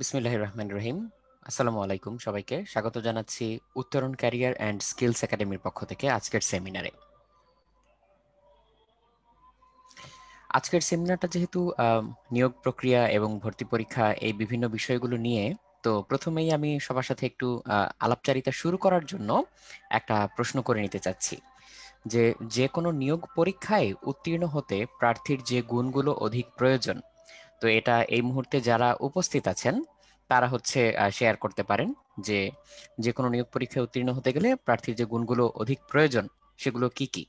বিসমিল্লাহ রহমান রহিম আসসালামু আলাইকুম সবাইকে স্বাগত জানাচ্ছি উত্তরণ ক্যারিয়ার অ্যান্ড স্কিলস একাডেমির পক্ষ থেকে আজকের সেমিনারে আজকের সেমিনারটা যেহেতু নিয়োগ প্রক্রিয়া এবং ভর্তি পরীক্ষা এই বিভিন্ন বিষয়গুলো নিয়ে তো প্রথমেই আমি সবার সাথে একটু আলাপচারিতা শুরু করার জন্য একটা প্রশ্ন করে নিতে চাচ্ছি যে যে কোনো নিয়োগ পরীক্ষায় উত্তীর্ণ হতে প্রার্থীর যে গুণগুলো অধিক প্রয়োজন তো এটা এই মুহূর্তে যারা উপস্থিত আছেন তারা হচ্ছে শেয়ার করতে পারেন যে যে কোনো নিয়োগ পরীক্ষায় উত্তীর্ণ হতে গেলে প্রার্থীর যে গুণগুলো অধিক প্রয়োজন সেগুলো কি কি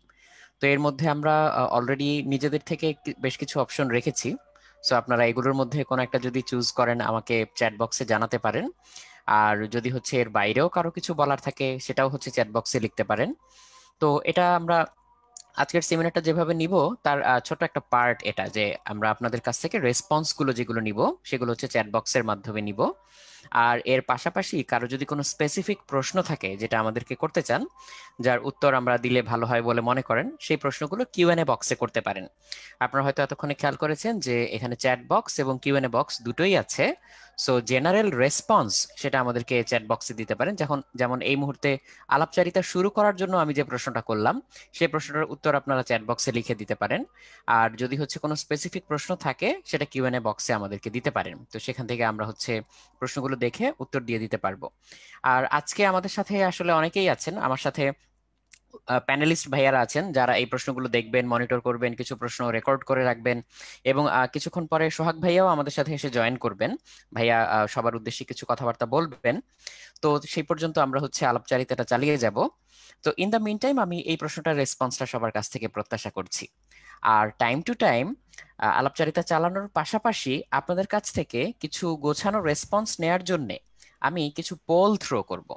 তো এর মধ্যে আমরা অলরেডি নিজেদের থেকে বেশ কিছু অপশন রেখেছি সো আপনারা এগুলোর মধ্যে কোনো একটা যদি চুজ করেন আমাকে চ্যাট বক্সে জানাতে পারেন আর যদি হচ্ছে এর বাইরেও কারো কিছু বলার থাকে সেটাও হচ্ছে চ্যাট বক্সে লিখতে পারেন তো এটা আমরা আজকের সেমিনারটা যেভাবে নিব তার ছোট একটা পার্ট এটা যে আমরা আপনাদের কাছ থেকে রেসপন্স গুলো যেগুলো নিব সেগুলো হচ্ছে চ্যাট বক্সের মাধ্যমে নিব আর এর পাশাপাশি কারো যদি কোনো স্পেসিফিক প্রশ্ন থাকে যেটা আমাদেরকে করতে চান যার উত্তর আমরা দিলে ভালো হয় বলে মনে করেন সেই প্রশ্নগুলো কিউএনএ বক্সে করতে পারেন আপনারা হয়তো এতক্ষণে খেয়াল করেছেন যে এখানে চ্যাট বক্স এবং কিউএনএ বক্স দুটোই আছে সো জেনারেল রেসপন্স সেটা আমাদেরকে চ্যাট বক্সে দিতে পারেন যখন যেমন এই মুহূর্তে আলাপচারিতা শুরু করার জন্য আমি যে প্রশ্নটা করলাম সেই প্রশ্নটার উত্তর আপনারা চ্যাট বক্সে লিখে দিতে পারেন আর যদি হচ্ছে কোনো স্পেসিফিক প্রশ্ন থাকে সেটা কিউএনএ বক্সে আমাদেরকে দিতে পারেন তো সেখান থেকে আমরা হচ্ছে প্রশ্নগুলো দেখে উত্তর দিয়ে দিতে পারবো আর আজকে আমাদের সাথে আসলে অনেকেই আছেন আমার সাথে প্যানেলিস্ট ভাইয়ারা আছেন যারা এই প্রশ্নগুলো দেখবেন মনিটর করবেন কিছু প্রশ্ন রেকর্ড করে রাখবেন এবং কিছুক্ষণ পরে সোহাগ ভাইয়াও আমাদের সাথে এসে জয়েন করবেন ভাইয়া সবার উদ্দেশ্যে কিছু কথাবার্তা বলবেন তো সেই পর্যন্ত আমরা হচ্ছে আলাপচারিতাটা চালিয়ে যাব তো ইন দ্য মিন টাইম আমি এই প্রশ্নটার রেসপন্সটা সবার কাছ থেকে প্রত্যাশা করছি আর টাইম টু টাইম আলাপচারিতা চালানোর পাশাপাশি আপনাদের কাছ থেকে কিছু গোছানো রেসপন্স নেয়ার জন্যে আমি কিছু পোল থ্রো করব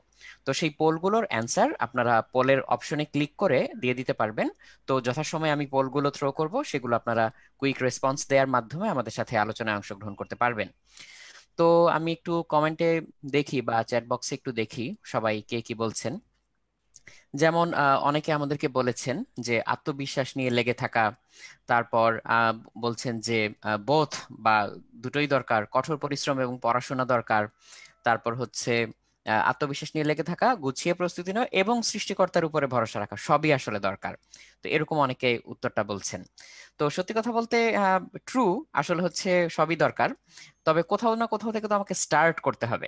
তো সেই পোলগুলোর অ্যান্সার আপনারা পোলের অপশনে ক্লিক করে দিয়ে দিতে পারবেন তো যথাসময়ে আমি পোলগুলো থ্রো করব সেগুলো আপনারা কুইক রেসপন্স দেওয়ার মাধ্যমে আমাদের সাথে আলোচনায় অংশগ্রহণ করতে পারবেন তো আমি একটু কমেন্টে দেখি বা চ্যাট বক্সে একটু দেখি সবাই কে কি বলছেন যেমন অনেকে আমাদেরকে বলেছেন যে আত্মবিশ্বাস নিয়ে লেগে থাকা তারপর বলছেন যে বোধ বা দুটোই দরকার কঠোর পরিশ্রম এবং পড়াশোনা দরকার তারপর হচ্ছে আত্মবিশ্বাস নিয়ে লেগে থাকা গুছিয়ে প্রস্তুতি নেওয়া এবং সৃষ্টিকর্তার উপরে ভরসা রাখা সবই আসলে দরকার তো এরকম অনেকে উত্তরটা বলছেন তো সত্যি কথা বলতে ট্রু আসলে হচ্ছে সবই দরকার তবে কোথাও না কোথাও থেকে তো আমাকে স্টার্ট করতে হবে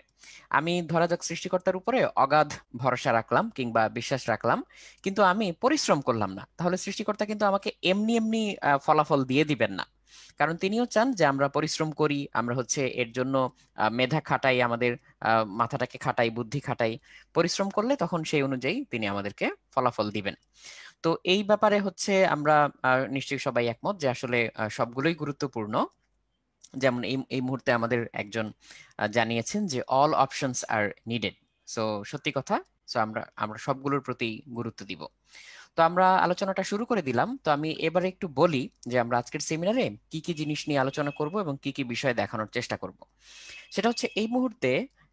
আমি ধরা যাক সৃষ্টিকর্তার উপরে অগাধ ভরসা রাখলাম কিংবা বিশ্বাস রাখলাম কিন্তু আমি পরিশ্রম করলাম না তাহলে সৃষ্টিকর্তা কিন্তু আমাকে এমনি এমনি ফলাফল দিয়ে দিবেন না কারণ তিনিও চান যে আমরা পরিশ্রম করি আমরা হচ্ছে এর জন্য মেধা খাটাই আমাদের মাথাটাকে খাটাই বুদ্ধি খাটাই পরিশ্রম করলে তখন সেই অনুযায়ী তিনি আমাদেরকে ফলাফল দিবেন তো এই ব্যাপারে হচ্ছে আমরা নিশ্চয়ই সবাই একমত যে আসলে সবগুলোই গুরুত্বপূর্ণ যেমন এই এই মুহূর্তে আমাদের একজন জানিয়েছেন যে all options are needed so সত্যি কথা সো আমরা আমরা সবগুলোর প্রতি গুরুত্ব দিব তো আমরা আলোচনাটা শুরু করে দিলাম তো আমি এবারে একটু বলি যে আমরা আজকের সেমিনারে কি কি জিনিস নিয়ে আলোচনা করব এবং কি কি বিষয় দেখানোর চেষ্টা করব সেটা হচ্ছে এই মুহূর্তে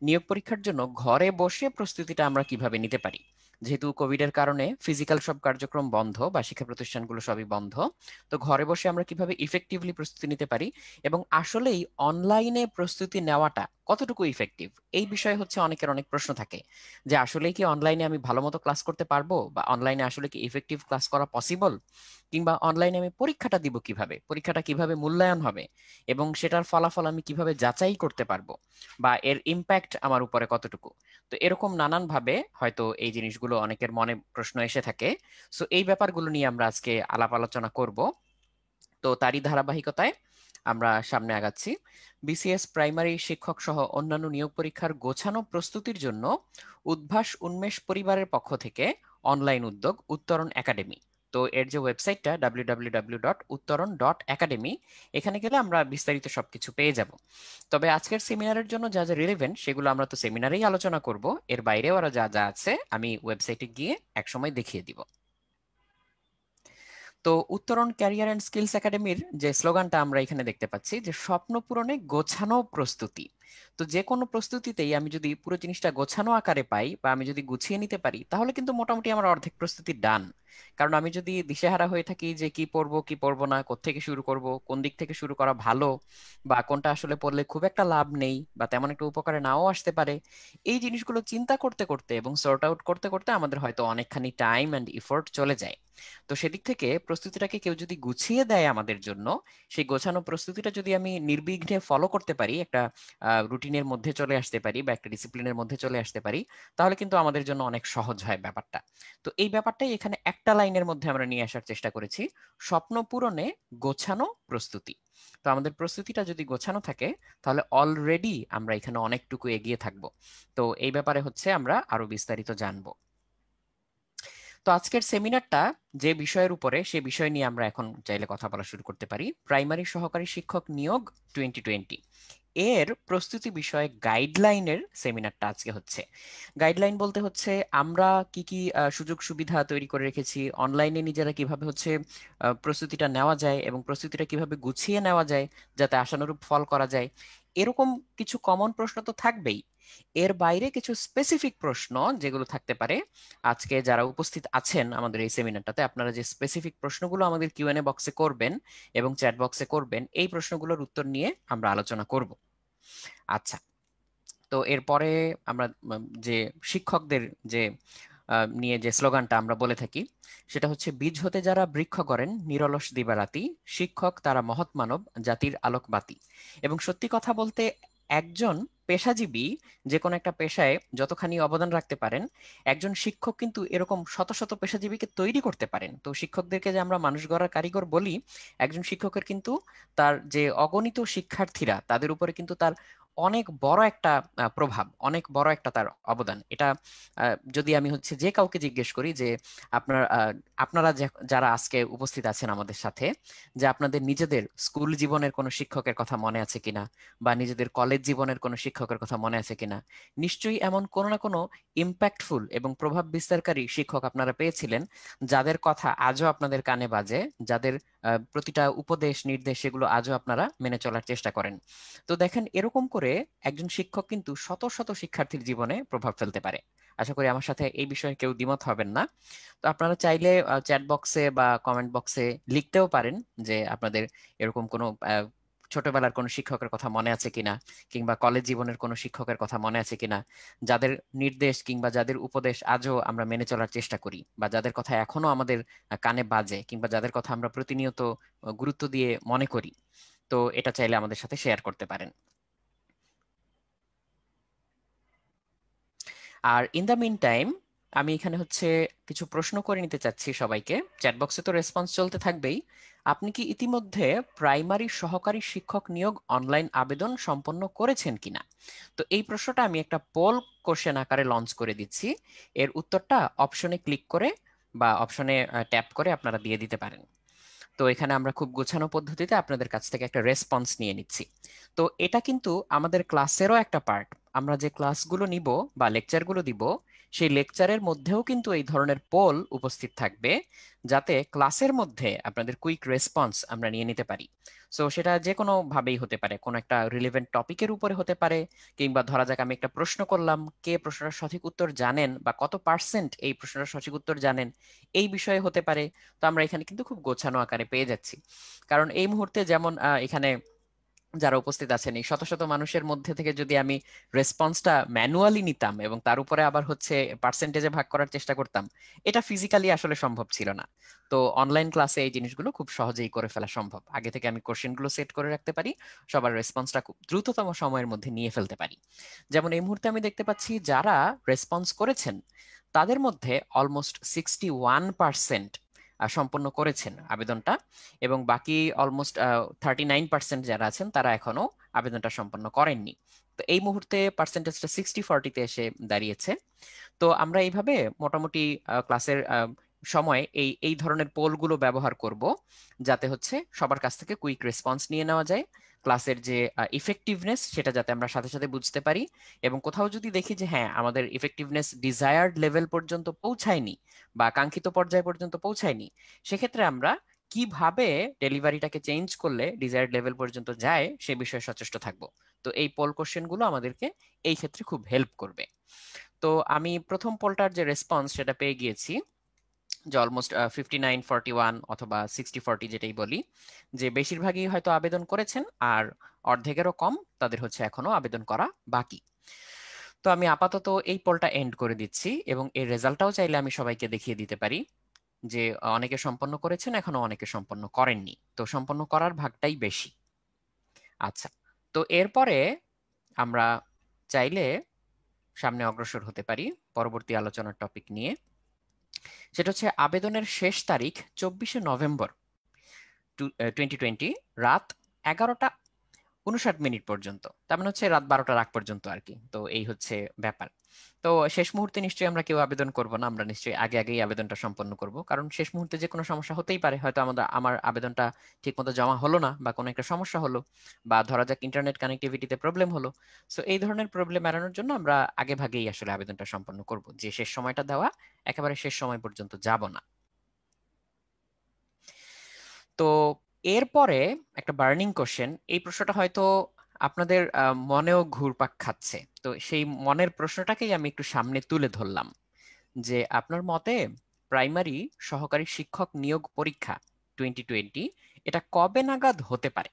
নিয়োগ পরীক্ষার জন্য ঘরে বসে প্রস্তুতিটা আমরা কিভাবে নিতে পারি যেহেতু কোভিড এর কারণে ফিজিক্যাল সব কার্যক্রম বন্ধ বা শিক্ষা প্রতিষ্ঠানগুলো সবই বন্ধ তো ঘরে বসে আমরা কিভাবে ইফেক্টিভলি প্রস্তুতি নিতে পারি এবং আসলেই অনলাইনে প্রস্তুতি নেওয়াটা কতটুকু ইফেক্টিভ এই বিষয়ে হচ্ছে অনেকের অনেক প্রশ্ন থাকে যে আসলে কি অনলাইনে আমি ভালো মতো ক্লাস করতে পারবো বা অনলাইনে আসলে কি ইফেক্টিভ ক্লাস করা পসিবল কিংবা অনলাইনে আমি পরীক্ষাটা দিব কিভাবে পরীক্ষাটা কিভাবে মূল্যায়ন হবে এবং সেটার ফলাফল আমি কিভাবে যাচাই করতে পারবো বা এর ইম্প্যাক্ট আমার উপরে কতটুকু তো এরকম নানানভাবে হয়তো এই জিনিসগুলো যেগুলো অনেকের মনে প্রশ্ন এসে থাকে সো এই ব্যাপারগুলো নিয়ে আমরা আজকে আলাপ আলোচনা করব তো তারই ধারাবাহিকতায় আমরা সামনে আগাচ্ছি বিসিএস প্রাইমারি শিক্ষক সহ অন্যান্য নিয়োগ পরীক্ষার গোছানো প্রস্তুতির জন্য উদ্ভাস উন্মেষ পরিবারের পক্ষ থেকে অনলাইন উদ্যোগ উত্তরণ একাডেমি তো এর যে ওয়েবসাইটটা W dot Uttoron dot academy এখানে গেলে আমরা বিস্তারিত সবকিছু পেয়ে যাব তবে আজকের সেমিনারের জন্য যা যা রিলেভেন্ট সেগুলো আমরা তো সেমিনারেই আলোচনা করব এর বাইরেও ওরা যা যা আছে আমি ওয়েবসাইটে গিয়ে একসময় দেখিয়ে দিব তো উত্তরণ ক্যারিয়ার অ্যান্ড স্কিলস একাডেমির যে স্লোগানটা আমরা এখানে দেখতে পাচ্ছি যে স্বপ্ন পূরণে গোছানো প্রস্তুতি তো যে কোনো প্রস্তুতিতেই আমি যদি পুরো জিনিসটা গোছানো আকারে পাই বা আমি যদি গুছিয়ে নিতে পারি তাহলে কিন্তু মোটামুটি আমার অর্ধেক প্রস্তুতি ডান কারণ আমি যদি দিশেহারা হয়ে থাকি যে কি পড়বো কি পড়বো না থেকে শুরু করব কোন দিক থেকে শুরু করা ভালো বা কোনটা আসলে পড়লে খুব একটা লাভ নেই বা তেমন একটা উপকারে নাও আসতে পারে এই জিনিসগুলো চিন্তা করতে করতে এবং সর্ট আউট করতে করতে আমাদের হয়তো অনেকখানি টাইম অ্যান্ড ইফোর্ট চলে যায় তো সেদিক থেকে প্রস্তুতিটাকে কেউ যদি গুছিয়ে দেয় আমাদের জন্য সেই গোছানো প্রস্তুতিটা যদি আমি নির্বিঘ্নে ফলো করতে পারি একটা রুটিনের মধ্যে চলে আসতে পারি বা একটা ডিসিপ্লিনের মধ্যে চলে আসতে পারি তাহলে কিন্তু আমাদের জন্য অনেক সহজ হয় ব্যাপারটা তো এই ব্যাপারটাই এখানে একটা লাইনের মধ্যে আমরা নিয়ে আসার চেষ্টা করেছি স্বপ্ন পূরণে গোছানো প্রস্তুতি তো আমাদের প্রস্তুতিটা যদি গোছানো থাকে তাহলে অলরেডি আমরা এখানে অনেকটুকু এগিয়ে থাকব তো এই ব্যাপারে হচ্ছে আমরা আরো বিস্তারিত জানবো তো আজকের সেমিনারটা যে বিষয়ের উপরে সে বিষয় নিয়ে আমরা এখন চাইলে কথা বলা শুরু করতে পারি প্রাইমারি সহকারী শিক্ষক নিয়োগ টোয়েন্টি টোয়েন্টি এর প্রস্তুতি বিষয়ে গাইডলাইনের সেমিনারটা আজকে হচ্ছে গাইডলাইন বলতে হচ্ছে আমরা কি কি সুযোগ সুবিধা তৈরি করে রেখেছি অনলাইনে নিজেরা কিভাবে হচ্ছে প্রস্তুতিটা নেওয়া যায় এবং প্রস্তুতিটা কিভাবে গুছিয়ে নেওয়া যায় যাতে আশানুরূপ ফল করা যায় এরকম কিছু কমন প্রশ্ন তো থাকবেই এর বাইরে কিছু স্পেসিফিক প্রশ্ন যেগুলো থাকতে পারে আজকে যারা উপস্থিত আছেন আমাদের এই সেমিনারটাতে আপনারা যে স্পেসিফিক প্রশ্নগুলো আমাদের কিউএনএ বক্সে করবেন এবং চ্যাট বক্সে করবেন এই প্রশ্নগুলোর উত্তর নিয়ে আমরা আলোচনা করব আচ্ছা তো এরপরে আমরা যে শিক্ষকদের যে নিয়ে যে স্লোগানটা আমরা বলে থাকি সেটা হচ্ছে বীজ হতে যারা বৃক্ষ করেন নিরলস দিবারাতি শিক্ষক তারা মহৎ মানব জাতির আলোকবাতি এবং সত্যি কথা বলতে একজন পেশাজীবী যে কোনো একটা পেশায় যতখানি অবদান রাখতে পারেন একজন শিক্ষক কিন্তু এরকম শত শত পেশাজীবীকে তৈরি করতে পারেন তো শিক্ষকদেরকে যে আমরা মানুষ গড়ার কারিগর বলি একজন শিক্ষকের কিন্তু তার যে অগণিত শিক্ষার্থীরা তাদের উপরে কিন্তু তার অনেক বড় একটা প্রভাব অনেক বড় একটা তার অবদান এটা যদি আমি হচ্ছে যে কাউকে জিজ্ঞেস করি যে আপনার আপনারা যারা আজকে উপস্থিত আছেন আমাদের সাথে যে আপনাদের নিজেদের স্কুল জীবনের কোনো শিক্ষকের কথা মনে আছে কিনা বা নিজেদের কলেজ জীবনের কোনো শিক্ষকের কথা মনে আছে কিনা নিশ্চয়ই এমন কোনো না কোনো ইম্প্যাক্টফুল এবং প্রভাব বিস্তারকারী শিক্ষক আপনারা পেয়েছিলেন যাদের কথা আজও আপনাদের কানে বাজে যাদের প্রতিটা উপদেশ নির্দেশ এগুলো আজও আপনারা মেনে চলার চেষ্টা করেন তো দেখেন এরকম করে করে একজন শিক্ষক কিন্তু শত শত শিক্ষার্থীর জীবনে প্রভাব ফেলতে পারে আশা করি আমার সাথে এই বিষয়ে কেউ দ্বিমত হবেন না তো আপনারা চাইলে চ্যাট বক্সে বা কমেন্ট বক্সে লিখতেও পারেন যে আপনাদের এরকম কোনো ছোটবেলার কোনো শিক্ষকের কথা মনে আছে কিনা কিংবা কলেজ জীবনের কোনো শিক্ষকের কথা মনে আছে কিনা যাদের নির্দেশ কিংবা যাদের উপদেশ আজও আমরা মেনে চলার চেষ্টা করি বা যাদের কথা এখনো আমাদের কানে বাজে কিংবা যাদের কথা আমরা প্রতিনিয়ত গুরুত্ব দিয়ে মনে করি তো এটা চাইলে আমাদের সাথে শেয়ার করতে পারেন আর ইন দ্য মিন টাইম আমি এখানে হচ্ছে কিছু প্রশ্ন করে নিতে চাচ্ছি সবাইকে চ্যাটবক্সে তো রেসপন্স চলতে থাকবেই আপনি কি ইতিমধ্যে প্রাইমারি সহকারী শিক্ষক নিয়োগ অনলাইন আবেদন সম্পন্ন করেছেন কিনা তো এই প্রশ্নটা আমি একটা পোল কোশ্চেন আকারে লঞ্চ করে দিচ্ছি এর উত্তরটা অপশনে ক্লিক করে বা অপশনে ট্যাপ করে আপনারা দিয়ে দিতে পারেন তো এখানে আমরা খুব গোছানো পদ্ধতিতে আপনাদের কাছ থেকে একটা রেসপন্স নিয়ে নিচ্ছি তো এটা কিন্তু আমাদের ক্লাসেরও একটা পার্ট আমরা যে ক্লাসগুলো নিব বা লেকচারগুলো দিব সেই লেকচারের মধ্যেও কিন্তু এই ধরনের পোল উপস্থিত থাকবে যাতে ক্লাসের মধ্যে আপনাদের কুইক রেসপন্স আমরা নিয়ে নিতে পারি সো সেটা যে কোনোভাবেই হতে পারে কোনো একটা রিলেভেন্ট টপিকের উপরে হতে পারে কিংবা ধরা যাক আমি একটা প্রশ্ন করলাম কে প্রশ্নটার সঠিক উত্তর জানেন বা কত পার্সেন্ট এই প্রশ্নটার সঠিক উত্তর জানেন এই বিষয়ে হতে পারে তো আমরা এখানে কিন্তু খুব গোছানো আকারে পেয়ে যাচ্ছি কারণ এই মুহূর্তে যেমন এখানে যারা উপস্থিত আছেন এই শত শত মানুষের মধ্যে থেকে যদি আমি রেসপন্সটা ম্যানুয়ালি নিতাম এবং তার উপরে আবার হচ্ছে পার্সেন্টেজে ভাগ করার চেষ্টা করতাম এটা ফিজিক্যালি আসলে সম্ভব ছিল না তো অনলাইন ক্লাসে এই জিনিসগুলো খুব সহজেই করে ফেলা সম্ভব আগে থেকে আমি কোশ্চেনগুলো সেট করে রাখতে পারি সবার রেসপন্সটা খুব দ্রুততম সময়ের মধ্যে নিয়ে ফেলতে পারি যেমন এই মুহূর্তে আমি দেখতে পাচ্ছি যারা রেসপন্স করেছেন তাদের মধ্যে অলমোস্ট সিক্সটি ওয়ান পার্সেন্ট সম্পন্ন করেছেন আবেদনটা এবং বাকি অলমোস্ট থার্টি নাইন পার্সেন্ট যারা আছেন তারা এখনো আবেদনটা সম্পন্ন করেননি তো এই মুহূর্তে পার্সেন্টেজটা সিক্সটি ফর্টিতে এসে দাঁড়িয়েছে তো আমরা এইভাবে মোটামুটি ক্লাসের সময় এই এই ধরনের পোলগুলো ব্যবহার করব যাতে হচ্ছে সবার কাছ থেকে কুইক রেসপন্স নিয়ে নেওয়া যায় ক্লাসের যে ইফেক্টিভনেস সেটা যাতে আমরা সাথে সাথে বুঝতে পারি এবং কোথাও যদি দেখি যে হ্যাঁ আমাদের ইফেক্টিভনেস ডিজায়ার্ড লেভেল পর্যন্ত পৌঁছায়নি বা কাঙ্ক্ষিত পর্যায় পর্যন্ত পৌঁছায়নি সেক্ষেত্রে আমরা কিভাবে ডেলিভারিটাকে চেঞ্জ করলে ডিজায়ার্ড লেভেল পর্যন্ত যায় সে বিষয়ে সচেষ্ট থাকব তো এই পোল কোশ্চেনগুলো আমাদেরকে এই ক্ষেত্রে খুব হেল্প করবে তো আমি প্রথম পোলটার যে রেসপন্স সেটা পেয়ে গিয়েছি যে almost fifty nine forty one অথবা সিক্সটি ফর্টি যেটাই বলি যে বেশিরভাগই হয়তো আবেদন করেছেন আর অর্ধেকেরও কম তাদের হচ্ছে এখনো আবেদন করা বাকি তো আমি আপাতত এই পোলটা এন্ড করে দিচ্ছি এবং এর রেজাল্টটাও চাইলে আমি সবাইকে দেখিয়ে দিতে পারি যে অনেকে সম্পন্ন করেছেন এখনো অনেকে সম্পন্ন করেননি তো সম্পন্ন করার ভাগটাই বেশি আচ্ছা তো এরপরে আমরা চাইলে সামনে অগ্রসর হতে পারি পরবর্তী আলোচনার টপিক নিয়ে সেটা হচ্ছে আবেদনের শেষ তারিখ চব্বিশে নভেম্বর টোয়েন্টি টোয়েন্টি রাত এগারোটা উনষাট মিনিট পর্যন্ত তার মানে হচ্ছে রাত বারোটা আগ পর্যন্ত আর কি তো এই হচ্ছে ব্যাপার তো শেষ মুহূর্তে নিশ্চয়ই আমরা কেউ আবেদন করব না আমরা নিশ্চয়ই আগে আগেই আবেদনটা সম্পন্ন করব কারণ শেষ মুহূর্তে যে কোনো সমস্যা হতেই পারে হয়তো আমাদের আমার আবেদনটা ঠিকমতো জমা হলো না বা কোনো একটা সমস্যা হলো বা ধরা যাক ইন্টারনেট কানেক্টিভিটিতে প্রবলেম হলো সো এই ধরনের প্রবলেম এড়ানোর জন্য আমরা আগে ভাগেই আসলে আবেদনটা সম্পন্ন করব যে শেষ সময়টা দেওয়া একেবারে শেষ সময় পর্যন্ত যাব না তো এরপরে একটা বার্নিং কোশ্চেন এই প্রশ্নটা হয়তো আপনাদের মনেও ঘুরপাক খাচ্ছে তো সেই মনের প্রশ্নটাকেই আমি একটু সামনে তুলে ধরলাম যে আপনার মতে প্রাইমারি সহকারী শিক্ষক নিয়োগ পরীক্ষা টোয়েন্টি টোয়েন্টি এটা কবে নাগাদ হতে পারে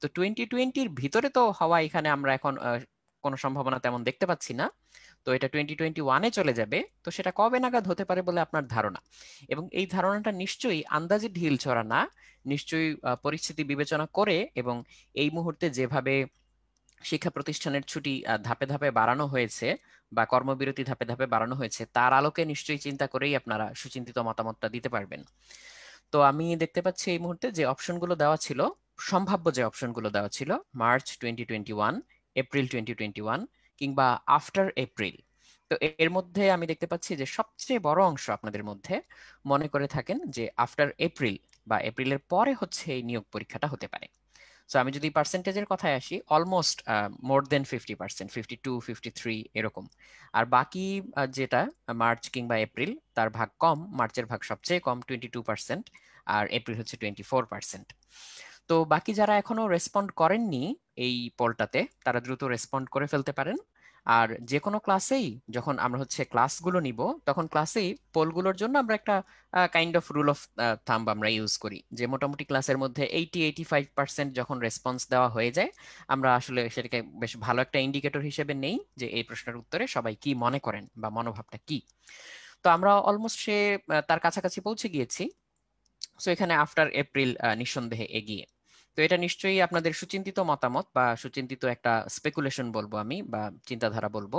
তো টোয়েন্টি টোয়েন্টির ভিতরে তো হওয়া এখানে আমরা এখন কোনো সম্ভাবনা তেমন দেখতে পাচ্ছি না তো এটা টোয়েন্টি টোয়েন্টি ওয়ানে চলে যাবে তো সেটা কবে নাগাদ হতে পারে বলে আপনার ধারণা এবং এই ধারণাটা নিশ্চয়ই আন্দাজে ঢিল ছড়া না নিশ্চয়ই পরিস্থিতি বিবেচনা করে এবং এই মুহূর্তে যেভাবে শিক্ষা প্রতিষ্ঠানের ছুটি ধাপে ধাপে বাড়ানো হয়েছে বা কর্মবিরতি ধাপে ধাপে বাড়ানো হয়েছে তার আলোকে নিশ্চয়ই চিন্তা করেই আপনারা সুচিন্তিত মতামতটা দিতে পারবেন তো আমি দেখতে পাচ্ছি এই মুহূর্তে যে অপশনগুলো দেওয়া ছিল সম্ভাব্য যে অপশনগুলো দেওয়া ছিল March twenty twenty one April twenty twenty one কিংবা আফটার এপ্রিল তো এর মধ্যে আমি দেখতে পাচ্ছি যে সবচেয়ে বড় অংশ আপনাদের মধ্যে মনে করে থাকেন যে আফটার এপ্রিল বা এপ্রিলের পরে হচ্ছে এই নিয়োগ পরীক্ষাটা হতে পারে সো আমি যদি পার্সেন্টেজের কথায় আসি almost more than fifty percent fifty two fifty three এরকম আর বাকি যেটা মার্চ কিংবা এপ্রিল তার ভাগ কম মার্চের ভাগ সবচেয়ে কম টোয়েন্টি টু পার্সেন্ট আর এপ্রিল হচ্ছে টোয়েন্টি ফোর পার্সেন্ট তো বাকি যারা এখনো রেসপন্ড করেননি এই পলটাতে তারা দ্রুত রেসপন্ড করে ফেলতে পারেন আর যে কোনো ক্লাসেই যখন আমরা হচ্ছে ক্লাসগুলো নিব তখন ক্লাসেই পোলগুলোর জন্য আমরা একটা kind of rule of thumb আমরা ইউজ করি যে মোটামুটি ক্লাসের মধ্যে এইটি এইটি ফাইভ পার্সেন্ট যখন রেসপন্স দেওয়া হয়ে যায় আমরা আসলে সেটাকে বেশ ভালো একটা ইন্ডিকেটর হিসেবে নেই যে এই প্রশ্নের উত্তরে সবাই কি মনে করেন বা মনোভাবটা কি তো আমরা অলমোস্ট সে তার কাছাকাছি পৌঁছে গিয়েছি সো এখানে আফটার এপ্রিল নিঃসন্দেহে এগিয়ে তো এটা নিশ্চয়ই আপনাদের সুচিন্তিত মতামত বা সুচিন্তিত একটা স্পেকুলেশন বলবো আমি বা চিন্তাধারা বলবো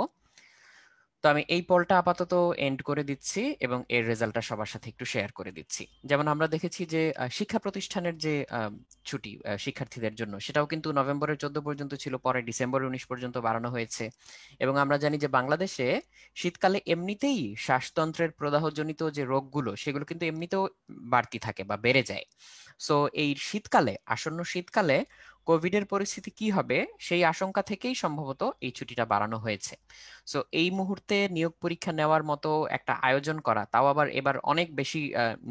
তো আমি এই পলটা আপাতত এন্ড করে দিচ্ছি এবং এর রেজাল্টটা সবার সাথে একটু শেয়ার করে দিচ্ছি যেমন আমরা দেখেছি যে শিক্ষা প্রতিষ্ঠানের যে ছুটি শিক্ষার্থীদের জন্য সেটাও কিন্তু নভেম্বরের চোদ্দ পর্যন্ত ছিল পরে ডিসেম্বর উনিশ পর্যন্ত বাড়ানো হয়েছে এবং আমরা জানি যে বাংলাদেশে শীতকালে এমনিতেই শ্বাসতন্ত্রের প্রদাহজনিত যে রোগগুলো সেগুলো কিন্তু এমনিতেও বাড়তি থাকে বা বেড়ে যায় সো এই শীতকালে আসন্ন শীতকালে কোভিডের পরিস্থিতি কি হবে সেই আশঙ্কা থেকেই সম্ভবত এই ছুটিটা বাড়ানো হয়েছে সো এই মুহূর্তে নিয়োগ পরীক্ষা নেওয়ার মতো একটা আয়োজন করা তাও আবার এবার অনেক বেশি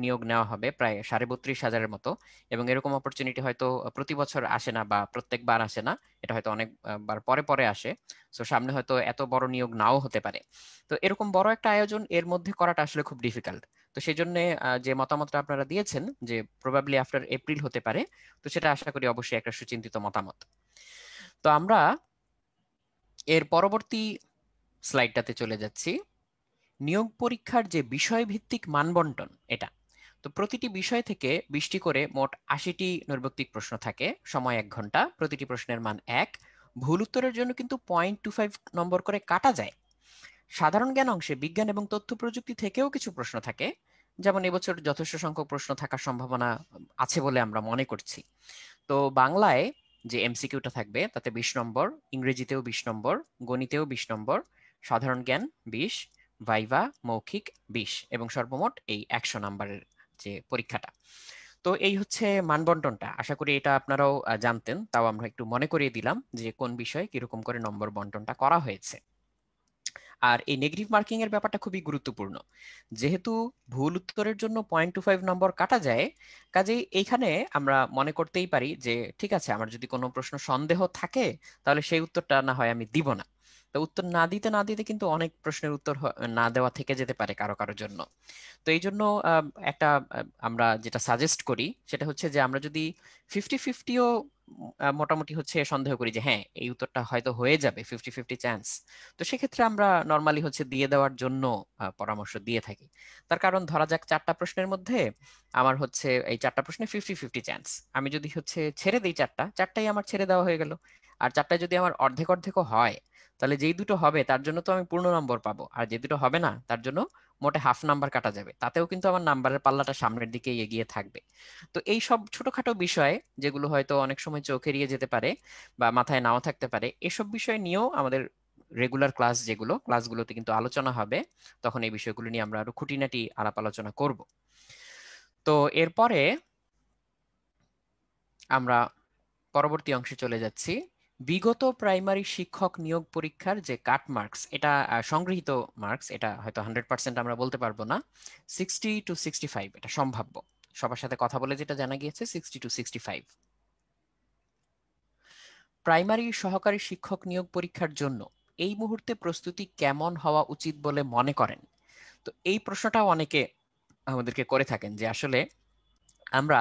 নিয়োগ নেওয়া হবে প্রায় সাড়ে বত্রিশ হাজারের মতো এবং এরকম অপরচুনিটি হয়তো প্রতি বছর আসে না বা প্রত্যেকবার আসে না এটা হয়তো অনেকবার পরে পরে আসে সো সামনে হয়তো এত বড় নিয়োগ নাও হতে পারে তো এরকম বড় একটা আয়োজন এর মধ্যে করাটা আসলে খুব ডিফিকাল্ট তো সেই জন্য যে মতামতটা আপনারা দিয়েছেন যে প্রবাবলি আফটার এপ্রিল হতে পারে তো সেটা আশা করি অবশ্যই একটা সুচিন্তিত মতামত তো আমরা এর পরবর্তী স্লাইডটাতে চলে যাচ্ছি নিয়োগ পরীক্ষার যে বিষয়ভিত্তিক মানবন্টন এটা তো প্রতিটি বিষয় থেকে বৃষ্টি করে মোট আশিটি নৈর্বক্তিক প্রশ্ন থাকে সময় এক ঘন্টা প্রতিটি প্রশ্নের মান এক ভুল উত্তরের জন্য কিন্তু পয়েন্ট টু ফাইভ নম্বর করে কাটা যায় সাধারণ জ্ঞান অংশে বিজ্ঞান এবং তথ্য প্রযুক্তি থেকেও কিছু প্রশ্ন থাকে যেমন এবছর যথেষ্ট সংখ্যক প্রশ্ন থাকার সম্ভাবনা আছে বলে আমরা মনে করছি তো বাংলায় যে এমসিকিউটা থাকবে তাতে বিশ নম্বর ইংরেজিতেও বিশ নম্বর গণিতেও বিশ নম্বর সাধারণ জ্ঞান বিশ ভাইভা মৌখিক বিশ এবং সর্বমোট এই একশো নাম্বারের যে পরীক্ষাটা তো এই হচ্ছে মানবন্টনটা আশা করি এটা আপনারাও জানতেন তাও আমরা একটু মনে করিয়ে দিলাম যে কোন বিষয়ে কিরকম করে নম্বর বন্টনটা করা হয়েছে আর এই নেগেটিভ মার্কিং এর ব্যাপারটা খুবই গুরুত্বপূর্ণ যেহেতু ভুল উত্তরের জন্য পয়েন্ট টু ফাইভ নম্বর কাটা যায় কাজেই এইখানে আমরা মনে করতেই পারি যে ঠিক আছে আমার যদি কোনো প্রশ্ন সন্দেহ থাকে তাহলে সেই উত্তরটা না হয় আমি দিব না তো উত্তর না দিতে না দিতে কিন্তু অনেক প্রশ্নের উত্তর না দেওয়া থেকে যেতে পারে কারো কারো জন্য তো এই জন্য একটা আমরা যেটা সাজেস্ট করি সেটা হচ্ছে যে আমরা যদি ফিফটি ফিফটিও মোটামুটি হচ্ছে সন্দেহ করি যে হ্যাঁ এই উত্তরটা হয়তো হয়ে যাবে ফিফটি ফিফটি চান্স তো সেক্ষেত্রে আমরা নর্মালি হচ্ছে দিয়ে দেওয়ার জন্য পরামর্শ দিয়ে থাকি তার কারণ ধরা যাক চারটা প্রশ্নের মধ্যে আমার হচ্ছে এই চারটা প্রশ্নে ফিফটি ফিফটি চান্স আমি যদি হচ্ছে ছেড়ে দিই চারটা চারটাই আমার ছেড়ে দেওয়া হয়ে গেল আর চারটায় যদি আমার অর্ধেক অর্ধেকও হয় তাহলে যেই দুটো হবে তার জন্য তো আমি পূর্ণ নম্বর পাবো আর যে দুটো হবে না তার জন্য মোটে হাফ নাম্বার কাটা যাবে তাতেও কিন্তু আমার নাম্বারের পাল্লাটা সামনের দিকে এগিয়ে থাকবে তো এই সব ছোটখাটো বিষয়ে যেগুলো হয়তো অনেক সময় চোখ এড়িয়ে যেতে পারে বা মাথায় নাও থাকতে পারে এসব বিষয় নিয়েও আমাদের রেগুলার ক্লাস যেগুলো ক্লাসগুলোতে কিন্তু আলোচনা হবে তখন এই বিষয়গুলো নিয়ে আমরা আরো খুঁটিনাটি আলাপ আলোচনা করব তো এরপরে আমরা পরবর্তী অংশে চলে যাচ্ছি বিগত প্রাইমারি শিক্ষক নিয়োগ পরীক্ষার যে কাট মার্কস এটা সংগৃহীত মার্কস এটা হয়তো হান্ড্রেড পার্সেন্ট আমরা বলতে পারবো না সিক্সটি টু সিক্সটি ফাইভ এটা সম্ভাব্য সবার সাথে কথা বলে যেটা জানা গিয়েছে sixty two sixty five primary সহকারী শিক্ষক নিয়োগ পরীক্ষার জন্য এই মুহূর্তে প্রস্তুতি কেমন হওয়া উচিত বলে মনে করেন তো এই প্রশ্নটাও অনেকে আমাদেরকে করে থাকেন যে আসলে আমরা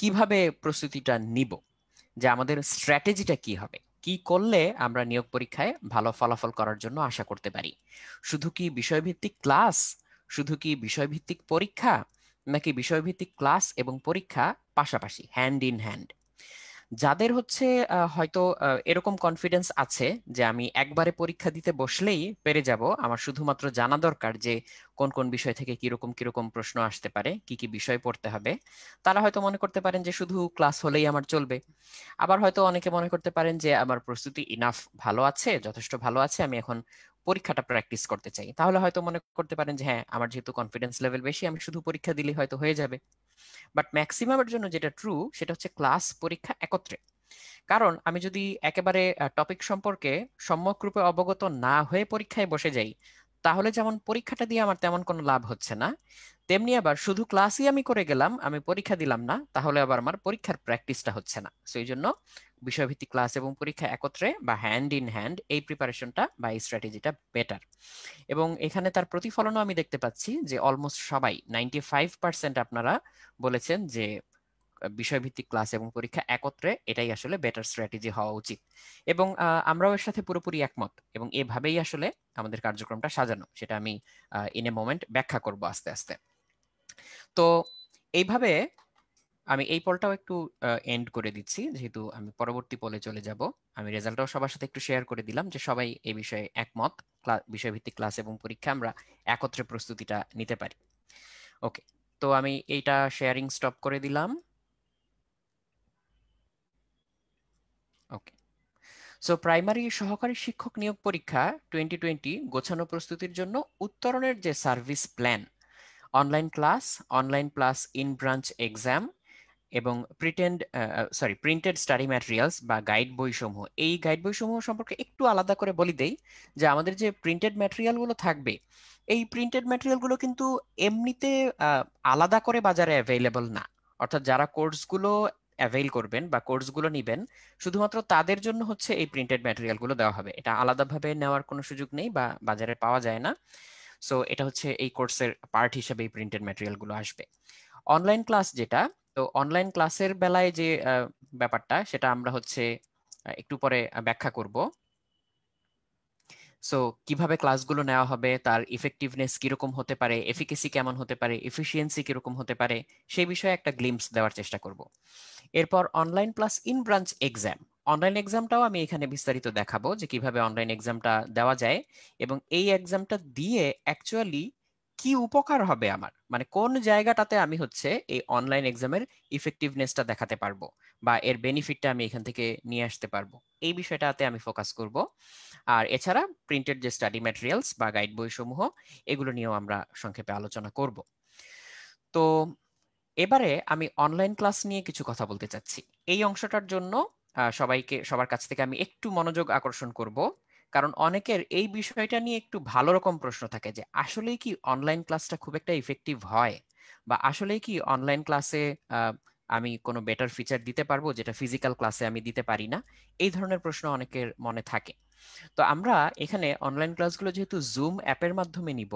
কিভাবে প্রস্তুতিটা নিব যে আমাদের স্ট্র্যাটেজিটা কি হবে কি করলে আমরা নিয়োগ পরীক্ষায় ভালো ফলাফল করার জন্য আশা করতে পারি শুধু কি বিষয়ভিত্তিক ক্লাস শুধু কি বিষয়ভিত্তিক পরীক্ষা নাকি বিষয়ভিত্তিক ক্লাস এবং পরীক্ষা পাশাপাশি হ্যান্ড ইন হ্যান্ড যাদের হচ্ছে হয়তো এরকম কনফিডেন্স আছে যে আমি একবারে পরীক্ষা দিতে বসলেই পেরে যাব আমার শুধুমাত্র জানা দরকার যে কোন কোন বিষয় থেকে কিরকম কিরকম প্রশ্ন আসতে পারে কি কি বিষয় পড়তে হবে তারা হয়তো মনে করতে পারেন যে শুধু ক্লাস হলেই আমার চলবে আবার হয়তো অনেকে মনে করতে পারেন যে আমার প্রস্তুতি ইনাফ ভালো আছে যথেষ্ট ভালো আছে আমি এখন পরীক্ষাটা প্র্যাকটিস করতে চাই তাহলে হয়তো মনে করতে পারেন যে হ্যাঁ আমার যেহেতু কনফিডেন্স লেভেল বেশি আমি শুধু পরীক্ষা দিলেই হয়তো হয়ে যাবে বাট ম্যাক্সিমামের জন্য যেটা ট্রু সেটা হচ্ছে ক্লাস পরীক্ষা একত্রে কারণ আমি যদি একেবারে টপিক সম্পর্কে সম্যক রূপে অবগত না হয়ে পরীক্ষায় বসে যাই তাহলে যেমন পরীক্ষাটা দিয়ে আমার তেমন কোনো লাভ হচ্ছে না তেমনি আবার শুধু ক্লাসই আমি করে গেলাম আমি পরীক্ষা দিলাম না তাহলে আবার আমার পরীক্ষার প্র্যাকটিসটা হচ্ছে না সেই জন্য বিষয়ভিত্তিক ক্লাস এবং পরীক্ষা একত্রে বা হ্যান্ড ইন হ্যান্ড এই প্রিপারেশনটা বা এই স্ট্র্যাটেজিটা বেটার এবং এখানে তার প্রতিফলনও আমি দেখতে পাচ্ছি যে অলমোস্ট সবাই নাইনটি ফাইভ পার্সেন্ট আপনারা বলেছেন যে বিষয়ভিত্তিক ক্লাস এবং পরীক্ষা একত্রে এটাই আসলে বেটার স্ট্র্যাটেজি হওয়া উচিত এবং আমরাও এর সাথে পুরোপুরি একমত এবং এভাবেই আসলে আমাদের কার্যক্রমটা সাজানো সেটা আমি ইন এ মোমেন্ট ব্যাখ্যা করব আস্তে আস্তে তো এইভাবে আমি এই পলটাও একটু এন্ড করে দিচ্ছি যেহেতু আমি পরবর্তী পলে চলে যাব আমি রেজাল্টটাও সবার সাথে একটু শেয়ার করে দিলাম যে সবাই এই বিষয়ে একমত বিষয়ভিত্তিক ক্লাস এবং পরীক্ষা আমরা একত্রে প্রস্তুতিটা নিতে পারি ওকে তো আমি এইটা শেয়ারিং স্টপ করে দিলাম ওকে সো প্রাইমারি সহকারী শিক্ষক নিয়োগ পরীক্ষা টোয়েন্টি টোয়েন্টি গোছানো প্রস্তুতির জন্য উত্তরণের যে service plan online class online plus in branch exam এবং pretend sorry printed study materials বা গাইড বইসমূহ এই গাইড বইসমূহ সম্পর্কে একটু আলাদা করে বলি দেই যে আমাদের যে প্রিন্টেড ম্যাটেরিয়ালগুলো থাকবে এই প্রিন্টেড ম্যাটেরিয়ালগুলো কিন্তু এমনিতে আলাদা করে বাজারে অ্যাভেলেবল না অর্থাৎ যারা কোর্সগুলো অ্যাভেল করবেন বা কোর্সগুলো নেবেন শুধুমাত্র তাদের জন্য হচ্ছে এই প্রিন্টেড ম্যাটেরিয়ালগুলো দেওয়া হবে এটা আলাদাভাবে নেওয়ার কোনো সুযোগ নেই বা বাজারে পাওয়া যায় না সো এটা হচ্ছে এই কোর্সের পার্ট হিসেবে এই প্রিন্টেড ম্যাটেরিয়ালগুলো আসবে অনলাইন ক্লাস যেটা তো অনলাইন ক্লাসের বেলায় যে ব্যাপারটা সেটা আমরা হচ্ছে একটু পরে ব্যাখ্যা করব সো কিভাবে ক্লাসগুলো নেওয়া হবে তার ইফেক্টিভনেস কিরকম হতে পারে এফিকেসি কেমন হতে পারে এফিসিয়েন্সি কিরকম হতে পারে সেই বিষয়ে একটা গ্লিমস দেওয়ার চেষ্টা করব এরপর online plus in branch exam online এক্সামটাও আমি এখানে বিস্তারিত দেখাবো যে কিভাবে অনলাইন এক্সামটা দেওয়া যায় এবং এই এক্সামটা দিয়ে অ্যাকচুয়ালি কি উপকার হবে আমার মানে কোন জায়গাটাতে আমি হচ্ছে এই অনলাইন এক্সামের ইফেক্টিভনেসটা দেখাতে পারবো বা এর বেনিফিটটা আমি এখান থেকে নিয়ে আসতে পারবো এই বিষয়টাতে আমি ফোকাস করব আর এছাড়া প্রিন্টেড যে স্টাডি ম্যাটেরিয়ালস বা গাইড বইসমূহ এগুলো নিয়েও আমরা সংক্ষেপে আলোচনা করব তো এবারে আমি অনলাইন ক্লাস নিয়ে কিছু কথা বলতে চাচ্ছি এই অংশটার জন্য সবাইকে সবার কাছ থেকে আমি একটু মনোযোগ আকর্ষণ করব কারণ অনেকের এই বিষয়টা নিয়ে একটু ভালো রকম প্রশ্ন থাকে যে আসলেই কি অনলাইন ক্লাসটা খুব একটা ইফেক্টিভ হয় বা আসলেই কি অনলাইন ক্লাসে আমি কোনো বেটার ফিচার দিতে পারবো যেটা ফিজিক্যাল ক্লাসে আমি দিতে পারি না এই ধরনের প্রশ্ন অনেকের মনে থাকে তো আমরা এখানে অনলাইন ক্লাসগুলো যেহেতু জুম অ্যাপের মাধ্যমে নিব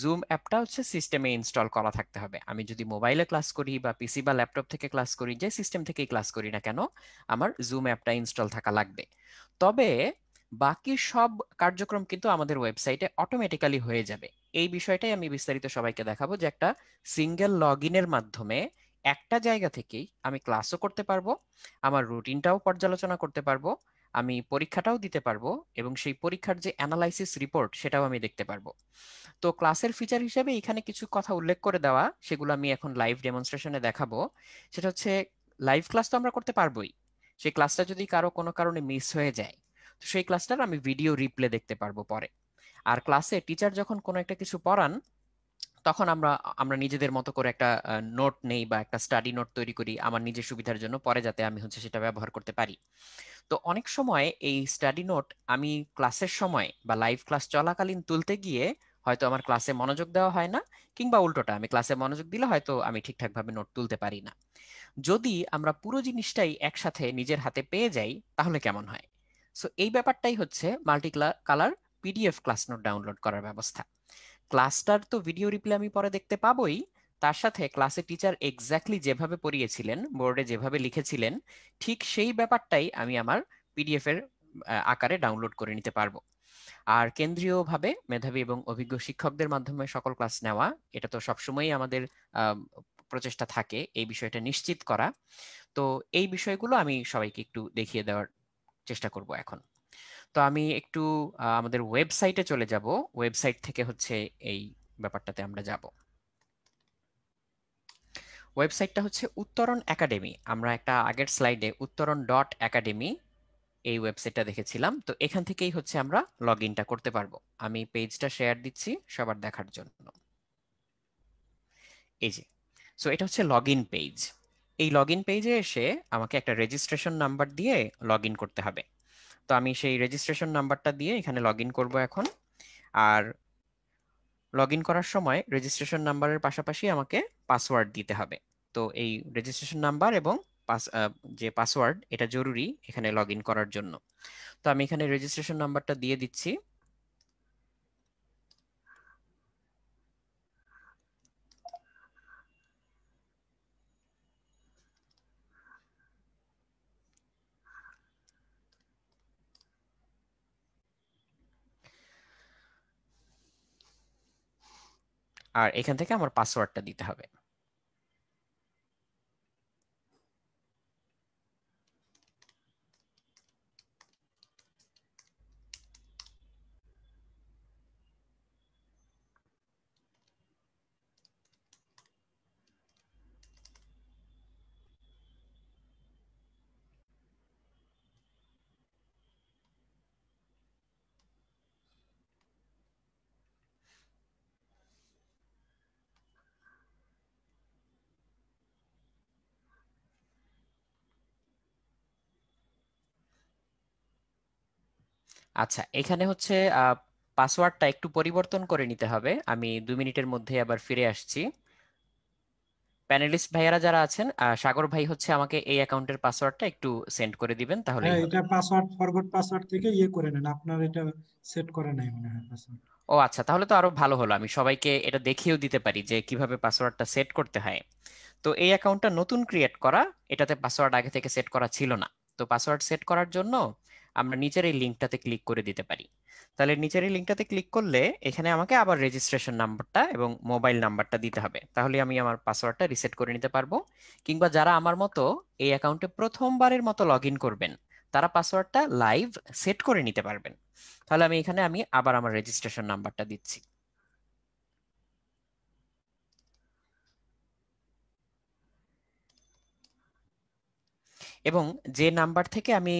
জুম অ্যাপটা হচ্ছে সিস্টেমে ইনস্টল করা থাকতে হবে আমি যদি মোবাইলে ক্লাস করি বা পিসি বা ল্যাপটপ থেকে ক্লাস করি যে সিস্টেম থেকেই ক্লাস করি না কেন আমার জুম অ্যাপটা ইনস্টল থাকা লাগবে তবে বাকি সব কার্যক্রম কিন্তু আমাদের ওয়েবসাইটে অটোমেটিক্যালি হয়ে যাবে এই বিষয়টাই আমি বিস্তারিত সবাইকে দেখাবো যে একটা সিঙ্গেল লগ ইনের মাধ্যমে একটা জায়গা থেকেই আমি ক্লাসও করতে পারবো আমার রুটিনটাও পর্যালোচনা করতে পারবো আমি পরীক্ষাটাও দিতে পারবো এবং সেই পরীক্ষার যে অ্যানালাইসিস রিপোর্ট সেটাও আমি দেখতে পারবো তো ক্লাসের ফিচার হিসেবে এখানে কিছু কথা উল্লেখ করে দেওয়া সেগুলো আমি এখন লাইভ ডেমনস্ট্রেশনে দেখাবো সেটা হচ্ছে লাইভ ক্লাস তো আমরা করতে পারবোই সেই ক্লাসটা যদি কারো কোনো কারণে মিস হয়ে যায় তো সেই ক্লাসটার আমি ভিডিও রিপ্লে দেখতে পারবো পরে আর ক্লাসে টিচার যখন কোনো একটা কিছু পড়ান তখন আমরা আমরা নিজেদের মতো করে একটা নোট নেই বা একটা স্টাডি নোট তৈরি করি আমার নিজের সুবিধার জন্য পরে যাতে আমি হচ্ছে সেটা ব্যবহার করতে পারি তো অনেক সময় এই স্টাডি নোট আমি ক্লাসের সময় বা লাইভ ক্লাস চলাকালীন তুলতে গিয়ে হয়তো আমার ক্লাসে মনোযোগ দেওয়া হয় না কিংবা উল্টোটা আমি ক্লাসে মনোযোগ দিলে হয়তো আমি ঠিকঠাকভাবে নোট তুলতে পারি না যদি আমরা পুরো জিনিসটাই একসাথে নিজের হাতে পেয়ে যাই তাহলে কেমন হয় সো এই ব্যাপারটাই হচ্ছে multi colour PDF class note download করার ব্যবস্থা ক্লাসটার তো ভিডিও রিপ্লে আমি পরে দেখতে পাবোই তার সাথে ক্লাসে টিচার এক্স্যাক্টলি যেভাবে পড়িয়েছিলেন বোর্ডে যেভাবে লিখেছিলেন ঠিক সেই ব্যাপারটাই আমি আমার পিডিএফ এর আকারে ডাউনলোড করে নিতে পারবো আর কেন্দ্রীয়ভাবে মেধাবী এবং অভিজ্ঞ শিক্ষকদের মাধ্যমে সকল ক্লাস নেওয়া এটা তো সবসময়ই আমাদের প্রচেষ্টা থাকে এই বিষয়টা নিশ্চিত করা তো এই বিষয়গুলো আমি সবাইকে একটু দেখিয়ে দেওয়ার চেষ্টা করব এখন তো আমি একটু আমাদের ওয়েবসাইটে চলে যাব ওয়েবসাইট থেকে হচ্ছে এই ব্যাপারটাতে আমরা যাব ওয়েবসাইটটা হচ্ছে উত্তরণ একাডেমি আমরা একটা আগের স্লাইডে উত্তরণ ডট একাডেমি এই ওয়েবসাইটটা দেখেছিলাম তো এখান থেকেই হচ্ছে আমরা লগ ইনটা করতে পারবো আমি পেজটা শেয়ার দিচ্ছি সবার দেখার জন্য এই যে সো এটা হচ্ছে লগ ইন পেজ এই লগ ইন পেজে এসে আমাকে একটা রেজিস্ট্রেশন নাম্বার দিয়ে লগ ইন করতে হবে তো আমি সেই রেজিস্ট্রেশন নাম্বারটা দিয়ে এখানে লগ ইন করবো এখন আর লগ ইন করার সময় রেজিস্ট্রেশন নাম্বারের পাশাপাশি আমাকে পাসওয়ার্ড দিতে হবে তো এই রেজিস্ট্রেশন নাম্বার এবং পাস যে পাসওয়ার্ড এটা জরুরি এখানে লগ ইন করার জন্য তো আমি এখানে রেজিস্ট্রেশন নাম্বারটা দিয়ে দিচ্ছি আর এখান থেকে আমার পাসওয়ার্ডটা দিতে হবে আচ্ছা এখানে হচ্ছে পাসওয়ার্ডটা একটু পরিবর্তন করে নিতে হবে আমি দু মিনিটের মধ্যে আবার ফিরে আসছি প্যানেলিস্ট ভাইয়ারা যারা আছেন সাগর ভাই হচ্ছে আমাকে এই অ্যাকাউন্টের পাসওয়ার্ডটা একটু সেন্ড করে দিবেন তাহলে হ্যাঁ, এটা পাসওয়ার্ড ফরগট পাসওয়ার্ড থেকে ইয়ে করে নেন আপনার এটা সেট করা নাই মনে হয় পাসওয়ার্ড ও আচ্ছা তাহলে তো আরো ভালো হলো আমি সবাইকে এটা দেখিয়েও দিতে পারি যে কিভাবে পাসওয়ার্ডটা সেট করতে হয় তো এই অ্যাকাউন্টটা নতুন ক্রিয়েট করা এটাতে পাসওয়ার্ড আগে থেকে সেট করা ছিল না তো পাসওয়ার্ড সেট করার জন্য আমরা নিচের এই লিঙ্কটাতে ক্লিক করে দিতে পারি তাহলে নিচের এই লিঙ্কটাতে ক্লিক করলে এখানে আমাকে আবার রেজিস্ট্রেশন নাম্বারটা এবং মোবাইল নাম্বারটা দিতে হবে তাহলে আমি আমার পাসওয়ার্ডটা রিসেট করে নিতে পারবো কিংবা যারা আমার মতো এই অ্যাকাউন্টে প্রথমবারের মতো লগ করবেন তারা পাসওয়ার্ডটা লাইভ সেট করে নিতে পারবেন তাহলে আমি এখানে আমি আবার আমার রেজিস্ট্রেশন নাম্বারটা দিচ্ছি এবং যে নাম্বার থেকে আমি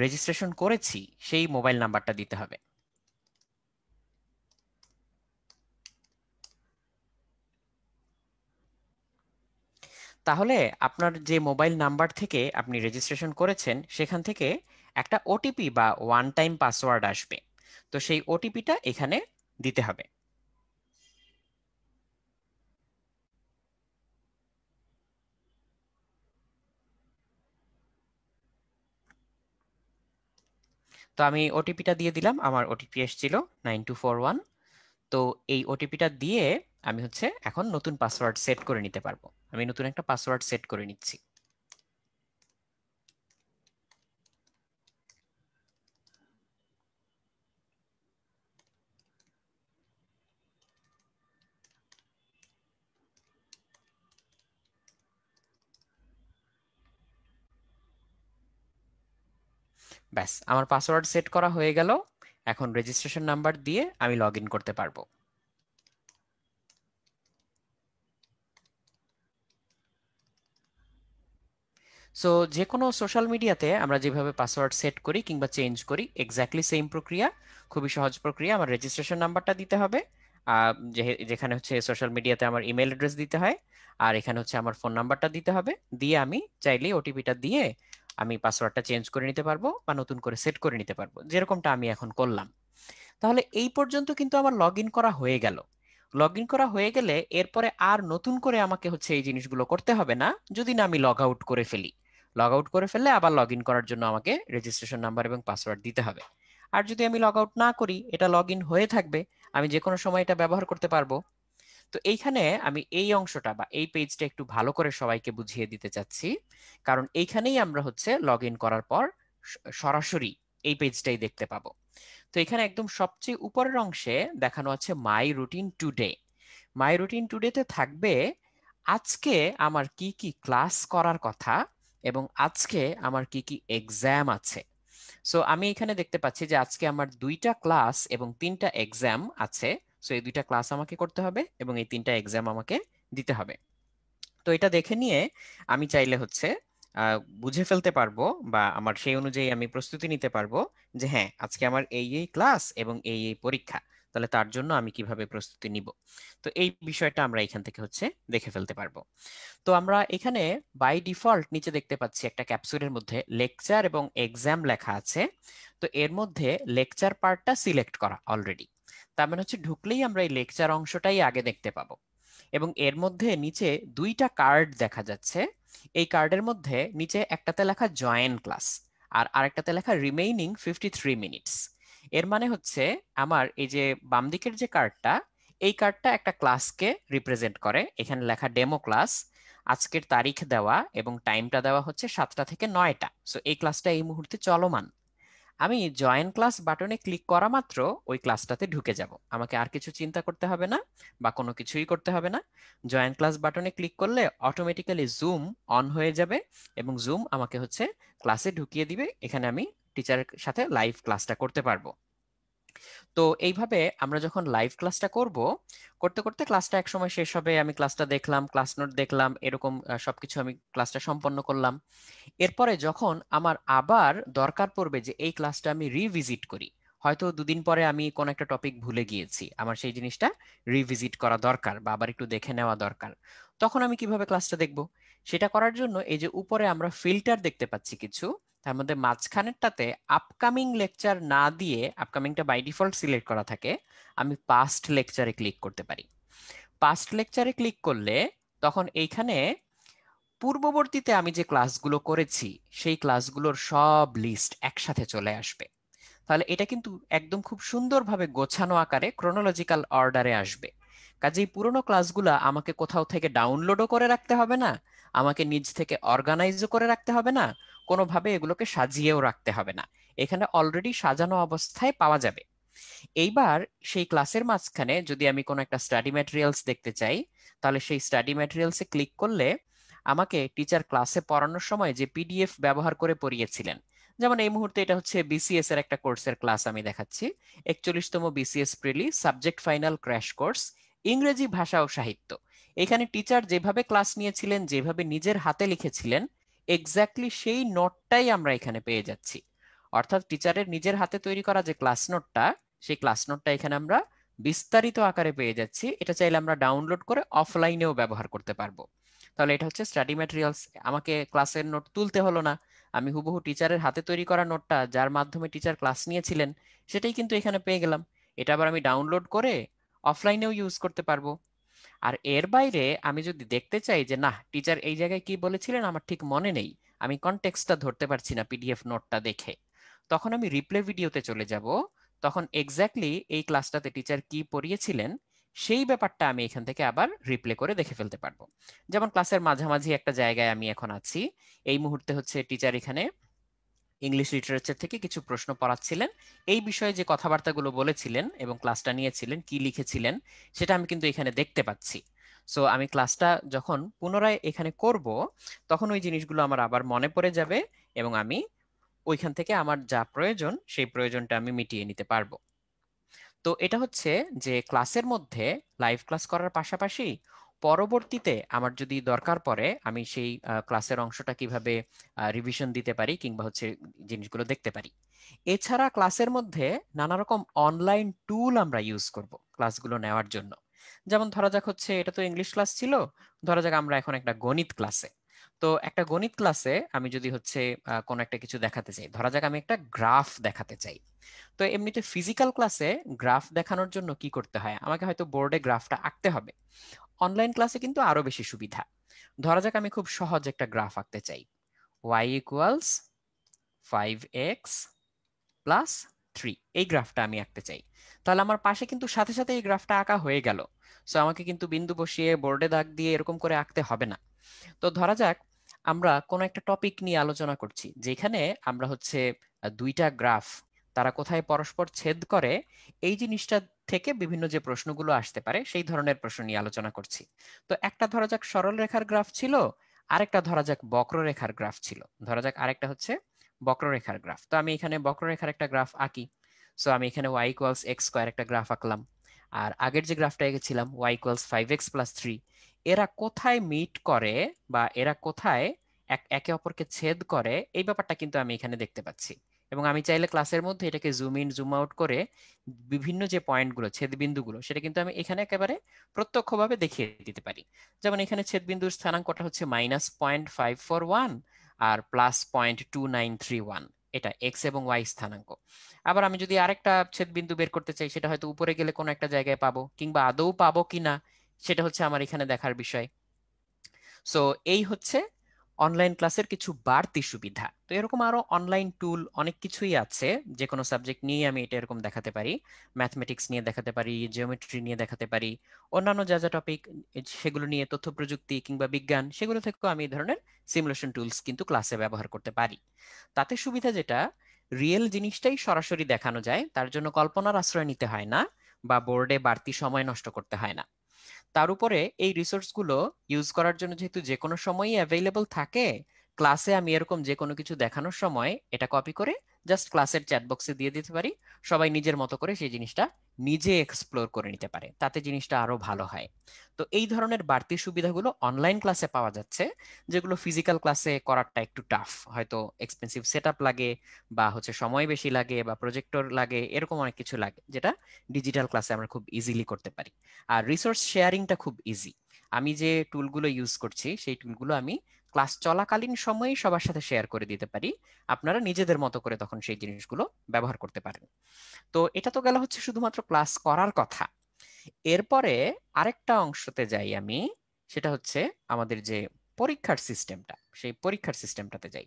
রেজিস্ট্রেশন করেছি সেই মোবাইল নাম্বারটা দিতে হবে তাহলে আপনার যে মোবাইল নাম্বার থেকে আপনি রেজিস্ট্রেশন করেছেন সেখান থেকে একটা ওটিপি বা ওয়ান টাইম পাসওয়ার্ড আসবে তো সেই ওটিপিটা এখানে দিতে হবে তো আমি ওটিপিটা দিয়ে দিলাম আমার ওটিপি এসেছিল নাইন টু ফোর ওয়ান তো এই ওটিপিটা দিয়ে আমি হচ্ছে এখন নতুন পাসওয়ার্ড সেট করে নিতে পারবো আমি নতুন একটা পাসওয়ার্ড সেট করে নিচ্ছি ব্যাস আমার পাসওয়ার্ড সেট করা হয়ে গেল এখন রেজিস্ট্রেশন নাম্বার দিয়ে আমি লগ করতে পারবো সো যে কোনো সোশ্যাল মিডিয়াতে আমরা যেভাবে পাসওয়ার্ড সেট করি কিংবা চেঞ্জ করি এক্স্যাক্টলি সেম প্রক্রিয়া খুবই সহজ প্রক্রিয়া আমার রেজিস্ট্রেশন নাম্বারটা দিতে হবে যেখানে হচ্ছে সোশ্যাল মিডিয়াতে আমার ইমেল অ্যাড্রেস দিতে হয় আর এখানে হচ্ছে আমার ফোন নাম্বারটা দিতে হবে দিয়ে আমি চাইলে ওটিপিটা দিয়ে আমি পাসওয়ার্ডটা চেঞ্জ করে নিতে পারবো বা নতুন করে সেট করে নিতে পারবো যেরকমটা আমি এখন করলাম তাহলে এই পর্যন্ত কিন্তু আমার লগ করা হয়ে গেল লগ করা হয়ে গেলে এরপরে আর নতুন করে আমাকে হচ্ছে এই জিনিসগুলো করতে হবে না যদি না আমি লগ আউট করে ফেলি লগ আউট করে ফেললে আবার লগ করার জন্য আমাকে রেজিস্ট্রেশন নাম্বার এবং পাসওয়ার্ড দিতে হবে আর যদি আমি লগ আউট না করি এটা লগ হয়ে থাকবে আমি যে কোনো সময় এটা ব্যবহার করতে পারবো তো এইখানে আমি এই অংশটা বা এই পেজটা একটু ভালো করে সবাইকে বুঝিয়ে দিতে চাচ্ছি কারণ এইখানেই আমরা হচ্ছে লগ করার পর সরাসরি এই পেজটাই দেখতে পাবো তো এখানে একদম সবচেয়ে উপরের অংশে দেখানো আছে my routine today my routine টুডেতে থাকবে আজকে আমার কি কি ক্লাস করার কথা এবং আজকে আমার কি কি এক্সাম আছে সো আমি এখানে দেখতে পাচ্ছি যে আজকে আমার দুইটা ক্লাস এবং তিনটা এক্সাম আছে সো এই দুইটা ক্লাস আমাকে করতে হবে এবং এই তিনটা এক্সাম আমাকে দিতে হবে তো এটা দেখে নিয়ে আমি চাইলে হচ্ছে বুঝে ফেলতে পারবো বা আমার সেই অনুযায়ী আমি প্রস্তুতি নিতে পারবো যে হ্যাঁ আজকে আমার এই এই ক্লাস এবং এই এই পরীক্ষা তাহলে তার জন্য আমি কিভাবে প্রস্তুতি নিব তো এই বিষয়টা আমরা এখান থেকে হচ্ছে দেখে ফেলতে পারবো তো আমরা এখানে বাই ডিফল্ট নিচে দেখতে পাচ্ছি একটা ক্যাপসুলের মধ্যে লেকচার এবং এক্সাম লেখা আছে তো এর মধ্যে লেকচার পার্টটা সিলেক্ট করা অলরেডি তার মানে হচ্ছে ঢুকলেই আমরা এই লেকচার অংশটাই আগে দেখতে পাবো এবং এর মধ্যে নিচে দুইটা কার্ড দেখা যাচ্ছে এই কার্ডের মধ্যে নিচে একটাতে লেখা জয়েন ক্লাস আর আরেকটাতে লেখা রিমেইনিং ফিফটি থ্রি মিনিটস এর মানে হচ্ছে আমার এই যে বাম দিকের যে কার্ডটা এই কার্ডটা একটা ক্লাসকে রিপ্রেজেন্ট করে এখানে লেখা ডেমো ক্লাস আজকের তারিখ দেওয়া এবং টাইমটা দেওয়া হচ্ছে সাতটা থেকে নয়টা সো এই ক্লাসটা এই মুহূর্তে চলমান আমি জয়েন ক্লাস বাটনে ক্লিক করা মাত্র ওই ক্লাসটাতে ঢুকে যাব আমাকে আর কিছু চিন্তা করতে হবে না বা কোনো কিছুই করতে হবে না জয়েন ক্লাস বাটনে ক্লিক করলে অটোমেটিক্যালি জুম অন হয়ে যাবে এবং জুম আমাকে হচ্ছে ক্লাসে ঢুকিয়ে দিবে এখানে আমি টিচারের সাথে লাইভ ক্লাসটা করতে পারবো তো এইভাবে আমরা যখন লাইভ ক্লাসটা করব করতে করতে ক্লাসটা একসময় শেষ হবে আমি ক্লাসটা দেখলাম ক্লাস নোট দেখলাম এরকম সবকিছু আমি ক্লাসটা সম্পন্ন করলাম এরপরে যখন আমার আবার দরকার পড়বে যে এই ক্লাসটা আমি রিভিজিট করি হয়তো দুদিন পরে আমি কোন একটা টপিক ভুলে গিয়েছি আমার সেই জিনিসটা রিভিজিট করা দরকার বা আবার একটু দেখে নেওয়া দরকার তখন আমি কিভাবে ক্লাসটা দেখব সেটা করার জন্য এই যে উপরে আমরা ফিল্টার দেখতে পাচ্ছি কিছু তার মধ্যে মাঝখানেরটাতে আপকামিং লেকচার না দিয়ে আপকামিংটা বাই ডিফল্ট সিলেক্ট করা থাকে আমি পাস্ট লেকচারে ক্লিক করতে পারি পাস্ট লেকচারে ক্লিক করলে তখন এইখানে পূর্ববর্তীতে আমি যে ক্লাসগুলো করেছি সেই ক্লাসগুলোর সব লিস্ট একসাথে চলে আসবে তাহলে এটা কিন্তু একদম খুব সুন্দরভাবে গোছানো আকারে ক্রোনোলজিক্যাল অর্ডারে আসবে কাজেই পুরনো ক্লাসগুলো আমাকে কোথাও থেকে ডাউনলোডও করে রাখতে হবে না আমাকে নিজ থেকে অর্গানাইজও করে রাখতে হবে না কোনোভাবে এগুলোকে সাজিয়েও রাখতে হবে না এখানে অলরেডি সাজানো অবস্থায় পাওয়া যাবে এইবার সেই ক্লাসের মাঝখানে যদি আমি কোনো একটা স্টাডি ম্যাটেরিয়ালস দেখতে চাই তাহলে সেই স্টাডি ম্যাটেরিয়ালসে ক্লিক করলে আমাকে টিচার ক্লাসে পড়ানোর সময় যে পিডিএফ ব্যবহার করে পড়িয়েছিলেন যেমন এই মুহূর্তে এটা হচ্ছে বিসিএস এর একটা কোর্সের ক্লাস আমি দেখাচ্ছি একচল্লিশতম BCS preli subject final crash course ইংরেজি ভাষা ও সাহিত্য এখানে টিচার যেভাবে ক্লাস নিয়েছিলেন যেভাবে নিজের হাতে লিখেছিলেন এক্স্যাক্টলি সেই নোটটাই আমরা এখানে পেয়ে যাচ্ছি অর্থাৎ টিচারের নিজের হাতে তৈরি করা যে ক্লাস নোটটা সেই ক্লাস নোটটা এখানে আমরা বিস্তারিত আকারে পেয়ে যাচ্ছি এটা চাইলে আমরা ডাউনলোড করে অফলাইনেও ব্যবহার করতে পারবো তাহলে এটা হচ্ছে স্টাডি ম্যাটেরিয়ালস আমাকে ক্লাসের নোট তুলতে হলো না আমি হুবহু টিচারের হাতে তৈরি করা নোটটা যার মাধ্যমে টিচার ক্লাস নিয়েছিলেন সেটাই কিন্তু এখানে পেয়ে গেলাম এটা আবার আমি ডাউনলোড করে অফলাইনেও ইউজ করতে পারবো আর এর বাইরে আমি যদি দেখতে চাই যে না টিচার এই জায়গায় কি বলেছিলেন আমার ঠিক মনে নেই আমি কনটেক্সটা ধরতে পারছি না পিডিএফ নোটটা দেখে তখন আমি রিপ্লে ভিডিওতে চলে যাব তখন এক্স্যাক্টলি এই ক্লাসটাতে টিচার কি পড়িয়েছিলেন সেই ব্যাপারটা আমি এখান থেকে আবার রিপ্লে করে দেখে ফেলতে পারবো যেমন ক্লাসের মাঝামাঝি একটা জায়গায় আমি এখন আছি এই মুহূর্তে হচ্ছে টিচার এখানে ইংলিশ লিটারেচার থেকে কিছু প্রশ্ন পড়াচ্ছিলেন এই বিষয়ে যে কথাবার্তাগুলো বলেছিলেন এবং ক্লাসটা নিয়েছিলেন কি লিখেছিলেন সেটা আমি কিন্তু এখানে দেখতে পাচ্ছি সো আমি ক্লাসটা যখন পুনরায় এখানে করব তখন ওই জিনিসগুলো আমার আবার মনে পড়ে যাবে এবং আমি ওইখান থেকে আমার যা প্রয়োজন সেই প্রয়োজনটা আমি মিটিয়ে নিতে পারবো তো এটা হচ্ছে যে ক্লাসের মধ্যে লাইভ ক্লাস করার পাশাপাশি পরবর্তীতে আমার যদি দরকার পড়ে আমি সেই ক্লাসের অংশটা কিভাবে রিভিশন দিতে পারি কিংবা হচ্ছে জিনিসগুলো দেখতে পারি এছাড়া ক্লাসের মধ্যে নানা রকম অনলাইন টুল আমরা ইউজ করব ক্লাসগুলো নেওয়ার জন্য যেমন ধরা যাক হচ্ছে এটা তো ইংলিশ ক্লাস ছিল ধরা যাক আমরা এখন একটা গণিত ক্লাসে তো একটা গণিত ক্লাসে আমি যদি হচ্ছে কোনো একটা কিছু দেখাতে চাই ধরা যাক আমি একটা গ্রাফ দেখাতে চাই তো এমনিতে ফিজিক্যাল ক্লাসে গ্রাফ দেখানোর জন্য কি করতে হয় আমাকে হয়তো বোর্ডে গ্রাফটা আঁকতে হবে অনলাইন ক্লাসে কিন্তু আরো বেশি সুবিধা ধরা যাক আমি খুব সহজ একটা গ্রাফ আঁকতে চাই y equals five x plus three এই গ্রাফটা আমি আঁকতে চাই তাহলে আমার পাশে কিন্তু সাথে সাথে এই গ্রাফটা আঁকা হয়ে গেল সো আমাকে কিন্তু বিন্দু বসিয়ে বোর্ডে দাগ দিয়ে এরকম করে আঁকতে হবে না তো ধরা যাক আমরা কোনো একটা টপিক নিয়ে আলোচনা করছি যেখানে আমরা হচ্ছে দুইটা গ্রাফ তারা কোথায় পরস্পর ছেদ করে এই জিনিসটা থেকে বিভিন্ন যে প্রশ্নগুলো আসতে পারে সেই ধরনের প্রশ্ন নিয়ে আলোচনা করছি তো একটা ধরা যাক সরল রেখার গ্রাফ ছিল আরেকটা ধরা যাক বক্ররেখার গ্রাফ ছিল ধরা যাক আরেকটা হচ্ছে বক্ররেখার গ্রাফ তো আমি এখানে বক্ররেখার একটা গ্রাফ আঁকি সো আমি এখানে ওয়াই ইকুয়ালস এক্স স্কোয়ার একটা গ্রাফ আঁকলাম আর আগের যে গ্রাফটা এঁকেছিলাম y equals five x plus three এরা কোথায় মিট করে বা এরা কোথায় এক একে অপরকে ছেদ করে এই ব্যাপারটা কিন্তু আমি এখানে দেখতে পাচ্ছি এবং আমি চাইলে ক্লাসের মধ্যে এটাকে জুম ইন জুম আউট করে বিভিন্ন যে পয়েন্টগুলো ছেদবিন্দুগুলো সেটা কিন্তু আমি এখানে একেবারে প্রত্যক্ষভাবে দেখিয়ে দিতে পারি যেমন এখানে ছেদবিন্দুর স্থানাঙ্কটা হচ্ছে minus point five four one আর plus point two nine three one এটা এক্স এবং ওয়াই স্থানাঙ্ক আবার আমি যদি আরেকটা ছেদবিন্দু বের করতে চাই সেটা হয়তো উপরে গেলে কোনো একটা জায়গায় পাবো কিংবা আদৌ পাবো কিনা সেটা হচ্ছে আমার এখানে দেখার বিষয় সো এই হচ্ছে অনলাইন ক্লাসের কিছু বাড়তি সুবিধা তো এরকম আরো অনলাইন টুল অনেক কিছুই আছে যে কোনো সাবজেক্ট নিয়ে আমি এটা এরকম দেখাতে পারি ম্যাথমেটিক্স নিয়ে দেখাতে পারি জিওমেট্রি নিয়ে দেখাতে পারি অন্যান্য যা যা টপিক সেগুলো নিয়ে তথ্য প্রযুক্তি কিংবা বিজ্ঞান সেগুলো থেকেও আমি এই ধরনের সিমুলেশন টুলস কিন্তু ক্লাসে ব্যবহার করতে পারি তাতে সুবিধা যেটা রিয়েল জিনিসটাই সরাসরি দেখানো যায় তার জন্য কল্পনার আশ্রয় নিতে হয় না বা বোর্ডে বাড়তি সময় নষ্ট করতে হয় না তার উপরে এই রিসোর্সগুলো ইউজ করার জন্য যেহেতু যে কোনো সময়ই অ্যাভেলেবল থাকে ক্লাসে আমি এরকম যে কোনো কিছু দেখানোর সময় এটা কপি করে জাস্ট ক্লাসের চ্যাট বক্সে দিয়ে দিতে পারি সবাই নিজের মতো করে সেই জিনিসটা নিজে এক্সপ্লোর করে নিতে পারে তাতে জিনিসটা আরো ভালো হয় তো এই ধরনের বাড়তি সুবিধাগুলো অনলাইন ক্লাসে পাওয়া যাচ্ছে যেগুলো ফিজিক্যাল ক্লাসে করাটা একটু টাফ হয়তো এক্সপেন্সিভ সেট লাগে বা হচ্ছে সময় বেশি লাগে বা প্রজেক্টর লাগে এরকম অনেক কিছু লাগে যেটা ডিজিটাল ক্লাসে আমরা খুব ইজিলি করতে পারি আর রিসোর্স শেয়ারিংটা খুব ইজি আমি যে টুলগুলো ইউজ করছি সেই টুলগুলো আমি ক্লাস চলাকালীন সময়েই সবার সাথে শেয়ার করে দিতে পারি আপনারা নিজেদের মতো করে তখন সেই জিনিসগুলো ব্যবহার করতে পারেন তো এটা তো গেল হচ্ছে শুধুমাত্র ক্লাস করার কথা এরপরে আরেকটা অংশতে যাই আমি সেটা হচ্ছে আমাদের যে পরীক্ষার সিস্টেমটা সেই পরীক্ষার সিস্টেমটাতে যাই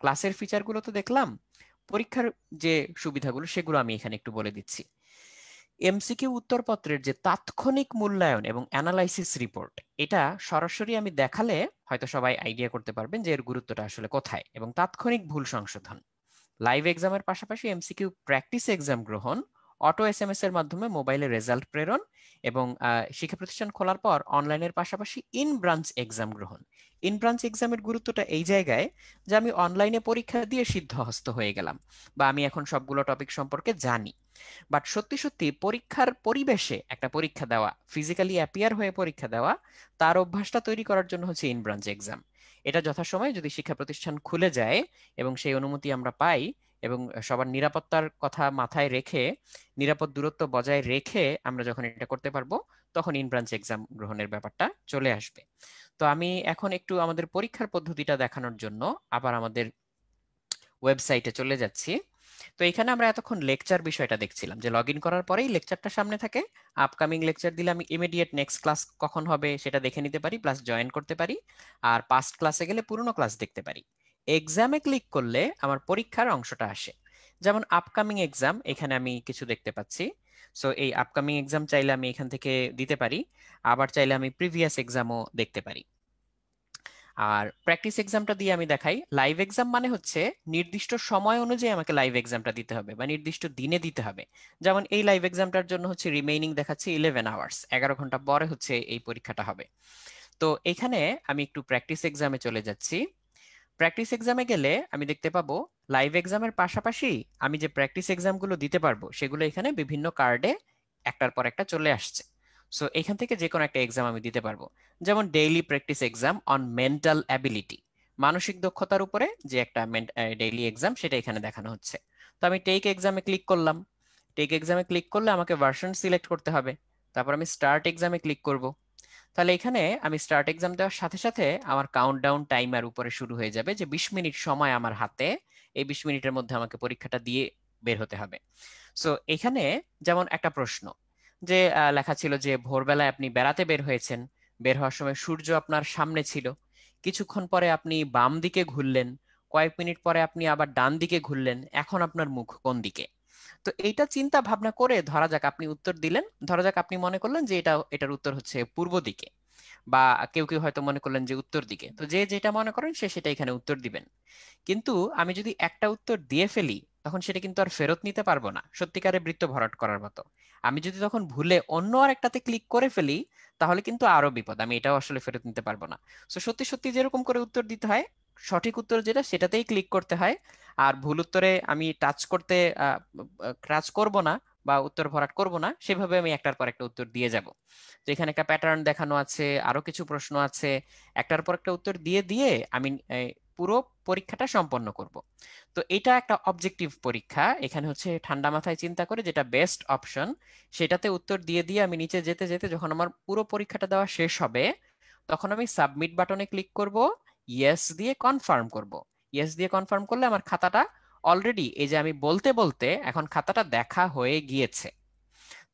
ক্লাসের ফিচারগুলো তো দেখলাম পরীক্ষার যে সুবিধাগুলো সেগুলো আমি এখানে একটু বলে দিচ্ছি এমসিকিউ উত্তরপত্রের যে তাৎক্ষণিক মূল্যায়ন এবং অ্যানালাইসিস রিপোর্ট এটা সরাসরি আমি দেখালে হয়তো সবাই আইডিয়া করতে পারবেন যে এর গুরুত্বটা আসলে কোথায় এবং তাৎক্ষণিক ভুল সংশোধন লাইভ এক্সামের পাশাপাশি এমসিকিউ প্র্যাকটিস এক্সাম গ্রহণ অটো এস এম এস এর মাধ্যমে মোবাইলে রেজাল্ট প্রেরণ এবং শিক্ষা প্রতিষ্ঠান খোলার পর অনলাইনের পাশাপাশি ইন ব্রাঞ্চ এক্সাম গ্রহণ ইন ব্রাঞ্চ এক্সামের গুরুত্বটা এই জায়গায় যে আমি অনলাইনে পরীক্ষা দিয়ে সিদ্ধহস্ত হয়ে গেলাম বা আমি এখন সবগুলো টপিক সম্পর্কে জানি বাট সত্যি সত্যি পরীক্ষার পরিবেশে একটা পরীক্ষা দেওয়া ফিজিক্যালি অ্যাপিয়ার হয়ে পরীক্ষা দেওয়া তার অভ্যাসটা তৈরি করার জন্য হচ্ছে ইন ব্রাঞ্চ এক্সাম এটা যথাসময়ে যদি শিক্ষা প্রতিষ্ঠান খুলে যায় এবং সেই অনুমতি আমরা পাই এবং সবার নিরাপত্তার কথা মাথায় রেখে নিরাপদ দূরত্ব বজায় রেখে আমরা যখন এটা করতে পারবো তখন ইন ব্রাঞ্চ এক্সাম গ্রহণের ব্যাপারটা চলে আসবে তো আমি এখন একটু আমাদের পরীক্ষার পদ্ধতিটা দেখানোর জন্য আবার আমাদের ওয়েবসাইটে চলে যাচ্ছি তো এখানে আমরা এতক্ষণ লেকচার বিষয়টা দেখছিলাম যে লগ ইন করার পরেই লেকচারটা সামনে থাকে আপকামিং লেকচার দিলে আমি ইমিডিয়েট নেক্সট ক্লাস কখন হবে সেটা দেখে নিতে পারি প্লাস জয়েন করতে পারি আর পাস্ট ক্লাসে গেলে পুরনো ক্লাস দেখতে পারি এক্সামে ক্লিক করলে আমার পরীক্ষার অংশটা আসে যেমন আপকামিং এক্সাম এখানে আমি কিছু দেখতে পাচ্ছি সো এই আপকামিং এক্সাম চাইলে আমি এখান থেকে দিতে পারি আবার চাইলে আমি প্রিভিয়াস এক্সামও দেখতে পারি আর প্র্যাকটিস এক্সামটা দিয়ে আমি দেখাই লাইভ এক্সাম মানে হচ্ছে নির্দিষ্ট সময় অনুযায়ী আমাকে লাইভ এক্সামটা দিতে হবে বা নির্দিষ্ট দিনে দিতে হবে যেমন এই লাইভ এক্সামটার জন্য হচ্ছে রিমেইনিং দেখাচ্ছে ইলেভেন আওয়ার্স এগারো ঘন্টা পরে হচ্ছে এই পরীক্ষাটা হবে তো এখানে আমি একটু প্র্যাকটিস এক্সামে চলে যাচ্ছি প্র্যাকটিস এক্সামে গেলে আমি দেখতে পাবো লাইভ এক্সামের পাশাপাশি আমি যে প্র্যাকটিস এক্সামগুলো দিতে পারবো সেগুলো এখানে বিভিন্ন কার্ডে একটার পর একটা চলে আসছে সো এখান থেকে যে কোনো একটা এক্সাম আমি দিতে পারবো যেমন daily practice exam on mental ability মানসিক দক্ষতার উপরে যে একটা ডেইলি এক্সাম সেটা এখানে দেখানো হচ্ছে তো আমি টেক এক্সামে ক্লিক করলাম টেক এক্সামে ক্লিক করলে আমাকে ভার্সন সিলেক্ট করতে হবে তারপর আমি স্টার্ট এক্সামে ক্লিক করব তাহলে এখানে আমি স্টার্ট এক্সাম দেওয়ার সাথে সাথে আমার কাউন্টডাউন টাইমার উপরে শুরু হয়ে যাবে যে বিশ মিনিট সময় আমার হাতে এই বিশ মিনিটের মধ্যে আমাকে পরীক্ষাটা দিয়ে বের হতে হবে সো এখানে যেমন একটা প্রশ্ন যে লেখা ছিল যে ভোরবেলায় আপনি বেড়াতে বের হয়েছেন বের হওয়ার সময় সূর্য আপনার সামনে ছিল কিছুক্ষণ পরে আপনি বাম দিকে ঘুরলেন কয়েক মিনিট পরে আপনি আবার ডান দিকে ঘুরলেন এখন আপনার মুখ কোন দিকে তো এইটা চিন্তা ভাবনা করে ধরা যাক আপনি উত্তর দিলেন ধরা যাক আপনি মনে করলেন যে এটা এটার উত্তর হচ্ছে পূর্ব দিকে বা কেউ কেউ হয়তো মনে করলেন যে উত্তর দিকে তো যে যেটা মনে করেন সে সেটা এখানে উত্তর দিবেন কিন্তু আমি যদি একটা উত্তর দিয়ে ফেলি তখন সেটা কিন্তু আর ফেরত নিতে পারবো না সত্যিকারে বৃত্ত ভরাট করার মতো আমি যদি তখন ভুলে অন্য আর একটাতে ক্লিক করে ফেলি তাহলে কিন্তু আরো বিপদ আমি এটাও আসলে ফেরত নিতে পারবো না সো সত্যি সত্যি যেরকম করে উত্তর দিতে হয় সঠিক উত্তর যেটা সেটাতেই ক্লিক করতে হয় আর ভুল উত্তরে আমি টাচ করতে টাচ করব না বা উত্তর ভরাট করব না সেভাবে আমি একটার পর একটা উত্তর দিয়ে যাব তো এখানে একটা প্যাটার্ন দেখানো আছে আরো কিছু প্রশ্ন আছে একটার পর একটা উত্তর দিয়ে দিয়ে আমি পুরো পরীক্ষাটা সম্পন্ন করব তো এটা একটা অবজেক্টিভ পরীক্ষা এখানে হচ্ছে ঠান্ডা মাথায় চিন্তা করে যেটা বেস্ট অপশন সেটাতে উত্তর দিয়ে দিয়ে আমি নিচে যেতে যেতে যখন আমার পুরো পরীক্ষাটা দেওয়া শেষ হবে তখন আমি সাবমিট বাটনে ক্লিক করব ইয়েস দিয়ে কনফার্ম করব ইয়েস দিয়ে কনফার্ম করলে আমার খাতাটা অলরেডি এই যে আমি বলতে বলতে এখন খাতাটা দেখা হয়ে গিয়েছে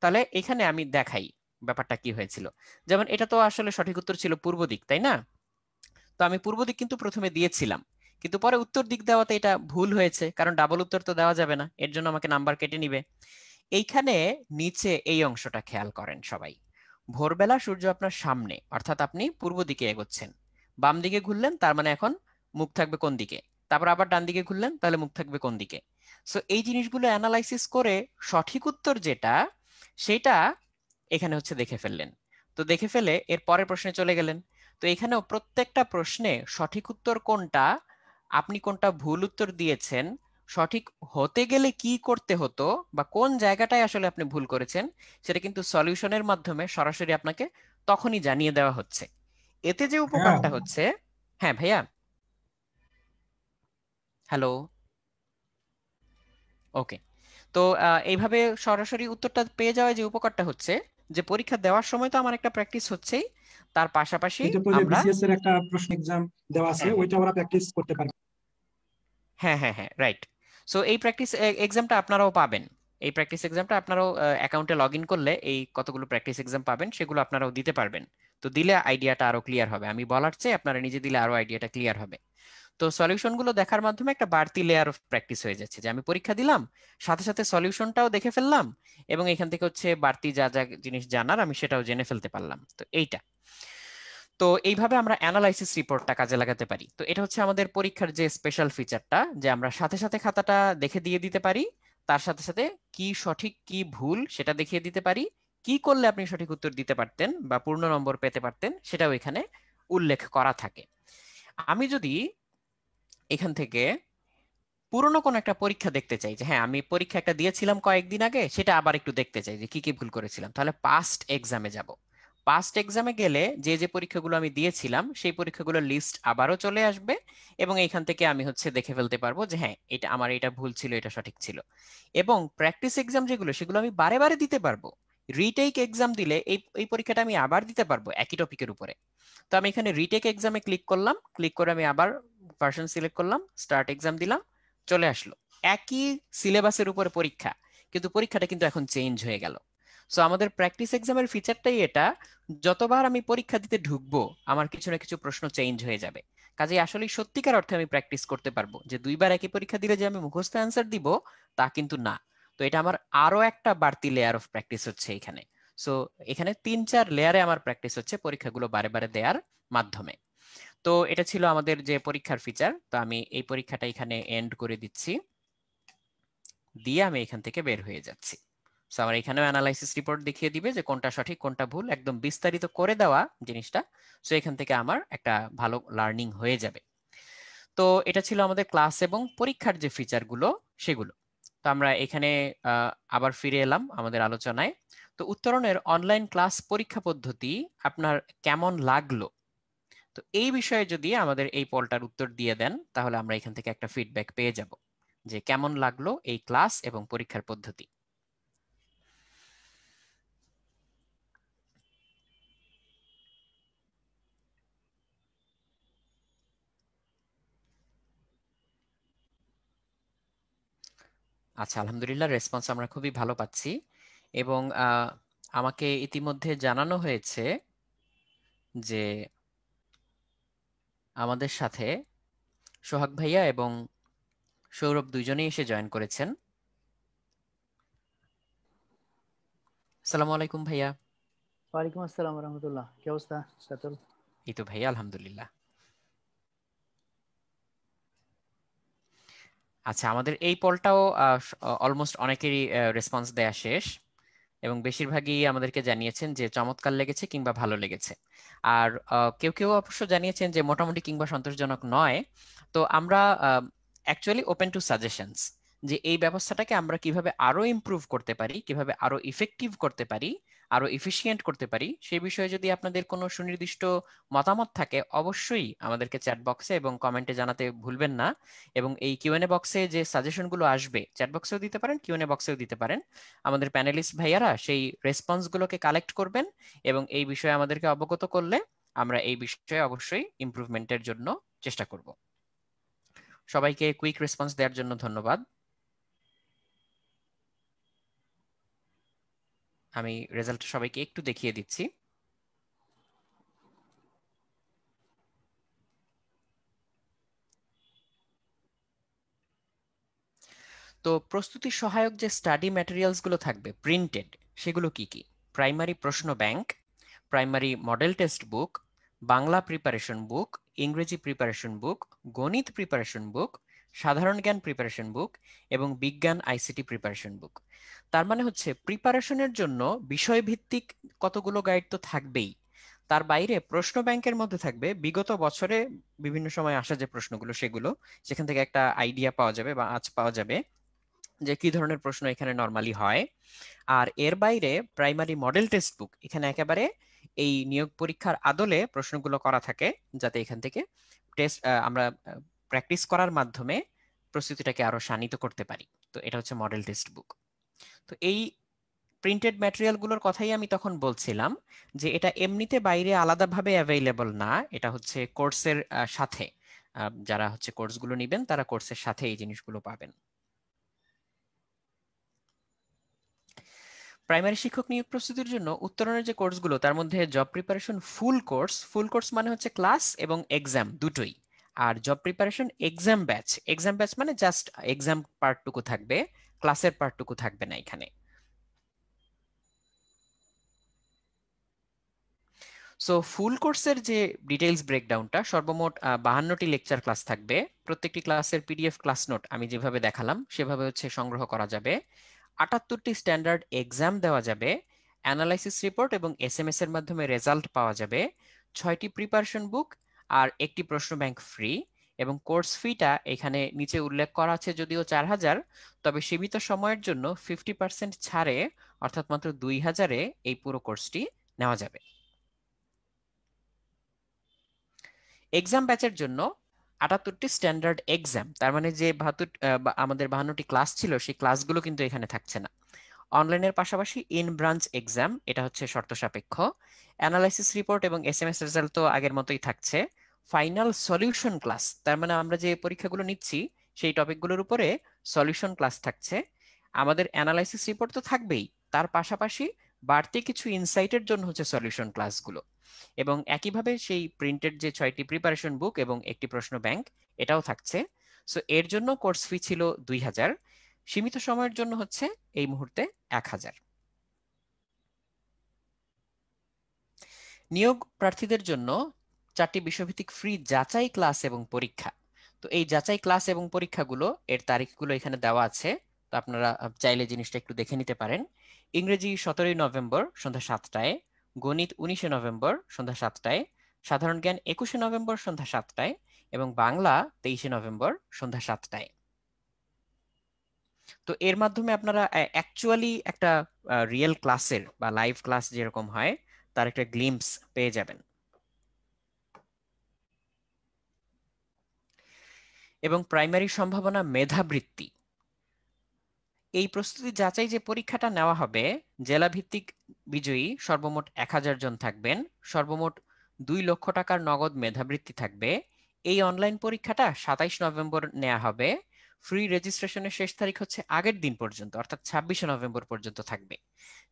তাহলে এখানে আমি দেখাই ব্যাপারটা কি হয়েছিল যেমন এটা তো আসলে সঠিক উত্তর ছিল পূর্ব দিক তাই না তো আমি পূর্ব দিক কিন্তু প্রথমে দিয়েছিলাম কিন্তু পরে উত্তর দিক দেওয়াতে এটা ভুল হয়েছে কারণ ডাবল উত্তর তো দেওয়া যাবে না এর জন্য আমাকে নাম্বার কেটে নিবে এইখানে নিচে এই অংশটা খেয়াল করেন সবাই ভোরবেলা সূর্য আপনার সামনে অর্থাৎ আপনি পূর্ব দিকে এগোচ্ছেন বাম দিকে ঘুরলেন তার মানে এখন মুখ থাকবে কোন দিকে তারপর আবার ডান দিকে ঘুরলেন তাহলে মুখ থাকবে কোন দিকে সো এই জিনিসগুলো অ্যানালাইসিস করে সঠিক উত্তর যেটা সেটা এখানে হচ্ছে দেখে ফেললেন তো দেখে ফেলে এর পরের প্রশ্নে চলে গেলেন তো এখানেও প্রত্যেকটা প্রশ্নে সঠিক উত্তর কোনটা আপনি কোনটা ভুল উত্তর দিয়েছেন সঠিক হতে গেলে কি করতে হতো বা কোন জায়গাটায় আসলে আপনি ভুল করেছেন সেটা কিন্তু সলিউশনের মাধ্যমে সরাসরি আপনাকে তখনই জানিয়ে দেওয়া হচ্ছে এতে যে হ্যাঁ। উপকারটা হচ্ছে হ্যাঁ ভাইয়া হ্যালো ওকে তো এইভাবে সরাসরি উত্তরটা পেয়ে যাওয়ায় যে উপকারটা হচ্ছে যে পরীক্ষা দেওয়ার সময় তো আমার একটা প্র্যাকটিস হচ্ছেই তার পাশাপাশি একটা প্রশ্ন এক্সাম দেওয়া আছে হ্যাঁ, হ্যাঁ। ওইটা আমরা প্র্যাকটিস করতে পারব হ্যাঁ হ্যাঁ হ্যাঁ রাইট সো এই প্র্যাকটিস এক্সামটা আপনারাও পাবেন এই প্র্যাকটিস এক্সামটা আপনারাও অ্যাকাউন্টে লগ ইন করলে এই কতগুলো প্র্যাকটিস এক্সাম পাবেন সেগুলো আপনারাও দিতে পারবেন তো দিলে আইডিয়াটা ক্লিয়ার হবে আমি বলার চেয়ে আপনারা নিজে দিলে আরো আইডিয়াটা ক্লিয়ার হবে তো সলিউশনগুলো দেখার মাধ্যমে একটা বাড়তি লেয়ার অফ প্র্যাকটিস হয়ে যাচ্ছে যে আমি পরীক্ষা দিলাম সাথে সাথে সলিউশনটাও দেখে ফেললাম এবং এখান থেকে হচ্ছে বাড়তি যা যা জিনিস জানার আমি সেটাও জেনে ফেলতে পারলাম তো এইটা তো এইভাবে আমরা অ্যানালাইসিস রিপোর্টটা কাজে লাগাতে পারি তো এটা হচ্ছে আমাদের পরীক্ষার যে স্পেশাল ফিচারটা যে আমরা সাথে সাথে খাতাটা দেখে দিয়ে দিতে পারি তার সাথে সাথে কি সঠিক কি ভুল সেটা দেখিয়ে দিতে পারি কি করলে আপনি সঠিক উত্তর দিতে পারতেন বা পূর্ণ নম্বর পেতে পারতেন সেটাও এখানে উল্লেখ করা থাকে আমি যদি এখান থেকে পুরনো কোনো একটা পরীক্ষা দেখতে চাই যে হ্যাঁ আমি পরীক্ষা একটা দিয়েছিলাম কয়েকদিন আগে সেটা আবার একটু দেখতে চাই যে কি কি ভুল করেছিলাম তাহলে পাস্ট এক্সামে যাব পাস্ট এক্সামে গেলে যে যে পরীক্ষাগুলো আমি দিয়েছিলাম সেই পরীক্ষাগুলোর লিস্ট আবারও চলে আসবে এবং এইখান থেকে আমি হচ্ছে দেখে ফেলতে পারবো যে হ্যাঁ এটা আমার এটা ভুল ছিল এটা সঠিক ছিল এবং প্র্যাকটিস এক্সাম যেগুলো সেগুলো আমি বারে বারে দিতে পারবো রিটেক এক্সাম দিলে এই এই পরীক্ষাটা আমি আবার দিতে পারবো একই টপিকের উপরে তো আমি এখানে রিটেক এক্সামে ক্লিক করলাম ক্লিক করে আমি আবার ভার্সন সিলেক্ট করলাম স্টার্ট এক্সাম দিলাম চলে আসলো একই সিলেবাসের উপরে পরীক্ষা কিন্তু পরীক্ষাটা কিন্তু এখন চেঞ্জ হয়ে গেল সো আমাদের প্র্যাকটিস এক্সামের ফিচারটাই এটা যতবার আমি পরীক্ষা দিতে ঢুকবো আমার কিছু না কিছু প্রশ্ন চেঞ্জ হয়ে যাবে কাজে আসলে সত্যিকার অর্থে আমি প্র্যাকটিস করতে পারবো যে দুইবার একই পরীক্ষা দিলে যে আমি মুখস্থ অ্যান্সার দিব তা কিন্তু না তো এটা আমার আরো একটা বাড়তি লেয়ার অফ প্র্যাকটিস হচ্ছে এখানে সো এখানে তিন চার লেয়ারে আমার প্র্যাকটিস হচ্ছে পরীক্ষাগুলো বারে বারে দেওয়ার মাধ্যমে তো এটা ছিল আমাদের যে পরীক্ষার ফিচার তো আমি এই পরীক্ষাটা এখানে এন্ড করে দিচ্ছি দিয়ে আমি এখান থেকে বের হয়ে যাচ্ছি সো আমার এখানেও অ্যানালাইসিস রিপোর্ট দেখিয়ে দিবে যে কোনটা সঠিক কোনটা ভুল একদম বিস্তারিত করে দেওয়া জিনিসটা সো এখান থেকে আমার একটা ভালো লার্নিং হয়ে যাবে তো এটা ছিল আমাদের ক্লাস এবং পরীক্ষার যে ফিচারগুলো সেগুলো তো আমরা এখানে আবার ফিরে এলাম আমাদের আলোচনায় তো উত্তরণের অনলাইন ক্লাস পরীক্ষা পদ্ধতি আপনার কেমন লাগলো তো এই বিষয়ে যদি আমাদের এই পলটার উত্তর দিয়ে দেন তাহলে আমরা এখান থেকে একটা ফিডব্যাক পেয়ে যাব যে কেমন লাগলো এই ক্লাস এবং পরীক্ষার পদ্ধতি আচ্ছা আলহামদুলিল্লাহ রেসপন্স আমরা খুবই ভালো পাচ্ছি এবং আমাকে ইতিমধ্যে জানানো হয়েছে যে আমাদের সাথে সোহাগ ভাইয়া এবং সৌরভ দুইজনেই এসে জয়েন করেছেন আসসালামু আলাইকুম ভাইয়া ওয়ালাইকুম আসসালাম রহমতুল্লাহ কি অবস্থা এই তো ভাইয়া আলহামদুলিল্লাহ আচ্ছা আমাদের এই পলটাও অলমোস্ট অনেকেরই রেসপন্স দেয়া শেষ এবং বেশিরভাগই আমাদেরকে জানিয়েছেন যে চমৎকার লেগেছে কিংবা ভালো লেগেছে আর কেউ কেউ অবশ্য জানিয়েছেন যে মোটামুটি কিংবা সন্তোষজনক নয় তো আমরা অ্যাকচুয়ালি ওপেন টু সাজেশনস যে এই ব্যবস্থাটাকে আমরা কিভাবে আরো ইমপ্রুভ করতে পারি কিভাবে আরো ইফেক্টিভ করতে পারি আরো ইফিসিয়েন্ট করতে পারি সেই বিষয়ে যদি আপনাদের কোনো সুনির্দিষ্ট মতামত থাকে অবশ্যই আমাদেরকে চ্যাট বক্সে এবং কমেন্টে জানাতে ভুলবেন না এবং এই কিউএনএ বক্সে যে সাজেশনগুলো আসবে চ্যাট বক্সেও দিতে পারেন কিউএনএ বক্সেও দিতে পারেন আমাদের প্যানেলিস্ট ভাইয়ারা সেই রেসপন্সগুলোকে কালেক্ট করবেন এবং এই বিষয়ে আমাদেরকে অবগত করলে আমরা এই বিষয়ে অবশ্যই ইমপ্রুভমেন্টের জন্য চেষ্টা করব সবাইকে কুইক রেসপন্স দেওয়ার জন্য ধন্যবাদ আমি রেজাল্ট সবাইকে একটু দেখিয়ে দিচ্ছি তো প্রস্তুতি সহায়ক যে স্টাডি ম্যাটেরিয়ালসগুলো থাকবে প্রিন্টেড সেগুলো কি কি প্রাইমারি প্রশ্ন bank primary model test book Bangla preparation book ইংরেজি প্রিপারেশন বুক গণিত প্রিপারেশন বুক সাধারণ জ্ঞান প্রিপারেশন বুক এবং বিজ্ঞান আইসিটি প্রিপারেশন বুক তার মানে হচ্ছে প্রিপারেশনের জন্য বিষয়ভিত্তিক কতগুলো গাইড তো থাকবেই তার বাইরে প্রশ্ন ব্যাংকের মধ্যে থাকবে বিগত বছরে বিভিন্ন সময় আসা যে প্রশ্নগুলো সেগুলো সেখান থেকে একটা আইডিয়া পাওয়া যাবে বা আজ পাওয়া যাবে যে কি ধরনের প্রশ্ন এখানে নর্মালি হয় আর এর বাইরে প্রাইমারি মডেল টেক্সট বুক এখানে একেবারে এই নিয়োগ পরীক্ষার আদলে প্রশ্নগুলো করা থাকে যাতে এখান থেকে টেস্ট আমরা প্র্যাকটিস করার মাধ্যমে প্রস্তুতিটাকে আরো শানিত করতে পারি তো এটা হচ্ছে মডেল টেক্সট বুক তো এই প্রিন্টেড ম্যাটেরিয়ালগুলোর কথাই আমি তখন বলছিলাম যে এটা এমনিতে বাইরে আলাদাভাবে অ্যাভেইলেবল না এটা হচ্ছে কোর্সের সাথে যারা হচ্ছে কোর্সগুলো নেবেন তারা কোর্সের সাথে এই জিনিসগুলো পাবেন প্রাইমারি শিক্ষক নিয়োগ প্রস্তুতির জন্য উত্তরণের যে কোর্সগুলো তার মধ্যে job preparation full course full course মানে হচ্ছে ক্লাস এবং এক্সাম দুটোই আর job preparation exam batch exam batch মানে জাস্ট এক্সাম পার্টটুকু থাকবে ক্লাসের পার্টটুকু থাকবে না এখানে সো ফুল কোর্সের যে ডিটেলস ব্রেকডাউনটা সর্বমোট বাহান্নটি লেকচার ক্লাস থাকবে প্রত্যেকটি ক্লাসের পিডিএফ ক্লাস নোট আমি যেভাবে দেখালাম সেভাবে হচ্ছে সংগ্রহ করা যাবে আটাত্তরটি স্ট্যান্ডার্ড এক্সাম দেওয়া যাবে অ্যানালাইসিস রিপোর্ট এবং এস এর মাধ্যমে রেজাল্ট পাওয়া যাবে ছয়টি প্রিপারেশন বুক আর একটি প্রশ্ন ব্যাংক ফ্রি এবং কোর্স ফিটা এখানে নিচে উল্লেখ করা আছে যদিও চার হাজার তবে সীমিত সময়ের জন্য ফিফটি পার্সেন্ট ছাড়ে অর্থাৎ মাত্র দুই হাজারে এই পুরো কোর্সটি নেওয়া যাবে এক্সাম ব্যাচের জন্য আটাত্তরটি স্ট্যান্ডার্ড এক্সাম তার মানে যে বাহাত্তর আমাদের বাহান্নটি ক্লাস ছিল সেই ক্লাসগুলো কিন্তু এখানে থাকছে না অনলাইনের পাশাপাশি ইন ব্রাঞ্চ এক্সাম এটা হচ্ছে শর্ত সাপেক্ষ অ্যানালাইসিস রিপোর্ট এবং এস এম এস রেজাল্ট তো আগের মতোই থাকছে ফাইনাল সলিউশন ক্লাস তার মানে আমরা যে পরীক্ষাগুলো নিচ্ছি সেই টপিকগুলোর উপরে সলিউশন ক্লাস থাকছে আমাদের অ্যানালাইসিস রিপোর্ট তো থাকবেই তার পাশাপাশি বাড়তি কিছু ইনসাইটের জন্য হচ্ছে সলিউশন ক্লাসগুলো এবং একইভাবে সেই প্রিন্টেড যে ছয়টি প্রিপারেশন বুক এবং একটি প্রশ্ন ব্যাংক এটাও থাকছে সো এর জন্য কোর্স ফি ছিল দুই হাজার সীমিত সময়ের জন্য হচ্ছে এই মুহূর্তে এক হাজার নিয়োগ প্রার্থীদের জন্য চারটি বিশ্বভিত্তিক ফ্রি যাচাই ক্লাস এবং পরীক্ষা তো এই যাচাই ক্লাস এবং পরীক্ষাগুলো এর তারিখগুলো এখানে দেওয়া আছে তো আপনারা চাইলে জিনিসটা একটু দেখে নিতে পারেন ইংরেজি সতেরোই নভেম্বর সন্ধ্যা সাতটায় গণিত উনিশে নভেম্বর সন্ধ্যা সাতটায় সাধারণ জ্ঞান একুশে নভেম্বর সন্ধ্যা সাতটায় এবং বাংলা তেইশে নভেম্বর সন্ধ্যা সাতটায় তো এর মাধ্যমে আপনারা অ্যাকচুয়ালি একটা রিয়েল ক্লাসের বা লাইভ ক্লাস যেরকম হয় তার একটা গ্লিমস পেয়ে যাবেন এবং প্রাইমারি সম্ভাবনা মেধাবৃত্তি এই প্রস্তুতি যাচাই যে পরীক্ষাটা নেওয়া হবে জেলা ভিত্তিক বিজয়ী সর্বমোট এক হাজার জন থাকবেন সর্বমোট দুই লক্ষ টাকার নগদ মেধাবৃত্তি থাকবে এই অনলাইন পরীক্ষাটা সাতাইশ নভেম্বর নেওয়া হবে ফ্রি রেজিস্ট্রেশনের শেষ তারিখ হচ্ছে আগের দিন পর্যন্ত অর্থাৎ ছাব্বিশে নভেম্বর পর্যন্ত থাকবে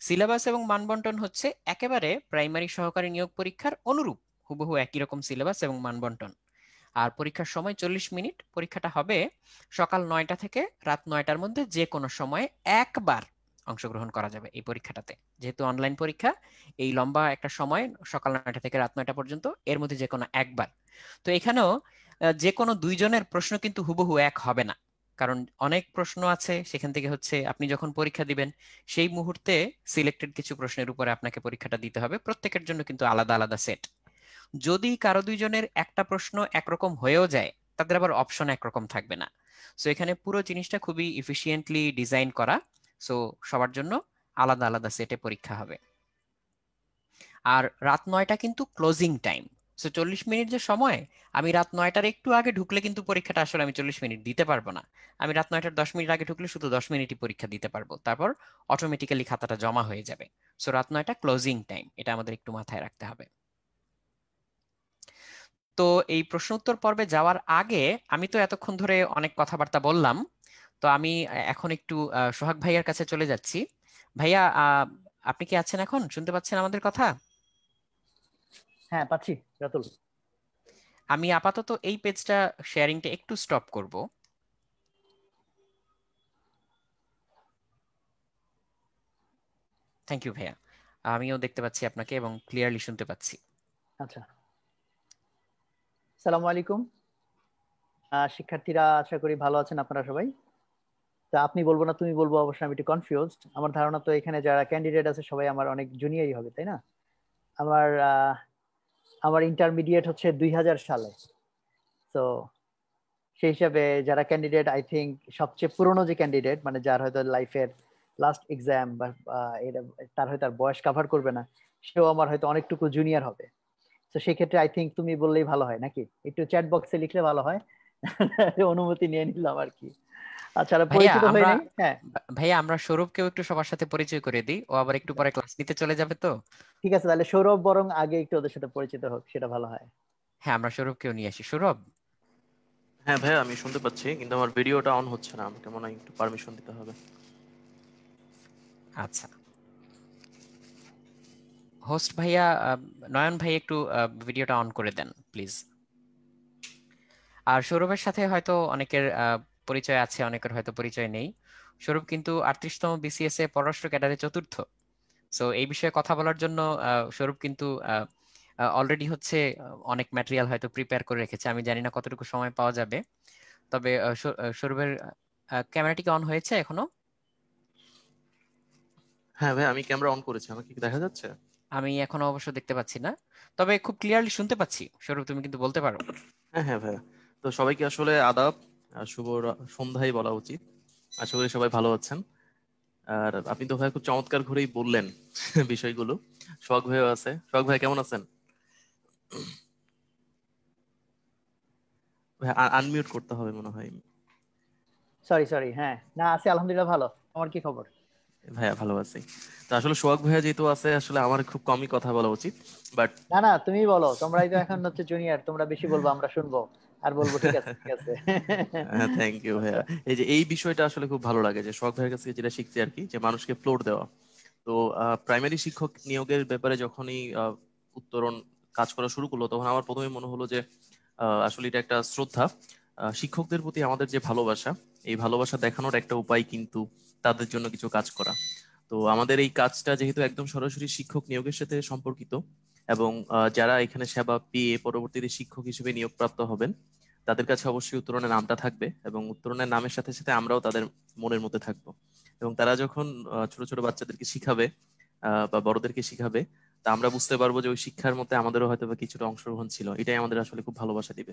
সিলেবাস এবং মানবন্টন হচ্ছে একেবারে প্রাইমারি সহকারী নিয়োগ পরীক্ষার অনুরূপ হুবহু একই রকম সিলেবাস এবং মানবন্টন আর পরীক্ষার সময় চল্লিশ মিনিট পরীক্ষাটা হবে সকাল নয়টা থেকে রাত নয়টার মধ্যে যে কোনো সময় একবার অংশগ্রহণ করা যাবে এই পরীক্ষাটাতে যেহেতু অনলাইন পরীক্ষা এই লম্বা একটা সময় সকাল নয়টা থেকে রাত নয়টা পর্যন্ত এর মধ্যে যে কোনো একবার তো এখানেও যে কোনো দুইজনের প্রশ্ন কিন্তু হুবহু এক হবে না কারণ অনেক প্রশ্ন আছে সেখান থেকে হচ্ছে আপনি যখন পরীক্ষা দিবেন সেই মুহূর্তে সিলেক্টেড কিছু প্রশ্নের উপরে আপনাকে পরীক্ষাটা দিতে হবে প্রত্যেকের জন্য কিন্তু আলাদা আলাদা সেট যদি কারো দুইজনের একটা প্রশ্ন একরকম হয়েও যায় তাদের আবার অপশন একরকম থাকবে না সো এখানে পুরো জিনিসটা খুবই ইফিসিয়েন্টলি ডিজাইন করা সো সবার জন্য আলাদা আলাদা সেটে পরীক্ষা হবে আর রাত নয়টা কিন্তু ক্লোজিং টাইম সো চল্লিশ মিনিট যে সময় আমি রাত নয়টার একটু আগে ঢুকলে কিন্তু পরীক্ষাটা আসলে আমি চল্লিশ মিনিট দিতে পারবো না আমি রাত নয়টার দশ মিনিট আগে ঢুকলে শুধু দশ মিনিটই পরীক্ষা দিতে পারবো তারপর অটোমেটিক্যালি খাতাটা জমা হয়ে যাবে সো রাত নয়টা ক্লোজিং টাইম এটা আমাদের একটু মাথায় রাখতে হবে তো এই প্রশ্ন উত্তর পর্বে যাওয়ার আগে আমি তো এতক্ষণ ধরে অনেক কথাবার্তা বললাম তো আমি এখন একটু সোহাগ ভাইয়ার কাছে চলে যাচ্ছি ভাইয়া আপনি কি আছেন এখন শুনতে পাচ্ছেন আমাদের কথা হ্যাঁ পাচ্ছি আমি আপাতত এই পেজটা শেয়ারিংটা একটু স্টপ করব থ্যাংক ইউ ভাইয়া আমিও দেখতে পাচ্ছি আপনাকে এবং ক্লিয়ারলি শুনতে পাচ্ছি আচ্ছা সালামু আলাইকুম শিক্ষার্থীরা আশা করি ভালো আছেন আপনারা সবাই তা আপনি বলবো না তুমি বলবো অবশ্যই আমি একটু কনফিউজ আমার ধারণা তো এখানে যারা ক্যান্ডিডেট আছে সবাই আমার অনেক জুনিয়রই হবে তাই না আমার আমার ইন্টারমিডিয়েট হচ্ছে দুই সালে তো সেই হিসাবে যারা ক্যান্ডিডেট আই থিঙ্ক সবচেয়ে পুরনো যে ক্যান্ডিডেট মানে যার হয়তো লাইফের লাস্ট এক্সাম বা তার হয়তো আর বয়স কাভার করবে না সেও আমার হয়তো অনেকটুকু জুনিয়র হবে তো সেক্ষেত্রে আই থিঙ্ক তুমি বললেই ভালো হয় নাকি একটু চ্যাট বক্সে লিখলে ভালো হয় অনুমতি নিয়ে নিলাম আর কি আচ্ছা হ্যাঁ। ভাইয়া আমরা সৌরভকেও একটু সবার সাথে পরিচয় করে দিই ও আবার একটু পরে ক্লাস নিতে চলে যাবে তো ঠিক আছে তাহলে সৌরভ বরং আগে একটু ওদের সাথে পরিচিত হোক সেটা ভালো হয় হ্যাঁ আমরা সৌরভকেও নিয়ে আসি সৌরভ হ্যাঁ ভাইয়া আমি শুনতে পাচ্ছি কিন্তু আমার ভিডিওটা অন হচ্ছে না আমাকে মনে হয় একটু পারমিশন দিতে হবে আচ্ছা হোস্ট ভাইয়া নয়ন ভাই একটু ভিডিওটা অন করে দেন প্লিজ আর সৌরভের সাথে হয়তো অনেকের uh, পরিচয় আছে অনেকের হয়তো পরিচয় নেই সৌরভ কিন্তু আটত্রিশতম বিসিএস এ পররাষ্ট্র ক্যাডারে চতুর্থ সো এই বিষয়ে কথা বলার জন্য uh, সৌরভ কিন্তু অলরেডি uh, হচ্ছে অনেক ম্যাটেরিয়াল হয়তো প্রিপেয়ার করে রেখেছে আমি জানি না কতটুকু সময় পাওয়া যাবে তবে সৌরভের ক্যামেরাটি অন হয়েছে এখনো হ্যাঁ ভাই আমি ক্যামেরা অন করেছি আমাকে কি দেখা যাচ্ছে আমি এখনো অবশ্য দেখতে পাচ্ছি না তবে খুব ক্লিয়ারলি শুনতে পাচ্ছি সৌরভ তুমি কিন্তু বলতে পারো হ্যাঁ হ্যাঁ ভাইয়া তো সবাইকে আসলে আদাব আর শুভ সন্ধ্যাই বলা উচিত আশা করি সবাই ভালো আছেন আর আপনি তো ভাই খুব চমৎকার ঘুরেই বললেন বিষয়গুলো শখ ভাইও আছে শখ ভাই কেমন আছেন আনমিউট করতে হবে মনে হয় সরি সরি হ্যাঁ না আছি আলহামদুলিল্লাহ ভালো আমার কি খবর ভাইয়া ভালো আছি তো আসলে সোহাগ ভাইয়া যেহেতু আছে আসলে আমার খুব কমই কথা বলা উচিত বাট না না তুমি বলো তোমরাই তো এখন হচ্ছে জুনিয়র তোমরা বেশি বলবো আমরা শুনবো আর বলবো ঠিক আছে ঠিক আছে থ্যাংক ইউ ভাইয়া এই যে এই বিষয়টা আসলে খুব ভালো লাগে যে সোহাগ ভাইয়ের কাছে যেটা শিখছি আর কি যে মানুষকে ফ্লোর দেওয়া তো প্রাইমারি শিক্ষক নিয়োগের ব্যাপারে যখনই উত্তরণ কাজ করা শুরু করলো তখন আমার প্রথমে মনে হলো যে আসলে এটা একটা শ্রদ্ধা শিক্ষকদের প্রতি আমাদের যে ভালোবাসা এই ভালোবাসা দেখানোর একটা উপায় কিন্তু তাদের জন্য কিছু কাজ করা তো আমাদের এই কাজটা যেহেতু একদম সরাসরি শিক্ষক নিয়োগের সাথে সম্পর্কিত এবং যারা এখানে সেবা পেয়ে পরবর্তীতে শিক্ষক হিসেবে নিয়োগপ্রাপ্ত হবেন তাদের কাছে অবশ্যই উত্তরণের নামটা থাকবে এবং উত্তরণের নামের সাথে সাথে আমরাও তাদের মনের মধ্যে থাকব এবং তারা যখন ছোট ছোট বাচ্চাদেরকে শিখাবে বা বড়দেরকে শিখাবে তা আমরা বুঝতে পারবো যে ওই শিক্ষার মধ্যে আমাদেরও হয়তো বা কিছুটা অংশগ্রহণ ছিল এটাই আমাদের আসলে খুব ভালোবাসা দিবে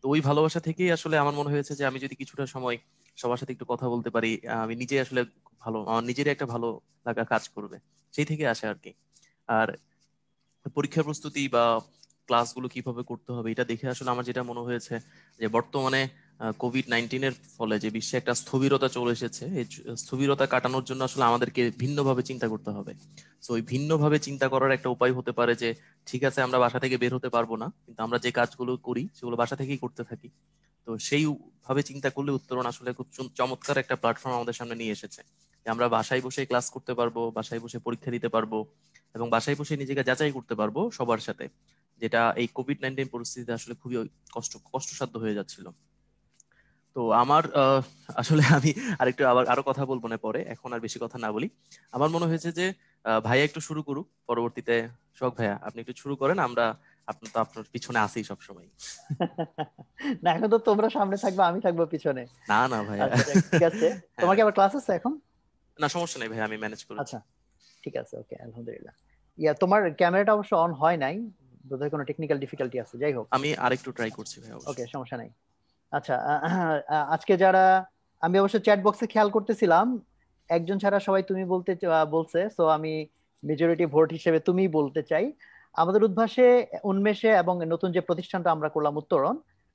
তো ওই ভালোবাসা থেকেই আসলে আমার মনে হয়েছে যে আমি যদি কিছুটা সময় সবার সাথে একটু কথা বলতে পারি আমি নিজে আসলে ভালো আমার নিজেরই একটা ভালো লাগা কাজ করবে সেই থেকে আসে আর কি আর পরীক্ষা প্রস্তুতি বা ক্লাসগুলো কিভাবে করতে হবে এটা দেখে আসলে আমার যেটা মনে হয়েছে যে বর্তমানে কোভিড নাইন্টিনের ফলে যে বিশ্বে একটা স্থবিরতা চলে এসেছে এই স্থবিরতা কাটানোর জন্য আসলে আমাদেরকে ভিন্নভাবে চিন্তা করতে হবে তো ওই ভিন্নভাবে চিন্তা করার একটা উপায় হতে পারে যে ঠিক আছে আমরা বাসা থেকে বের হতে পারবো না কিন্তু আমরা যে কাজগুলো করি সেগুলো বাসা থেকেই করতে থাকি তো সেই ভাবে চিন্তা করলে উত্তরণ আসলে খুব চমৎকার একটা প্ল্যাটফর্ম আমাদের সামনে নিয়ে এসেছে আমরা বাসায় বসে ক্লাস করতে পারবো বাসায় বসে পরীক্ষা দিতে পারবো এবং বাসায় বসে নিজেকে যাচাই করতে পারবো সবার সাথে যেটা এই কোভিড নাইন্টিন পরিস্থিতিতে আসলে খুবই কষ্ট কষ্টসাধ্য হয়ে যাচ্ছিল তো আমার আসলে আমি আরেকটু আবার আরো কথা বলবো না পরে এখন আর বেশি কথা না বলি আমার মনে হয়েছে যে ভাইয়া একটু শুরু করুক পরবর্তীতে শখ ভাইয়া আপনি একটু শুরু করেন আমরা আপনি তো আপনার পিছনে সব সময় না এখন তো তোমরা সামনে থাকবে আমি থাকবো পিছনে না না ভাই আচ্ছা, ঠিক আছে হ্যাঁ। তোমার কি আবার ক্লাস আছে এখন না সমস্যা ভাই আমি ম্যানেজ আচ্ছা ঠিক আছে ওকে আলহামদুলিল্লাহ ইয়া তোমার ক্যামেরাটা অবশ্য অন হয় নাই বোধহয় কোনো টেকনিক্যাল ডিফিকাল্টি আছে যাই হোক আমি আরেকটু ট্রাই করছি ভাই ওকে সমস্যা নাই আচ্ছা আজকে যারা আমি অবশ্য চ্যাট বক্সে খেয়াল করতেছিলাম একজন ছাড়া সবাই তুমি বলতে বলছে সো আমি মেজরিটি ভোট হিসেবে তুমি বলতে চাই আমাদের উদ্ভাসে উন্মেষে এবং নতুন যে প্রতিষ্ঠানটা আমরা করলাম উত্তরণ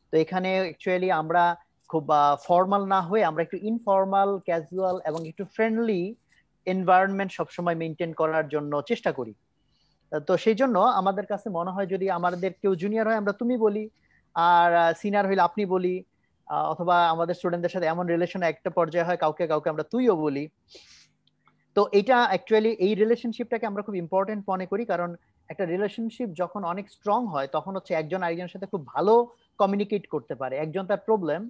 তো এখানে অ্যাকচুয়ালি আমরা খুব ফর্মাল না হয়ে আমরা একটু ইনফর্মাল ক্যাজুয়াল এবং একটু ফ্রেন্ডলি এনভায়রনমেন্ট সবসময় মেনটেন করার জন্য চেষ্টা করি তো সেই জন্য আমাদের কাছে মনে হয় যদি আমাদের কেউ জুনিয়র হয় আমরা তুমি বলি আর সিনিয়র হইলে আপনি বলি অথবা আমাদের স্টুডেন্টদের সাথে এমন রিলেশন একটা পর্যায়ে হয় কাউকে কাউকে আমরা তুইও বলি তো এটা অ্যাকচুয়ালি এই রিলেশনশিপটাকে আমরা খুব ইম্পর্টেন্ট মনে করি কারণ একটা রিলেশনশিপ যখন অনেক স্ট্রং হয় তখন হচ্ছে একজন আরেকজনের সাথে খুব ভালো কমিউনিকেট করতে পারে একজন তার প্রবলেম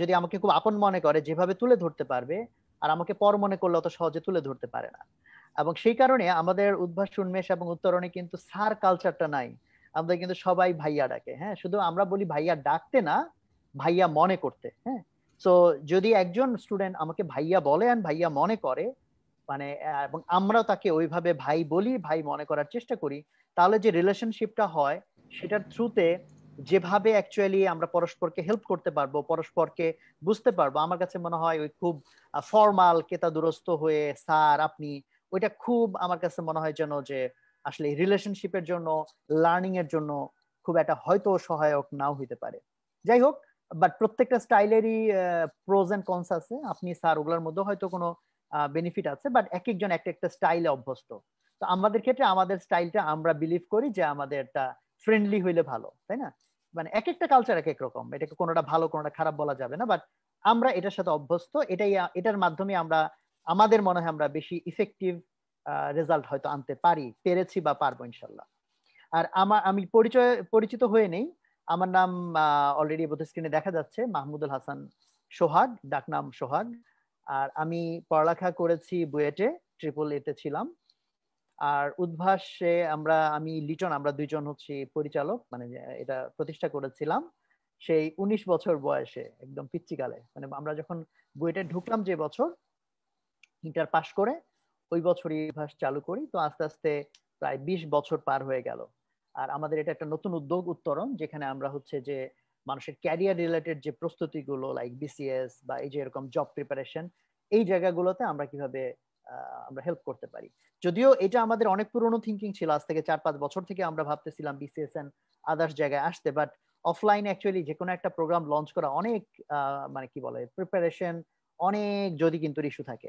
যদি আমাকে খুব আপন মনে করে যেভাবে তুলে ধরতে পারবে আর আমাকে পর মনে করলে অত সহজে তুলে ধরতে পারে না এবং সেই কারণে আমাদের উদ্ভাস উন্মেষ এবং উত্তরণে কিন্তু সার কালচারটা নাই আমাদের কিন্তু সবাই ভাইয়া ডাকে হ্যাঁ শুধু আমরা বলি ভাইয়া ডাকতে না ভাইয়া মনে করতে হ্যাঁ তো যদি একজন স্টুডেন্ট আমাকে ভাইয়া বলে ভাইয়া মনে করে মানে এবং আমরাও তাকে ওইভাবে ভাই বলি ভাই মনে করার চেষ্টা করি তাহলে যে রিলেশনশিপটা হয় সেটার থ্রুতে যেভাবে অ্যাকচুয়ালি আমরা পরস্পরকে হেল্প করতে পারবো পরস্পরকে বুঝতে পারবো আমার কাছে মনে হয় ওই খুব ফর্মাল কেতা দুরস্ত হয়ে স্যার আপনি ওইটা খুব আমার কাছে মনে হয় যেন যে আসলে রিলেশনশিপের জন্য লার্নিং এর জন্য খুব একটা হয়তো সহায়ক নাও হইতে পারে যাই হোক বাট প্রত্যেকটা স্টাইলেরই প্রোজ এন্ড কনস আছে আপনি স্যার ওগুলোর মধ্যে হয়তো কোনো বেনিফিট আছে বাট এক একজন একটা একটা স্টাইলে অভ্যস্ত তো আমাদের ক্ষেত্রে আমাদের স্টাইলটা আমরা বিলিভ করি যে আমাদের একটা ফ্রেন্ডলি হইলে ভালো তাই না মানে এক একটা কালচার এক এক রকম এটাকে কোনোটা ভালো কোনোটা খারাপ বলা যাবে না বাট আমরা এটার সাথে অভ্যস্ত এটাই এটার মাধ্যমে আমরা আমাদের মনে হয় আমরা বেশি ইফেক্টিভ রেজাল্ট হয়তো আনতে পারি পেরেছি বা পারবো ইনশাল্লাহ আর আমার আমি পরিচয় পরিচিত হয়ে নেই আমার নাম অলরেডি বোধ স্ক্রিনে দেখা যাচ্ছে মাহমুদুল হাসান সোহাগ ডাকনাম সোহাগ আর আমি পড়ালেখা করেছি বুয়েটে ট্রিপল এতে ছিলাম আর উদ্ভাসে আমরা আমি লিটন আমরা দুইজন হচ্ছি পরিচালক মানে এটা প্রতিষ্ঠা করেছিলাম সেই উনিশ বছর বয়সে একদম পিচ্চিকালে মানে আমরা যখন বুয়েটে ঢুকলাম যে বছর ইন্টার পাশ করে ওই বছরই উদ্ভাস চালু করি তো আস্তে আস্তে প্রায় বিশ বছর পার হয়ে গেল আর আমাদের এটা একটা নতুন উদ্যোগ উত্তরণ যেখানে আমরা হচ্ছে যে মানুষের ক্যারিয়ার রিলেটেড যে প্রস্তুতিগুলো লাইক বিসিএস বা এই যে এরকম জব প্রিপারেশন এই জায়গাগুলোতে আমরা কিভাবে আমরা হেল্প করতে পারি যদিও এটা আমাদের অনেক পুরনো থিঙ্কিং ছিল আজ থেকে চার পাঁচ বছর থেকে আমরা ভাবতেছিলাম বিসিএস এন্ড আদার্স জায়গায় আসতে বাট অফলাইন অ্যাকচুয়ালি যে কোনো একটা প্রোগ্রাম লঞ্চ করা অনেক মানে কি বলে প্রিপারেশন অনেক যদি কিন্তু ইস্যু থাকে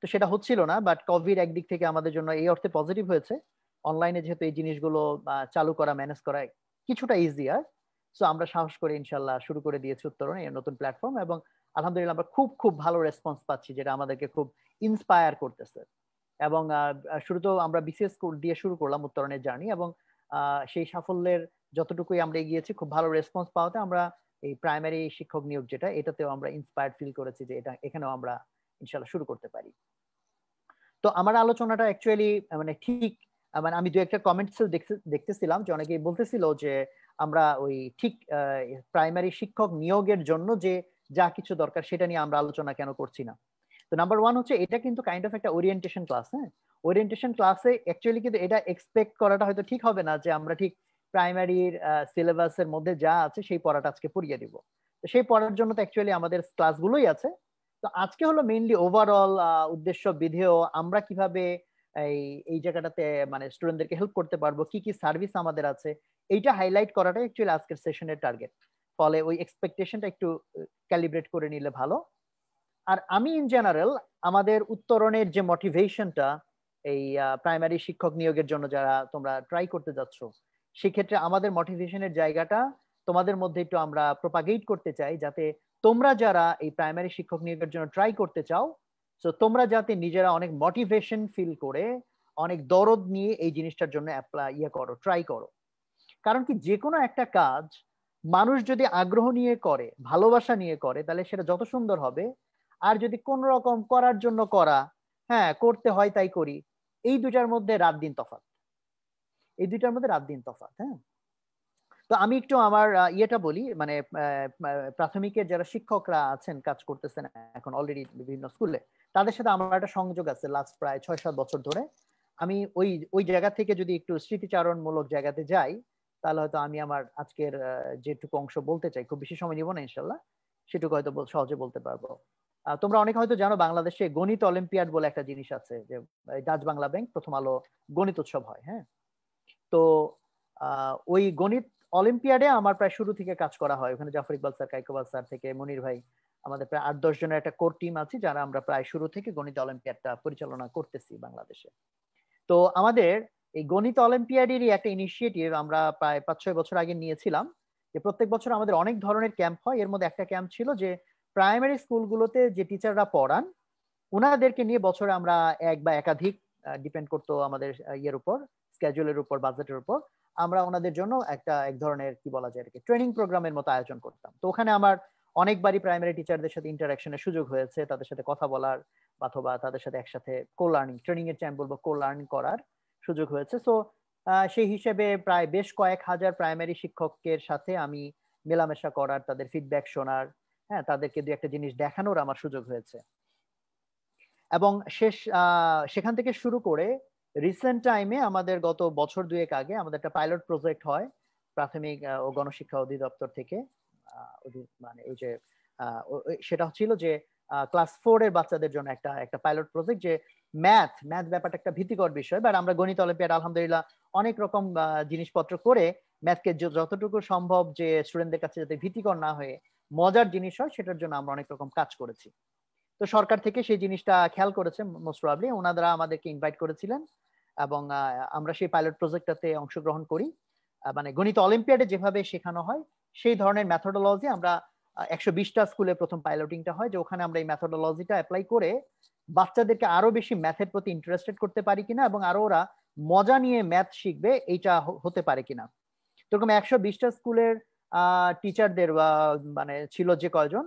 তো সেটা হচ্ছিল না বাট কোভিড একদিক থেকে আমাদের জন্য এই অর্থে পজিটিভ হয়েছে অনলাইনে যেহেতু এই জিনিসগুলো চালু করা ম্যানেজ করা কিছুটা ইজিয়ার সো আমরা সাহস করে ইনশাল্লাহ শুরু করে দিয়েছি উত্তরণে নতুন প্ল্যাটফর্ম এবং আলহামদুলিল্লাহ আমরা খুব খুব ভালো রেসপন্স পাচ্ছি যেটা আমাদেরকে খুব ইন্সপায়ার করতেছে এবং তো আমরা বিসিএস দিয়ে শুরু করলাম উত্তরণের জার্নি এবং সেই সাফল্যের যতটুকুই আমরা এগিয়েছি খুব ভালো রেসপন্স পাওয়াতে আমরা এই প্রাইমারি শিক্ষক নিয়োগ যেটা এটাতেও আমরা ইন্সপায়ার্ড ফিল করেছি যে এটা এখানেও আমরা ইনশাল্লাহ শুরু করতে পারি তো আমার আলোচনাটা অ্যাকচুয়ালি মানে ঠিক মানে আমি দু একটা কমেন্টস দেখতেছিলাম যে অনেকেই বলতেছিল যে আমরা ওই ঠিক প্রাইমারি শিক্ষক নিয়োগের জন্য যে যা কিছু দরকার সেটা নিয়ে আমরা আলোচনা কেন করছি না তো নাম্বার ওয়ান হচ্ছে এটা কিন্তু কাইন্ড অফ একটা ওরিয়েন্টেশন ক্লাস হ্যাঁ ওরিয়েন্টেশন ক্লাসে অ্যাকচুয়ালি কিন্তু এটা এক্সপেক্ট করাটা হয়তো ঠিক হবে না যে আমরা ঠিক প্রাইমারির সিলেবাসের মধ্যে যা আছে সেই পড়াটা আজকে পড়িয়ে দিব তো সেই পড়ার জন্য তো অ্যাকচুয়ালি আমাদের ক্লাসগুলোই আছে তো আজকে হলো মেইনলি ওভারঅল উদ্দেশ্য বিধেয় আমরা কিভাবে এই এই জায়গাটাতে মানে স্টুডেন্টদেরকে হেল্প করতে পারবো কি কি সার্ভিস আমাদের আছে এইটা হাইলাইট করাটা অ্যাকচুয়ালি আজকের সেশনের টার্গেট ফলে ওই এক্সপেকটেশনটা একটু ক্যালিব্রেট করে নিলে ভালো আর আমি ইন জেনারেল আমাদের উত্তরণের যে মোটিভেশনটা এই প্রাইমারি শিক্ষক নিয়োগের জন্য যারা তোমরা ট্রাই করতে যাচ্ছ সেক্ষেত্রে আমাদের মোটিভেশনের জায়গাটা তোমাদের মধ্যে একটু আমরা প্রোপাগেট করতে চাই যাতে তোমরা যারা এই প্রাইমারি শিক্ষক নিয়োগের জন্য ট্রাই করতে চাও সো তোমরা যাতে নিজেরা অনেক মোটিভেশন ফিল করে অনেক দরদ নিয়ে এই জিনিসটার জন্য অ্যাপ্লাই ইয়ে করো ট্রাই করো কারণ কি যে কোনো একটা কাজ মানুষ যদি আগ্রহ নিয়ে করে ভালোবাসা নিয়ে করে তাহলে সেটা যত সুন্দর হবে আর যদি কোন রকম করার জন্য করা হ্যাঁ করতে হয় তাই করি এই দুটার মধ্যে রাত দিন তফাত এই দুটার মধ্যে রাত দিন তফাত হ্যাঁ তো আমি একটু আমার ইয়েটা বলি মানে প্রাথমিকের যারা শিক্ষকরা আছেন কাজ করতেছেন এখন অলরেডি বিভিন্ন স্কুলে তাদের সাথে আমার একটা সংযোগ আছে লাস্ট প্রায় ছয় সাত বছর ধরে আমি ওই ওই জায়গা থেকে যদি একটু স্মৃতিচারণমূলক জায়গাতে যাই তাহলে হয়তো আমি আমার আজকের যেটুকু অংশ বলতে চাই খুব বেশি সময় নিব না ইনশাল্লাহ সেটুকু হয়তো সহজে বলতে পারবো তোমরা অনেক হয়তো জানো বাংলাদেশে গণিত অলিম্পিয়াড বলে একটা জিনিস আছে যে ডাচ বাংলা ব্যাংক প্রথম আলো গণিত উৎসব হয় হ্যাঁ তো ওই গণিত অলিম্পিয়াডে আমার প্রায় শুরু থেকে কাজ করা হয় ওখানে জাফর ইকবাল স্যার কাইকোবাল স্যার থেকে মনির ভাই আমাদের প্রায় আট দশ জনের একটা কোর টিম আছে যারা আমরা প্রায় শুরু থেকে গণিত অলিম্পিয়াডটা পরিচালনা করতেছি বাংলাদেশে তো আমাদের এই গণিত অলিম্পিয়াডেরই একটা ইনিশিয়েটিভ আমরা প্রায় পাঁচ ছয় বছর আগে নিয়েছিলাম যে প্রত্যেক বছর আমাদের অনেক ধরনের ক্যাম্প হয় এর মধ্যে একটা ক্যাম্প ছিল যে প্রাইমারি স্কুলগুলোতে যে টিচাররা পড়ান ওনাদেরকে নিয়ে বছরে আমরা এক বা একাধিক ডিপেন্ড করতো আমাদের ইয়ের উপর স্কেজুয়ালের উপর বাজেটের উপর আমরা ওনাদের জন্য একটা এক ধরনের কি বলা যায় আর কি ট্রেনিং প্রোগ্রামের মতো আয়োজন করতাম তো ওখানে আমার অনেকবারই প্রাইমারি টিচারদের সাথে ইন্টারাকশনের সুযোগ হয়েছে তাদের সাথে কথা বলার অথবা তাদের সাথে একসাথে কো লার্নিং ট্রেনিং এর চ্যাম্প বলবো কো লার্নিং করার সুযোগ হয়েছে সো সেই হিসেবে প্রায় বেশ কয়েক হাজার প্রাইমারি শিক্ষকের সাথে আমি মেলামেশা করার তাদের ফিডব্যাক শোনার হ্যাঁ তাদেরকে দু একটা জিনিস দেখানোর আমার সুযোগ হয়েছে এবং শেষ সেখান থেকে শুরু করে রিসেন্ট টাইমে আমাদের গত বছর দুয়েক আগে আমাদের একটা পাইলট প্রজেক্ট হয় প্রাথমিক ও গণশিক্ষা অধিদপ্তর থেকে মানে ওই যে সেটা ছিল যে ক্লাস ফোর এর বাচ্চাদের জন্য একটা একটা পাইলট প্রজেক্ট যে ম্যাথ ম্যাথ ব্যাপারটা একটা ভীতিকর বিষয় বাট আমরা গণিত অলিম্পিয়াড আলহামদুলিল্লাহ অনেক রকম জিনিসপত্র করে ম্যাথকে যতটুকু সম্ভব যে স্টুডেন্টদের কাছে যাতে ভীতিকর না হয়ে মজার জিনিস হয় সেটার জন্য আমরা অনেক রকম কাজ করেছি তো সরকার থেকে সেই জিনিসটা খেয়াল করেছে মোস্ট প্রবলি ওনারা আমাদেরকে ইনভাইট করেছিলেন এবং আমরা সেই পাইলট প্রজেক্টটাতে অংশগ্রহণ করি মানে গণিত অলিম্পিয়াডে যেভাবে শেখানো হয় সেই ধরনের ম্যাথোডোলজি আমরা একশো বিশটা স্কুলে প্রথম পাইলটিংটা হয় যে ওখানে আমরা এই ম্যাথোডোলজিটা অ্যাপ্লাই করে বাচ্চাদেরকে আরো বেশি ম্যাথের প্রতি ইন্টারেস্টেড করতে পারি কিনা এবং আরো ওরা মজা নিয়ে ম্যাথ শিখবে এইটা হতে পারে কিনা তো এরকম একশো বিশটা স্কুলের টিচারদের মানে ছিল যে কয়জন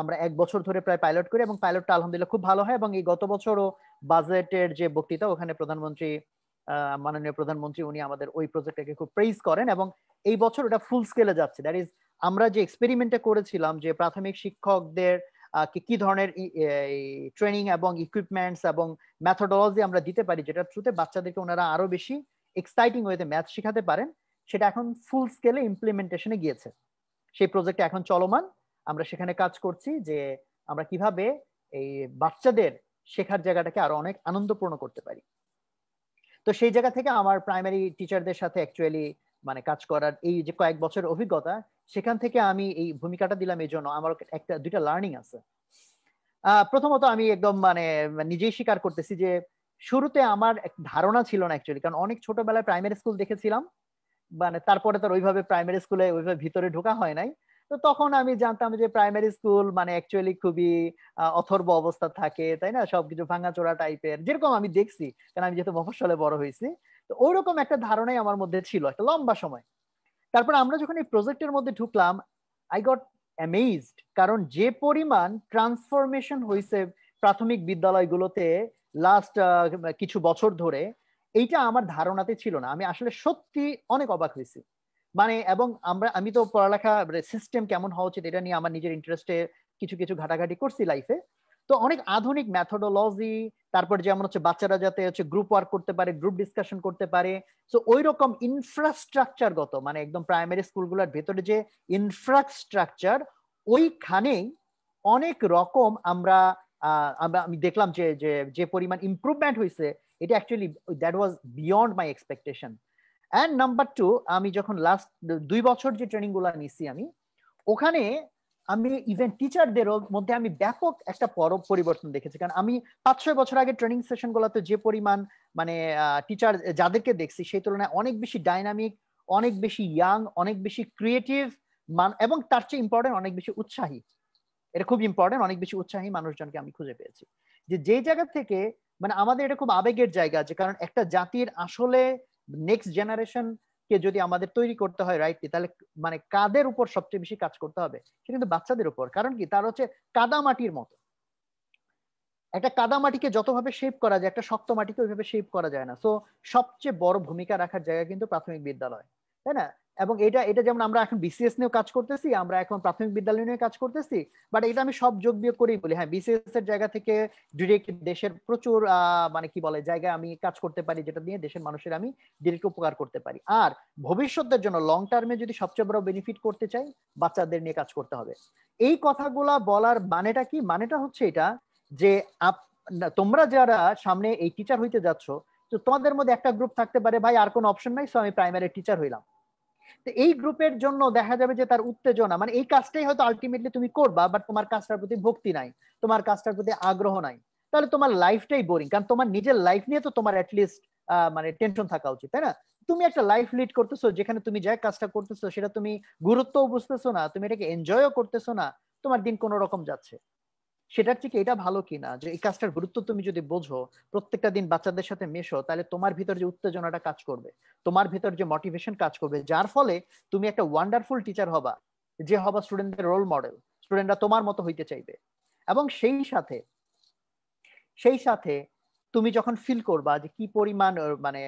আমরা এক বছর ধরে প্রায় পাইলট করি এবং পাইলটটা আলহামদুলিল্লাহ খুব ভালো হয় এবং এই গত বছরও বাজেটের যে বক্তৃতা ওখানে প্রধানমন্ত্রী মাননীয় প্রধানমন্ত্রী উনি আমাদের ওই প্রজেক্টটাকে খুব প্রেজ করেন এবং এই বছর ওটা ফুল স্কেলে যাচ্ছে দ্যাট ইজ আমরা যে এক্সপেরিমেন্টটা করেছিলাম যে প্রাথমিক শিক্ষকদের কি ধরনের ট্রেনিং এবং ইকুইপমেন্টস এবং ম্যাথোডোলজি আমরা দিতে পারি যেটা থ্রুতে বাচ্চাদেরকে ওনারা আরো বেশি এক্সাইটিং ওয়েতে ম্যাথ শিখাতে পারেন সেটা এখন ফুল স্কেলে ইমপ্লিমেন্টেশনে গিয়েছে সেই প্রজেক্ট এখন চলমান আমরা সেখানে কাজ করছি যে আমরা কিভাবে এই বাচ্চাদের শেখার জায়গাটাকে আরো অনেক আনন্দপূর্ণ করতে পারি তো সেই জায়গা থেকে আমার প্রাইমারি টিচারদের সাথে অ্যাকচুয়ালি মানে কাজ করার এই যে কয়েক বছরের অভিজ্ঞতা সেখান থেকে আমি এই ভূমিকাটা দিলাম এই জন্য আমার একটা দুইটা লার্নিং আছে প্রথমত আমি একদম মানে নিজেই স্বীকার করতেছি যে শুরুতে আমার ধারণা ছিল না অ্যাকচুয়ালি কারণ অনেক ছোটবেলায় প্রাইমারি স্কুল দেখেছিলাম মানে তারপরে তার ওইভাবে প্রাইমারি স্কুলে ওইভাবে ভিতরে ঢোকা হয় নাই তো তখন আমি জানতাম যে প্রাইমারি স্কুল মানে অ্যাকচুয়ালি খুবই অথর্ব অবস্থা থাকে তাই না সবকিছু চোরা টাইপের যেরকম আমি দেখছি কারণ আমি যেহেতু মফস্বলে বড় হয়েছি তো ওইরকম একটা ধারণাই আমার মধ্যে ছিল একটা লম্বা সময় তারপর আমরা যখন এই প্রজেক্টের মধ্যে ঢুকলাম আই গট অ্যামেজড কারণ যে পরিমাণ ট্রান্সফরমেশন হয়েছে প্রাথমিক বিদ্যালয়গুলোতে লাস্ট কিছু বছর ধরে এইটা আমার ধারণাতে ছিল না আমি আসলে সত্যি অনেক অবাক হয়েছি মানে এবং আমরা আমি তো পড়ালেখা সিস্টেম মানে কেমন হওয়া উচিত এটা নিয়ে আমার নিজের ইন্টারেস্টে কিছু কিছু ঘাটাঘাটি করছি লাইফে তো অনেক আধুনিক ম্যাথোডোলজি তারপর যেমন হচ্ছে বাচ্চারা যাতে হচ্ছে গ্রুপ ওয়ার্ক করতে পারে গ্রুপ ডিসকাশন করতে পারে সো ওই রকম ইনফ্রাস্ট্রাকচারগত মানে একদম প্রাইমারি স্কুলগুলোর ভেতরে যে ইনফ্রাস্ট্রাকচার ওইখানেই অনেক রকম আমরা আমি দেখলাম যে যে যে পরিমাণ ইম্প্রুভমেন্ট হয়েছে এটা actually that was beyond my expectation and number two আমি যখন লাস্ট দুই বছর যে ট্রেনিংগুলো নিছি আমি ওখানে আমি ইভেন টিচারদেরও মধ্যে আমি ব্যাপক একটা পরব পরিবর্তন দেখেছি কারণ আমি পাঁচ ছয় বছর আগে ট্রেনিং সেশন গুলোতে যে পরিমাণ মানে টিচার যাদেরকে দেখছি সেই তুলনায় অনেক বেশি ডাইনামিক অনেক বেশি ইয়াং অনেক বেশি ক্রিয়েটিভ মান এবং তার চেয়ে ইম্পর্টেন্ট অনেক বেশি উৎসাহী এটা খুব ইম্পর্টেন্ট অনেক বেশি উৎসাহী মানুষজনকে আমি খুঁজে পেয়েছি যে যে জায়গা থেকে মানে আমাদের এটা খুব আবেগের জায়গা আছে কারণ একটা জাতির আসলে নেক্সট জেনারেশন কে যদি আমাদের তৈরি করতে হয় রাইটলি তাহলে মানে কাদের উপর সবচেয়ে বেশি কাজ করতে হবে সেটা কিন্তু বাচ্চাদের উপর কারণ কি তার হচ্ছে কাদা মাটির মতো একটা কাদা মাটিকে যতভাবে শেপ করা যায় একটা শক্ত মাটিকে ওইভাবে শেপ করা যায় না সো সবচেয়ে বড় ভূমিকা রাখার জায়গা কিন্তু প্রাথমিক বিদ্যালয় তাই না এবং এটা এটা যেমন আমরা এখন বিসিএস নিয়েও কাজ করতেছি আমরা এখন প্রাথমিক বিদ্যালয় নিয়ে কাজ করতেছি বাট এটা আমি সব যোগ বিয়োগ করেই বলি হ্যাঁ বিসিএস এর জায়গা থেকে ডিরেক্ট দেশের প্রচুর মানে কি বলে জায়গায় আমি কাজ করতে পারি যেটা নিয়ে দেশের মানুষের আমি ডিরেক্ট উপকার করতে পারি আর ভবিষ্যতের জন্য লং টার্মে যদি সবচেয়ে বড় বেনিফিট করতে চাই বাচ্চাদের নিয়ে কাজ করতে হবে এই কথাগুলা বলার মানেটা কি মানেটা হচ্ছে এটা যে তোমরা যারা সামনে এই টিচার হইতে যাচ্ছ তো তোমাদের মধ্যে একটা গ্রুপ থাকতে পারে ভাই আর কোনো অপশন নাই সো আমি প্রাইমারি টিচার হইলাম তো এই গ্রুপের জন্য দেখা যাবে যে তার উত্তেজনা মানে এই কাজটাই হয়তো আলটিমেটলি তুমি করবা বাট তোমার কাজটার প্রতি ভক্তি নাই তোমার কাজটার প্রতি আগ্রহ নাই তাহলে তোমার লাইফটাই বোরিং কারণ তোমার নিজের লাইফ নিয়ে তো তোমার অ্যাটলিস্ট মানে টেনশন থাকা উচিত তাই না তুমি একটা লাইফ লিড করতেছো যেখানে তুমি যাই কাজটা করতেছো সেটা তুমি গুরুত্বও বুঝতেছো না তুমি এটাকে এনজয়ও করতেছো না তোমার দিন কোন রকম যাচ্ছে সেটার থেকে এটা ভালো কিনা যে এই কাজটার গুরুত্ব তুমি যদি বোঝো প্রত্যেকটা দিন বাচ্চাদের সাথে মেশো তাহলে তোমার ভিতর যে উত্তেজনাটা কাজ করবে তোমার ভিতর যে মোটিভেশন কাজ করবে যার ফলে তুমি একটা ওয়ান্ডারফুল টিচার হবা যে হবা স্টুডেন্টদের রোল মডেল স্টুডেন্টরা তোমার মতো হইতে চাইবে এবং সেই সাথে সেই সাথে তুমি যখন ফিল করবা যে কি পরিমাণ মানে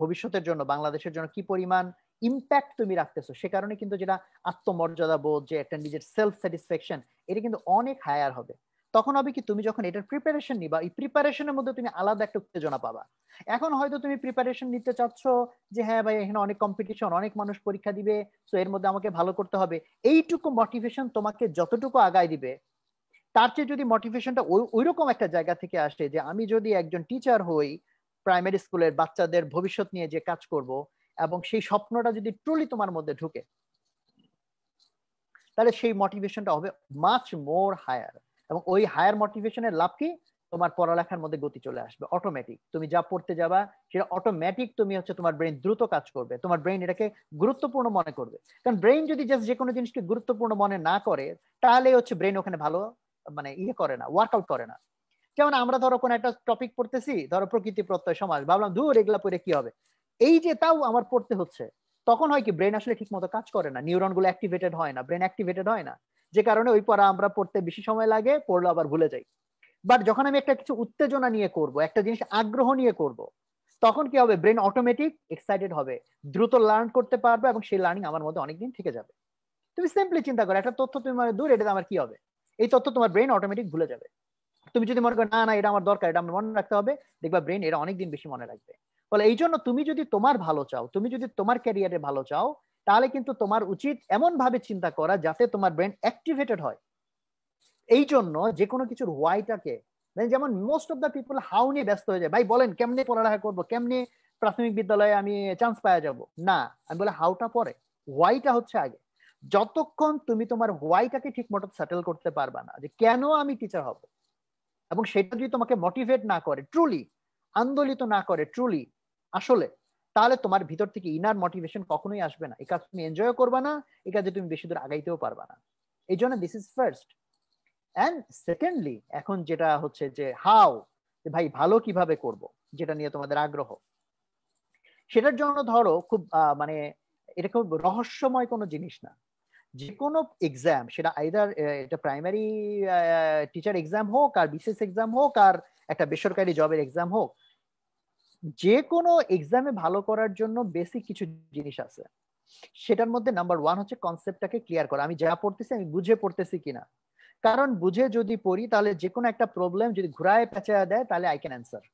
ভবিষ্যতের জন্য বাংলাদেশের জন্য কি পরিমাণ ইম্প্যাক্ট তুমি রাখতেছো সে কারণে কিন্তু যেটা আত্মমর্যাদা বোধ যে একটা নিজের সেলফ স্যাটিসফ্যাকশন এটা কিন্তু অনেক হায়ার হবে তখন হবে কি তুমি যখন এটার প্রিপারেশন নিবা এই প্রিপারেশনের মধ্যে তুমি আলাদা একটা উত্তেজনা পাবা এখন হয়তো তুমি প্রিপারেশন নিতে চাচ্ছ যে হ্যাঁ ভাই এখানে অনেক কম্পিটিশন অনেক মানুষ পরীক্ষা দিবে তো এর মধ্যে আমাকে ভালো করতে হবে এইটুকু মোটিভেশন তোমাকে যতটুকু আগায় দিবে তার চেয়ে যদি মোটিভেশনটা ওই ওইরকম একটা জায়গা থেকে আসে যে আমি যদি একজন টিচার হই প্রাইমারি স্কুলের বাচ্চাদের ভবিষ্যৎ নিয়ে যে কাজ করব এবং সেই স্বপ্নটা যদি ট্রুলি তোমার মধ্যে ঢুকে তাহলে সেই মোটিভেশনটা হবে মাচ মোর হায়ার এবং ওই হায়ার মোটিভেশনের লাভ কি তোমার পড়ালেখার মধ্যে গতি চলে আসবে অটোমেটিক তুমি যা পড়তে যাবা সেটা অটোমেটিক তুমি হচ্ছে তোমার ব্রেন দ্রুত কাজ করবে তোমার ব্রেন এটাকে গুরুত্বপূর্ণ মনে করবে কারণ ব্রেন যদি জাস্ট যে কোনো জিনিসকে গুরুত্বপূর্ণ মনে না করে তাহলে হচ্ছে ব্রেন ওখানে ভালো মানে ইয়ে করে না ওয়ার্কআউট করে না যেমন আমরা ধরো কোনো একটা টপিক পড়তেছি ধরো প্রকৃতি প্রত্যয় সমাজ ভাবলাম দূর এগুলা পড়ে কি হবে এই যে তাও আমার পড়তে হচ্ছে তখন হয় কি ব্রেন আসলে ঠিক মতো কাজ করে না নিউরন গুলো অ্যাক্টিভেটেড হয় না ব্রেন অ্যাক্টিভেটেড হয় না যে কারণে ওই পড়া আমরা পড়তে বেশি সময় লাগে পড়লে আবার ভুলে যাই বাট যখন আমি একটা কিছু উত্তেজনা নিয়ে করব একটা জিনিস আগ্রহ নিয়ে করব তখন কি হবে ব্রেন অটোমেটিক এক্সাইটেড হবে দ্রুত লার্ন করতে পারবে এবং সেই লার্নিং আমার মধ্যে অনেকদিন থেকে যাবে তুমি সিম্পলি চিন্তা করো একটা তথ্য তুমি মানে দূর এটা আমার কি হবে এই তথ্য তোমার ব্রেন অটোমেটিক ভুলে যাবে তুমি যদি মনে করো না না এটা আমার দরকার এটা আমার মনে রাখতে হবে দেখবা ব্রেন এটা অনেকদিন বেশি মনে রাখবে ফলে এই জন্য তুমি যদি তোমার ভালো চাও তুমি যদি তোমার ক্যারিয়ারে ভালো চাও তাহলে কিন্তু তোমার উচিত এমন ভাবে চিন্তা করা যাতে তোমার ব্রেন অ্যাক্টিভেটেড হয় এই জন্য যে কোনো কিছুর হোয়াইটাকে মানে যেমন most of the people how নিয়ে ব্যস্ত হয়ে যায় ভাই বলেন কেমনে পড়ালেখা করবো কেমনে প্রাথমিক বিদ্যালয়ে আমি চান্স পাওয়া যাব না আমি বলে হাউটা পরে হোয়াইটা হচ্ছে আগে যতক্ষণ তুমি তোমার হোয়াইটাকে ঠিক মতো সেটেল করতে পারবা না যে কেন আমি টিচার হব এবং সেটা যদি তোমাকে মোটিভেট না করে ট্রুলি আন্দোলিত না করে ট্রুলি আসলে তাহলে তোমার ভিতর থেকে ইনার মোটিভেশন কখনোই আসবে না এই কাজ তুমি এনজয় করবা না এই কাজে তুমি বেশি দূর আগাইতেও পারবা না এই জন্য this is first and secondly এখন যেটা হচ্ছে যে যে ভাই ভালো কিভাবে করব যেটা নিয়ে তোমাদের আগ্রহ সেটার জন্য ধরো খুব মানে এটা খুব রহস্যময় কোনো জিনিস না যে কোনো এক্সাম সেটা আইদার এটা প্রাইমারি টিচার এক্সাম হোক আর বিসিএস এক্সাম হোক আর একটা বেসরকারি জবের এক্সাম হোক যে কোনো এক্সামে ভালো করার জন্য বেসিক কিছু জিনিস আছে সেটার মধ্যে নাম্বার ওয়ান হচ্ছে কনসেপ্টটাকে ক্লিয়ার করা আমি যা পড়তেছি আমি বুঝে পড়তেছি কিনা কারণ বুঝে যদি পড়ি তাহলে যে কোনো একটা প্রবলেম যদি ঘুরায় পেঁচা দেয় তাহলে আই ক্যান অ্যান্সার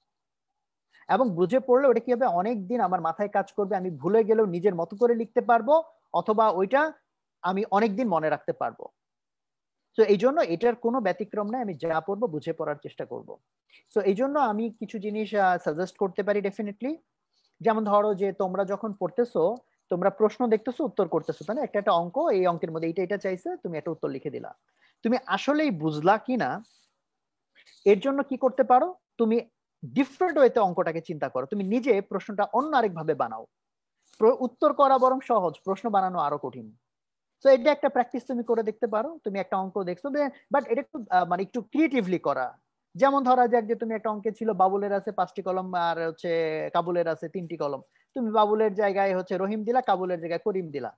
এবং বুঝে পড়লে ওটা কি হবে অনেক দিন আমার মাথায় কাজ করবে আমি ভুলে গেলেও নিজের মতো করে লিখতে পারবো অথবা ওইটা আমি অনেকদিন মনে রাখতে পারবো তো এই জন্য এটার কোনো ব্যতিক্রম নাই আমি যা পড়বো বুঝে পড়ার চেষ্টা করব সো এই জন্য আমি কিছু জিনিস সাজেস্ট করতে পারি ডেফিনেটলি যেমন ধরো যে তোমরা যখন পড়তেছো তোমরা প্রশ্ন দেখতেছো উত্তর করতেছো তাই মানে না একটা একটা অঙ্ক এই অঙ্কের মধ্যে এটা এটা চাইছে তুমি একটা উত্তর লিখে দিলা তুমি আসলেই বুঝলা কি না এর জন্য কি করতে পারো তুমি ডিফারেন্ট ওয়েতে অঙ্কটাকে চিন্তা করো তুমি নিজে প্রশ্নটা অন্য আরেকভাবে বানাও উত্তর করা বরং সহজ প্রশ্ন বানানো আরো কঠিন সো এটা একটা প্র্যাকটিস তুমি করে দেখতে পারো তুমি একটা অঙ্ক দেখছো বাট এটা একটু মানে একটু ক্রিয়েটিভলি করা যেমন ধরা যাক যে তুমি একটা অঙ্কে ছিল বাবুলের আছে পাঁচটি কলম আর হচ্ছে কাবুলের আছে তিনটি কলম তুমি বাবুলের জায়গায় হচ্ছে রহিম দিলা কাবুলের জায়গায় করিম দিলা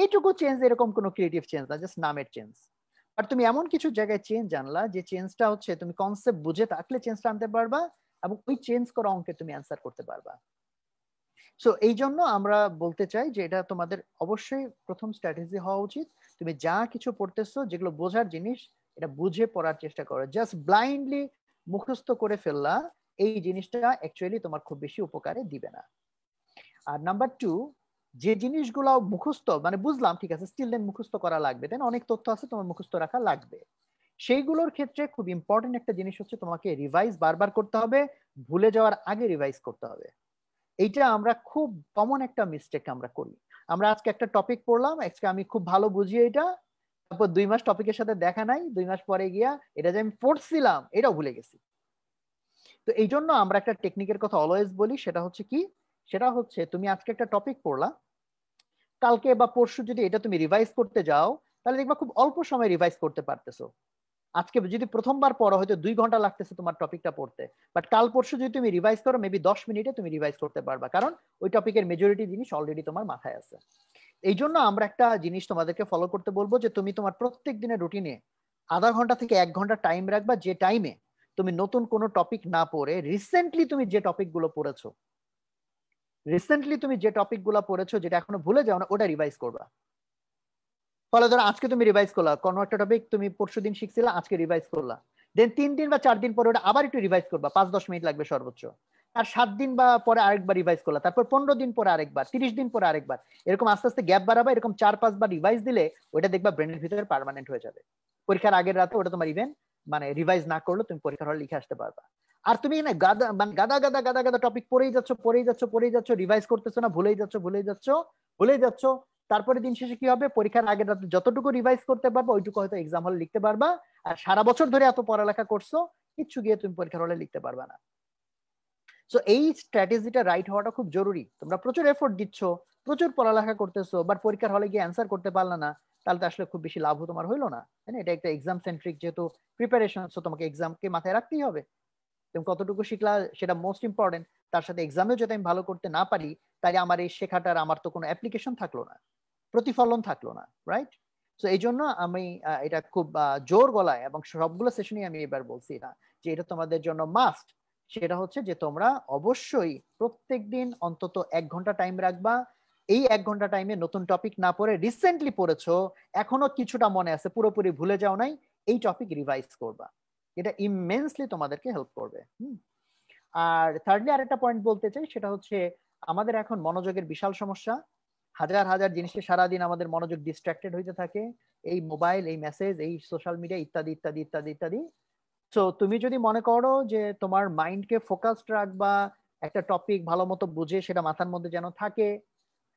এইটুকু চেঞ্জ এরকম কোনো ক্রিয়েটিভ চেঞ্জ না জাস্ট নামের চেঞ্জ আর তুমি এমন কিছু জায়গায় চেঞ্জ জানলা যে চেঞ্জটা হচ্ছে তুমি কনসেপ্ট বুঝে থাকলে চেঞ্জটা আনতে পারবা এবং ওই চেঞ্জ করা অঙ্কে তুমি অ্যান্সার করতে পারবা সো এই জন্য আমরা বলতে চাই যে এটা তোমাদের অবশ্যই প্রথম স্ট্র্যাটেজি হওয়া উচিত তুমি যা কিছু পড়তেছো যেগুলো বোঝার জিনিস এটা বুঝে পড়ার চেষ্টা করো জাস্ট ব্লাইন্ডলি মুখস্থ করে ফেললা এই জিনিসটা অ্যাকচুয়ালি তোমার খুব বেশি উপকারে দিবে না আর নাম্বার টু যে জিনিসগুলো মুখস্থ মানে বুঝলাম ঠিক আছে স্টিল দেন মুখস্থ করা লাগবে দেন অনেক তথ্য আছে তোমার মুখস্থ রাখা লাগবে সেইগুলোর ক্ষেত্রে খুব ইম্পর্টেন্ট একটা জিনিস হচ্ছে তোমাকে রিভাইজ বারবার করতে হবে ভুলে যাওয়ার আগে রিভাইজ করতে হবে এইটা আমরা খুব কমন একটা মিস্টেক আমরা করি আমরা আজকে একটা টপিক পড়লাম আজকে আমি খুব ভালো বুঝি এটা তারপর দুই মাস টপিকের সাথে দেখা নাই দুই মাস পরে গিয়া এটা যে আমি পড়ছিলাম এটাও ভুলে গেছি তো এই জন্য আমরা একটা টেকনিকের কথা অলওয়েজ বলি সেটা হচ্ছে কি সেটা হচ্ছে তুমি আজকে একটা টপিক পড়লা কালকে বা পরশু যদি এটা তুমি রিভাইজ করতে যাও তাহলে দেখবা খুব অল্প সময় রিভাইজ করতে পারতেছো আজকে যদি প্রথমবার পড়ো হয়তো দুই ঘন্টা লাগতেছে তোমার টপিকটা পড়তে বাট কাল পরশু যদি তুমি রিভাইজ করো মেবি দশ মিনিটে তুমি রিভাইজ করতে পারবা কারণ ওই টপিকের মেজরিটি জিনিস অলরেডি তোমার মাথায় আছে এই জন্য আমরা একটা জিনিস তোমাদেরকে ফলো করতে বলবো যে তুমি তোমার প্রত্যেক দিনের রুটিনে আধা ঘন্টা থেকে এক ঘন্টা টাইম রাখবা যে টাইমে তুমি নতুন কোনো টপিক না পড়ে রিসেন্টলি তুমি যে টপিকগুলো পড়েছো রিসেন্টলি তুমি যে টপিকগুলো পড়েছো যেটা এখনো ভুলে যাও না ওটা রিভাইজ করবা ফলে ধরো আজকে তুমি রিভাইজ করলা কোনো একটা টপিক তুমি পরশু দিন শিখছিলা আজকে রিভাইজ করলা দেন তিন দিন বা চার দিন পরে ওটা আবার একটু রিভাইজ করবা পাঁচ দশ মিনিট লাগবে সর্বোচ্চ আর সাত দিন বা পরে আরেকবার রিভাইজ করলা তারপর পনেরো দিন পরে আরেকবার তিরিশ দিন পরে আরেকবার এরকম আস্তে আস্তে গ্যাপ বাড়াবা এরকম চার পাঁচবার রিভাইজ দিলে ওইটা দেখবা ব্রেনের ভিতরে পারমানেন্ট হয়ে যাবে পরীক্ষার আগের রাতে ওটা তোমার ইভেন মানে রিভাইজ না করলে তুমি পরীক্ষার হলে লিখে আসতে পারবা আর তুমি না গাদা মানে গাদা গাদা গাদা গাদা টপিক পড়েই যাচ্ছ পড়েই যাচ্ছ পড়েই যাচ্ছ রিভাইজ করতেছো না ভুলেই যাচ্ছ ভুলেই যাচ্ছ ভুলেই যাচ্ছ তারপরে দিন শেষে কি হবে পরীক্ষার আগে রাতে যতটুকু রিভাইজ করতে পারবা ওইটুকু হয়তো এক্সাম হলে লিখতে পারবা আর সারা বছর ধরে এত পড়ালেখা করছো কিচ্ছু গিয়ে তুমি পরীক্ষার হলে লিখতে পারবা না সো এই স্ট্র্যাটেজিটা রাইট হওয়াটা খুব জরুরি তোমরা প্রচুর এফোর্ট দিচ্ছ প্রচুর পড়ালেখা করতেছো বাট পরীক্ষার হলে গিয়ে অ্যান্সার করতে পারলে না তাহলে তো আসলে খুব বেশি লাভও তোমার হইলো না তাই না এটা একটা এক্সাম সেন্ট্রিক যেহেতু প্রিপারেশন সো তোমাকে এক্সামকে মাথায় রাখতেই হবে তুমি কতটুকু শিখলা সেটা মোস্ট ইম্পর্টেন্ট তার সাথে এক্সামেও যদি আমি ভালো করতে না পারি তাই আমার এই শেখাটার আমার তো কোনো অ্যাপ্লিকেশন থাকলো না প্রতিফলন থাকলো না রাইট তো এই জন্য আমি এটা খুব জোর গলায় এবং সবগুলো সেশনই আমি এবার বলছি না যে এটা তোমাদের জন্য মাস্ট সেটা হচ্ছে যে তোমরা অবশ্যই প্রত্যেক দিন অন্তত এক ঘন্টা টাইম রাখবা এই এক ঘন্টা টাইমে নতুন টপিক না পড়ে রিসেন্টলি পড়েছো এখনো কিছুটা মনে আছে পুরোপুরি ভুলে যাও নাই এই টপিক রিভাইজ করবা এটা ইমেন্সলি তোমাদেরকে হেল্প করবে আর থার্ডলি আরেকটা পয়েন্ট বলতে চাই সেটা হচ্ছে আমাদের এখন মনোযোগের বিশাল সমস্যা হাজার হাজার জিনিসে সারাদিন আমাদের মনোযোগ ডিস্ট্রাক্টেড হইতে থাকে এই মোবাইল এই মেসেজ এই সোশ্যাল মিডিয়া ইত্যাদি ইত্যাদি ইত্যাদি ইত্যাদি সো তুমি যদি মনে করো যে তোমার মাইন্ডকে ফোকাসড রাখবা একটা টপিক ভালো মতো বুঝে সেটা মাথার মধ্যে যেন থাকে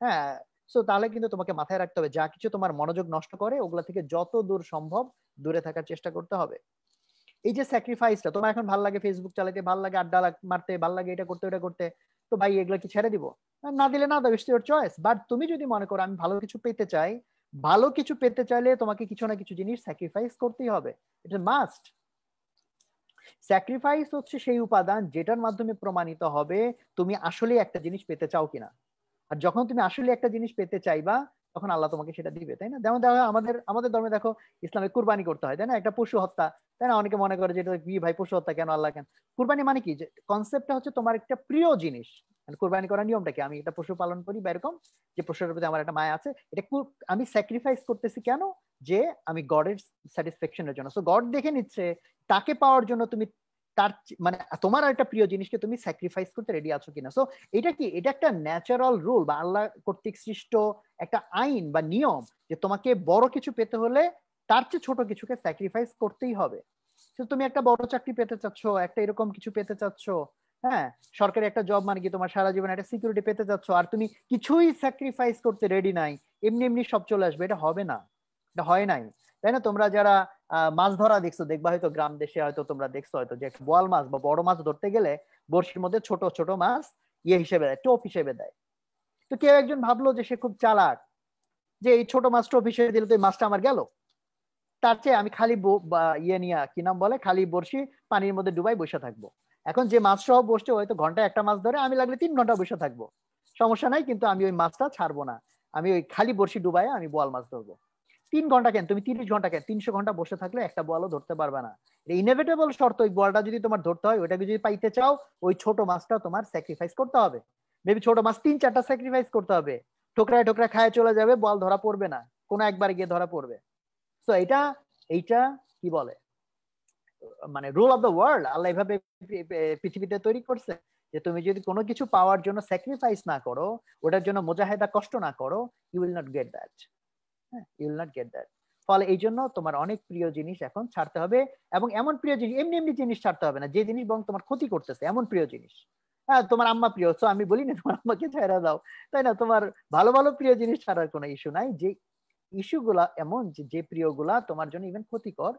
হ্যাঁ সো তাহলে কিন্তু তোমাকে মাথায় রাখতে হবে যা কিছু তোমার মনোযোগ নষ্ট করে ওগুলা থেকে যত দূর সম্ভব দূরে থাকার চেষ্টা করতে হবে এই যে স্যাক্রিফাইসটা তোমার এখন ভাল লাগে ফেসবুক চালাতে ভাল লাগে আড্ডা মারতে ভাল লাগে এটা করতে ওটা করতে তো ভাই এগুলো কি ছেড়ে দিবো না দিলে না দাও ইটস ইউর চয়েস বাট তুমি যদি মনে করো আমি ভালো কিছু পেতে চাই ভালো কিছু পেতে চাইলে তোমাকে কিছু না কিছু জিনিস স্যাক্রিফাইস করতেই হবে এটা মাস্ট স্যাক্রিফাইস হচ্ছে সেই উপাদান যেটার মাধ্যমে প্রমাণিত হবে তুমি আসলে একটা জিনিস পেতে চাও কিনা আর যখন তুমি আসলে একটা জিনিস পেতে চাইবা তখন আল্লাহ তোমাকে সেটা দিবে তাই না যেমন দেখো আমাদের আমাদের ধর্মে দেখো ইসলামে কুরবানি করতে হয় তাই না একটা পশু হত্যা তাই না অনেকে মনে করে যে এটা কি ভাই পশু হত্যা কেন আল্লাহ কেন কুরবানি মানে কি যে কনসেপ্টটা হচ্ছে তোমার একটা প্রিয় জিনিস মানে কোরবানি করার নিয়মটা কি আমি এটা পশু পালন করি বা এরকম যে পশুর প্রতি আমার একটা মায় আছে এটা আমি স্যাক্রিফাইস করতেছি কেন যে আমি গডের স্যাটিসফ্যাকশনের জন্য সো গড দেখে নিচ্ছে তাকে পাওয়ার জন্য তুমি তার মানে তোমার একটা প্রিয় জিনিসকে তুমি স্যাক্রিফাইস করতে রেডি আছো কিনা সো এটা কি এটা একটা ন্যাচারাল রুল বা আল্লাহ কর্তৃক সৃষ্ট একটা আইন বা নিয়ম যে তোমাকে বড় কিছু পেতে হলে তার চেয়ে ছোট কিছুকে স্যাক্রিফাইস করতেই হবে তুমি একটা বড় চাকরি পেতে চাচ্ছ একটা এরকম কিছু পেতে চাচ্ছ হ্যাঁ সরকারি একটা জব মানে কি তোমার সারা জীবন একটা সিকিউরিটি পেতে যাচ্ছ আর তুমি কিছুই স্যাক্রিফাইস করতে রেডি নাই এমনি এমনি সব চলে আসবে এটা হবে না এটা হয় নাই তাই না তোমরা যারা মাছ ধরা দেখছো দেখবা হয়তো গ্রাম দেশে হয়তো তোমরা দেখছো হয়তো যে বোয়াল মাছ বা বড় মাছ ধরতে গেলে বর্ষির মধ্যে ছোট ছোট মাছ ইয়ে হিসেবে দেয় টোপ হিসেবে দেয় তো কেউ একজন ভাবলো যে সে খুব চালাক যে এই ছোট মাছ টোপ হিসেবে দিলে তো এই মাছটা আমার গেল তার চেয়ে আমি খালি ইয়ে নিয়ে কি নাম বলে খালি বর্ষি পানির মধ্যে ডুবাই বসে থাকবো এখন যে মাছ সহ বসছে হয়তো ঘন্টা একটা মাছ ধরে আমি লাগলে তিন ঘন্টা বসে থাকবো সমস্যা নাই কিন্তু আমি ওই মাছটা ছাড়বো না আমি ওই খালি বর্ষি ডুবাই আমি বোয়াল মাছ ধরবো তিন ঘন্টা কেন তুমি তিরিশ ঘন্টা কেন তিনশো ঘন্টা বসে থাকলে একটা বোয়ালও ধরতে পারবে না ইনোভেটেবল শর্ত ওই বলটা যদি তোমার ধরতে হয় ওইটাকে যদি পাইতে চাও ওই ছোট মাছটা তোমার স্যাক্রিফাইস করতে হবে মেবি ছোট মাছ তিন চারটা স্যাক্রিফাইস করতে হবে ঠোকরায় ঠোকরা খায় চলে যাবে বল ধরা পড়বে না কোনো একবার গিয়ে ধরা পড়বে তো এটা এইটা কি বলে মানে rule of the world Allah এভাবে পৃথিবীতে তৈরি করছে যে তুমি যদি কোনো কিছু পাওয়ার জন্য স্যাক্রিফাইস না করো ওটার জন্য মোজাহেদা কষ্ট না করো you will not get that হ্যাঁ you will not get that ফলে এই জন্য তোমার অনেক প্রিয় জিনিস এখন ছাড়তে হবে এবং এমন প্রিয় জিনিস এমনি এমনি জিনিস ছাড়তে হবে না যে জিনিস বরং তোমার ক্ষতি করতেছে এমন প্রিয় জিনিস হ্যাঁ তোমার আম্মা প্রিয় তো আমি বলি না তোমার আম্মাকে ছাড়া দাও তাই না তোমার ভালো ভালো প্রিয় জিনিস ছাড়ার কোনো ইস্যু নাই যে ইস্যুগুলা এমন যে প্রিয়গুলা তোমার জন্য ইভেন ক্ষতিকর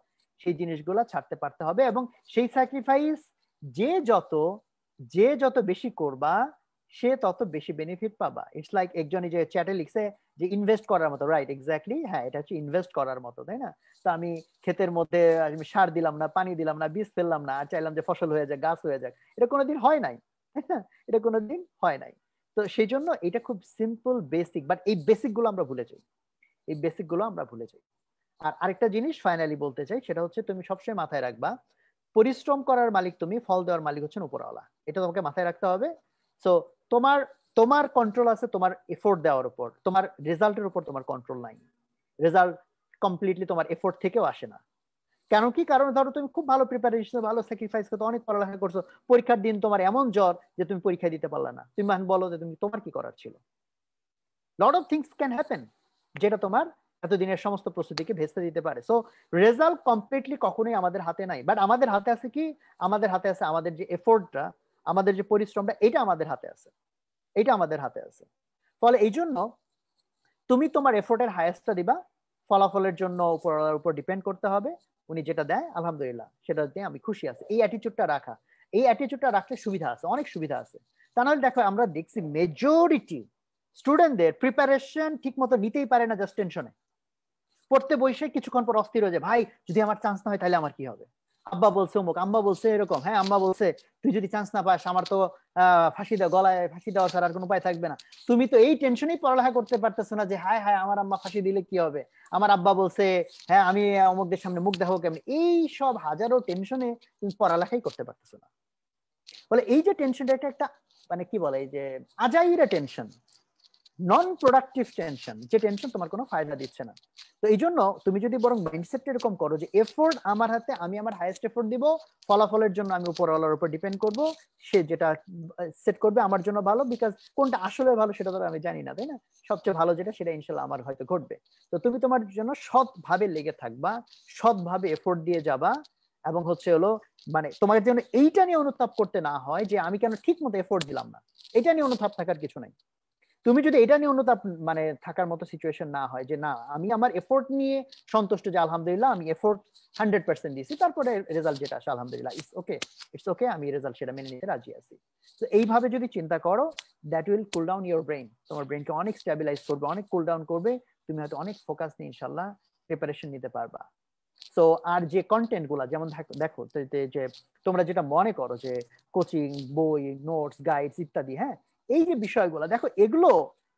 সেই জিনিসগুলো ছাড়তে পারতে হবে এবং সেই স্যাক্রিফাইস যে যত যে যত বেশি করবা সে তত বেশি বেনিফিট পাবা ইটস লাইক একজনই যে চ্যাটে লিখছে যে ইনভেস্ট করার মতো রাইট এক্স্যাক্টলি হ্যাঁ এটা হচ্ছে ইনভেস্ট করার মতো তাই না তো আমি ক্ষেতের মধ্যে আমি সার দিলাম না পানি দিলাম না বীজ ফেললাম না আর চাইলাম যে ফসল হয়ে যাক গাছ হয়ে যাক এটা কোনোদিন হয় নাই এটা কোনোদিন হয় নাই তো সেই জন্য এটা খুব সিম্পল বেসিক বাট এই বেসিক গুলো আমরা ভুলে যাই এই বেসিক গুলো আমরা ভুলে যাই আর আরেকটা জিনিস ফাইনালি বলতে চাই সেটা হচ্ছে তুমি সবসময় মাথায় রাখবা পরিশ্রম করার মালিক তুমি ফল দেওয়ার মালিক হচ্ছেন উপরওয়ালা এটা তোমাকে মাথায় রাখতে হবে সো তোমার তোমার কন্ট্রোল আছে তোমার এফোর্ট দেওয়ার উপর তোমার রেজাল্টের উপর তোমার কন্ট্রোল নাই রেজাল্ট কমপ্লিটলি তোমার এফোর্ট থেকেও আসে না কেন কি কারণ ধরো তুমি খুব ভালো প্রিপারেশন ভালো স্যাক্রিফাইস করতে অনেক পড়ালেখা করছো পরীক্ষার দিন তোমার এমন জ্বর যে তুমি পরীক্ষা দিতে পারলে না তুমি বলো যে তুমি তোমার কি করার ছিল lot of things can happen যেটা তোমার এতদিনের সমস্ত প্রস্তুতিকে ভেস্তে দিতে পারে সো রেজাল্ট কমপ্লিটলি কখনোই আমাদের হাতে নাই বাট আমাদের হাতে আছে কি আমাদের হাতে আছে আমাদের যে এফোর্টটা আমাদের যে পরিশ্রমটা এটা আমাদের হাতে আছে এটা আমাদের হাতে আছে ফলে এই জন্য তুমি তোমার এফোর্টের হায়েস্টটা দিবা ফলাফলের জন্য উপরওয়ালার উপর ডিপেন্ড করতে হবে উনি যেটা দেয় আলহামদুলিল্লাহ সেটা দিয়ে আমি খুশি আছি এই অ্যাটিচিউডটা রাখা এই অ্যাটিচিউডটা রাখলে সুবিধা আছে অনেক সুবিধা আছে তা নাহলে দেখো আমরা দেখছি মেজরিটি স্টুডেন্টদের প্রিপারেশন ঠিক মতো নিতেই পারে না জাস্ট টেনশনে পড়তে বসে কিছুক্ষণ পর অস্থির হয়ে ভাই যদি আমার চান্স না হয় তাহলে আমার কি হবে আব্বা বলছে অমুক আম্মা বলছে এরকম হ্যাঁ আম্মা বলছে তুই যদি চান্স না পাস আমার তো ফাঁসি দেওয়া গলায় ফাঁসি দেওয়া ছাড়া আর কোনো উপায় থাকবে না তুমি তো এই টেনশনই পড়ালেখা করতে পারতেছো না যে হায় হায় আমার আম্মা ফাঁসি দিলে কি হবে আমার আব্বা বলছে হ্যাঁ আমি অমুকদের সামনে মুখ দেখাবো কেমন এই সব হাজারো টেনশনে তুমি পড়ালেখাই করতে পারতেছো না বলে এই যে টেনশনটা এটা একটা মানে কি বলে এই যে আজাইরা টেনশন নন প্রোডাক্টিভ টেনশন যে টেনশন তোমার কোনো ফায়দা দিচ্ছে না তো এই জন্য তুমি যদি বরং মাইন্ডসেট এরকম করো যে এফোর্ট আমার হাতে আমি আমার হাইয়েস্ট এফোর্ট দিব ফলাফলের জন্য আমি উপরওয়ালার উপর ডিপেন্ড করব সে যেটা সেট করবে আমার জন্য ভালো বিকজ কোনটা আসলে ভালো সেটা তো আমি জানি না তাই না সবচেয়ে ভালো যেটা সেটা ইনশাল্লাহ আমার হয়তো ঘটবে তো তুমি তোমার জন্য সৎভাবে লেগে থাকবা সৎভাবে এফোর্ট দিয়ে যাবা এবং হচ্ছে হলো মানে তোমার জন্য এইটা নিয়ে অনুতাপ করতে না হয় যে আমি কেন ঠিক মতো এফোর্ট দিলাম না এটা নিয়ে অনুতাপ থাকার কিছু নাই তুমি যদি এটা নিয়ে অন্যতা মানে থাকার মতো সিচুয়েশন না হয় যে না আমি আমার এফোর্ট নিয়ে সন্তুষ্ট যে আলহামদুলিল্লাহ আমি এফোর্ট হান্ড্রেড পার্সেন্ট দিয়েছি তারপরে রেজাল্ট যেটা আসে আলহামদুলিল্লাহ ইটস ওকে ইটস ওকে আমি রেজাল্ট সেটা মেনে নিতে রাজি আছি তো এইভাবে যদি চিন্তা করো that will cool down your brain তোমার ব্রেনকে অনেক স্ট্যাবিলাইজ করবে অনেক কুল ডাউন করবে তুমি হয়তো অনেক ফোকাস নিয়ে ইনশাল্লাহ প্রিপারেশন নিতে পারবা তো আর যে কন্টেন্ট গুলা যেমন দেখো যে তোমরা যেটা মনে করো যে কোচিং বই নোটস গাইডস ইত্যাদি হ্যাঁ এই যে বিষয়গুলো দেখো এগুলো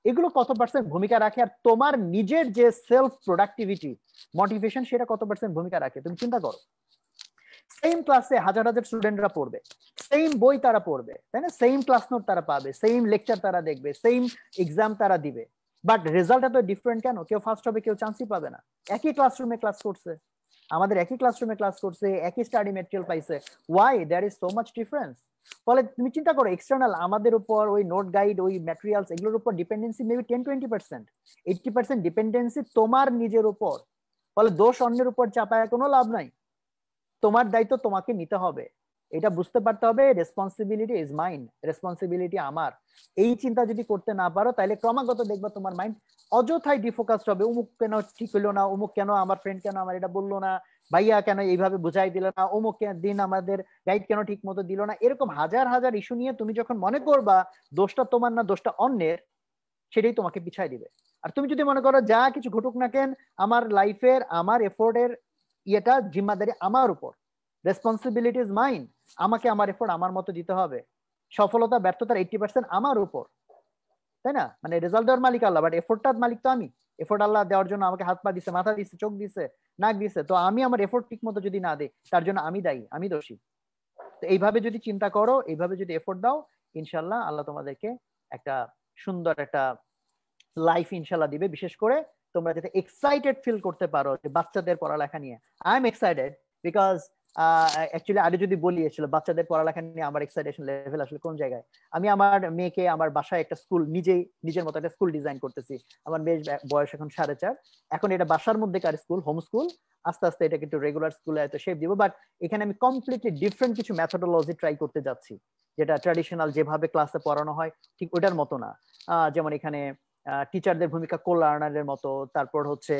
এগুলো কত পার্সেন্ট ভূমিকা রাখে আর তোমার নিজের যে সেলফ প্রোডাক্টিভিটি মোটিভেশন সেটা কত পার্সেন্ট ভূমিকা রাখে তুমি চিন্তা করো সেম ক্লাসে হাজার হাজার স্টুডেন্টরা পড়বে সেম বই তারা পড়বে তাই না সেম ক্লাস নোট তারা পাবে সেম লেকচার তারা দেখবে সেম এক্সাম তারা দিবে বাট রেজাল্ট এত ডিফারেন্ট কেন কেউ ফার্স্ট হবে কেউ চান্সই পাবে না একই ক্লাসরুমে ক্লাস করছে আমাদের একই ক্লাসরুমে ক্লাস করছে একই স্টাডি মেটেরিয়াল পাইছে why there is so much difference ফলে তুমি চিন্তা করো এক্সটার্নাল আমাদের উপর ওই নোট গাইড ওই ম্যাটেরিয়ালস এগুলোর উপর dependency maybe ten twenty percent eighty percent dependency তোমার নিজের উপর ফলে দোষ অন্যের উপর চাপায় কোনো লাভ নাই তোমার দায়িত্ব তোমাকে নিতে হবে এটা বুঝতে পারতে হবে রেসপন্সিবিলিটি ইজ মাইন্ড রেসপন্সিবিলিটি আমার এই চিন্তা যদি করতে না পারো তাহলে ক্রমাগত দেখবা তোমার মাইন্ড অযথায় ডিফোকাসড হবে উমুক কেন ঠিক হলো না উমুক কেন আমার ফ্রেন্ড কেন আমার এটা বললো না ভাইয়া কেন এইভাবে বুঝাই দিল না অমুক দিন আমাদের গাইড কেন ঠিক মতো দিল না এরকম হাজার হাজার ইস্যু নিয়ে তুমি যখন মনে করবা দোষটা তোমার না দোষটা অন্যের সেটাই তোমাকে পিছায় দিবে আর তুমি যদি মনে করো যা কিছু ঘটুক না কেন আমার লাইফের আমার এফোর্টের ইয়েটা জিম্মাদারি আমার উপর রেসপন্সিবিলিটি ইজ মাইন আমাকে আমার এফোর্ড আমার মতো দিতে হবে সফলতা ব্যর্থতার এইটটি পার্সেন্ট আমার উপর তাই না মানে রেজাল্ট দেওয়ার মালিক আল্লাহ বাট এফোর্টটার মালিক তো আমি এফোর্ট আল্লাহ দেওয়ার জন্য আমাকে হাত পা দিছে মাথা দিছে চোখ দিছে নাক দিছে তো আমি আমার এফোর্ট ঠিক মতো যদি না দিই তার জন্য আমি দায়ী আমি দোষী তো এইভাবে যদি চিন্তা করো এইভাবে যদি এফোর্ট দাও ইনশাল্লাহ আল্লাহ তোমাদেরকে একটা সুন্দর একটা লাইফ ইনশাল্লাহ দিবে বিশেষ করে তোমরা যাতে এক্সাইটেড ফিল করতে পারো যে বাচ্চাদের পড়ালেখা নিয়ে I am excited because actually আরো যদি বলি আসলে বাচ্চাদের পড়ালেখা নিয়ে আমার এক্সাইটেশন লেভেল আসলে কোন জায়গায় আমি আমার মেয়েকে আমার বাসায় একটা স্কুল নিজেই নিজের মতো একটা স্কুল ডিজাইন করতেছি আমার মেয়ের বয়স এখন সাড়ে চার এখন এটা বাসার মধ্যে কার স্কুল হোম স্কুল আস্তে আস্তে এটাকে একটু রেগুলার স্কুলে হয়তো শেপ দিব বাট এখানে আমি কমপ্লিটলি ডিফারেন্ট কিছু মেথোডোলজি ট্রাই করতে যাচ্ছি যেটা ট্র্যাডিশনাল যেভাবে ক্লাসে পড়ানো হয় ঠিক ওটার মতো না যেমন এখানে টিচারদের ভূমিকা কো লার্নারের মতো তারপর হচ্ছে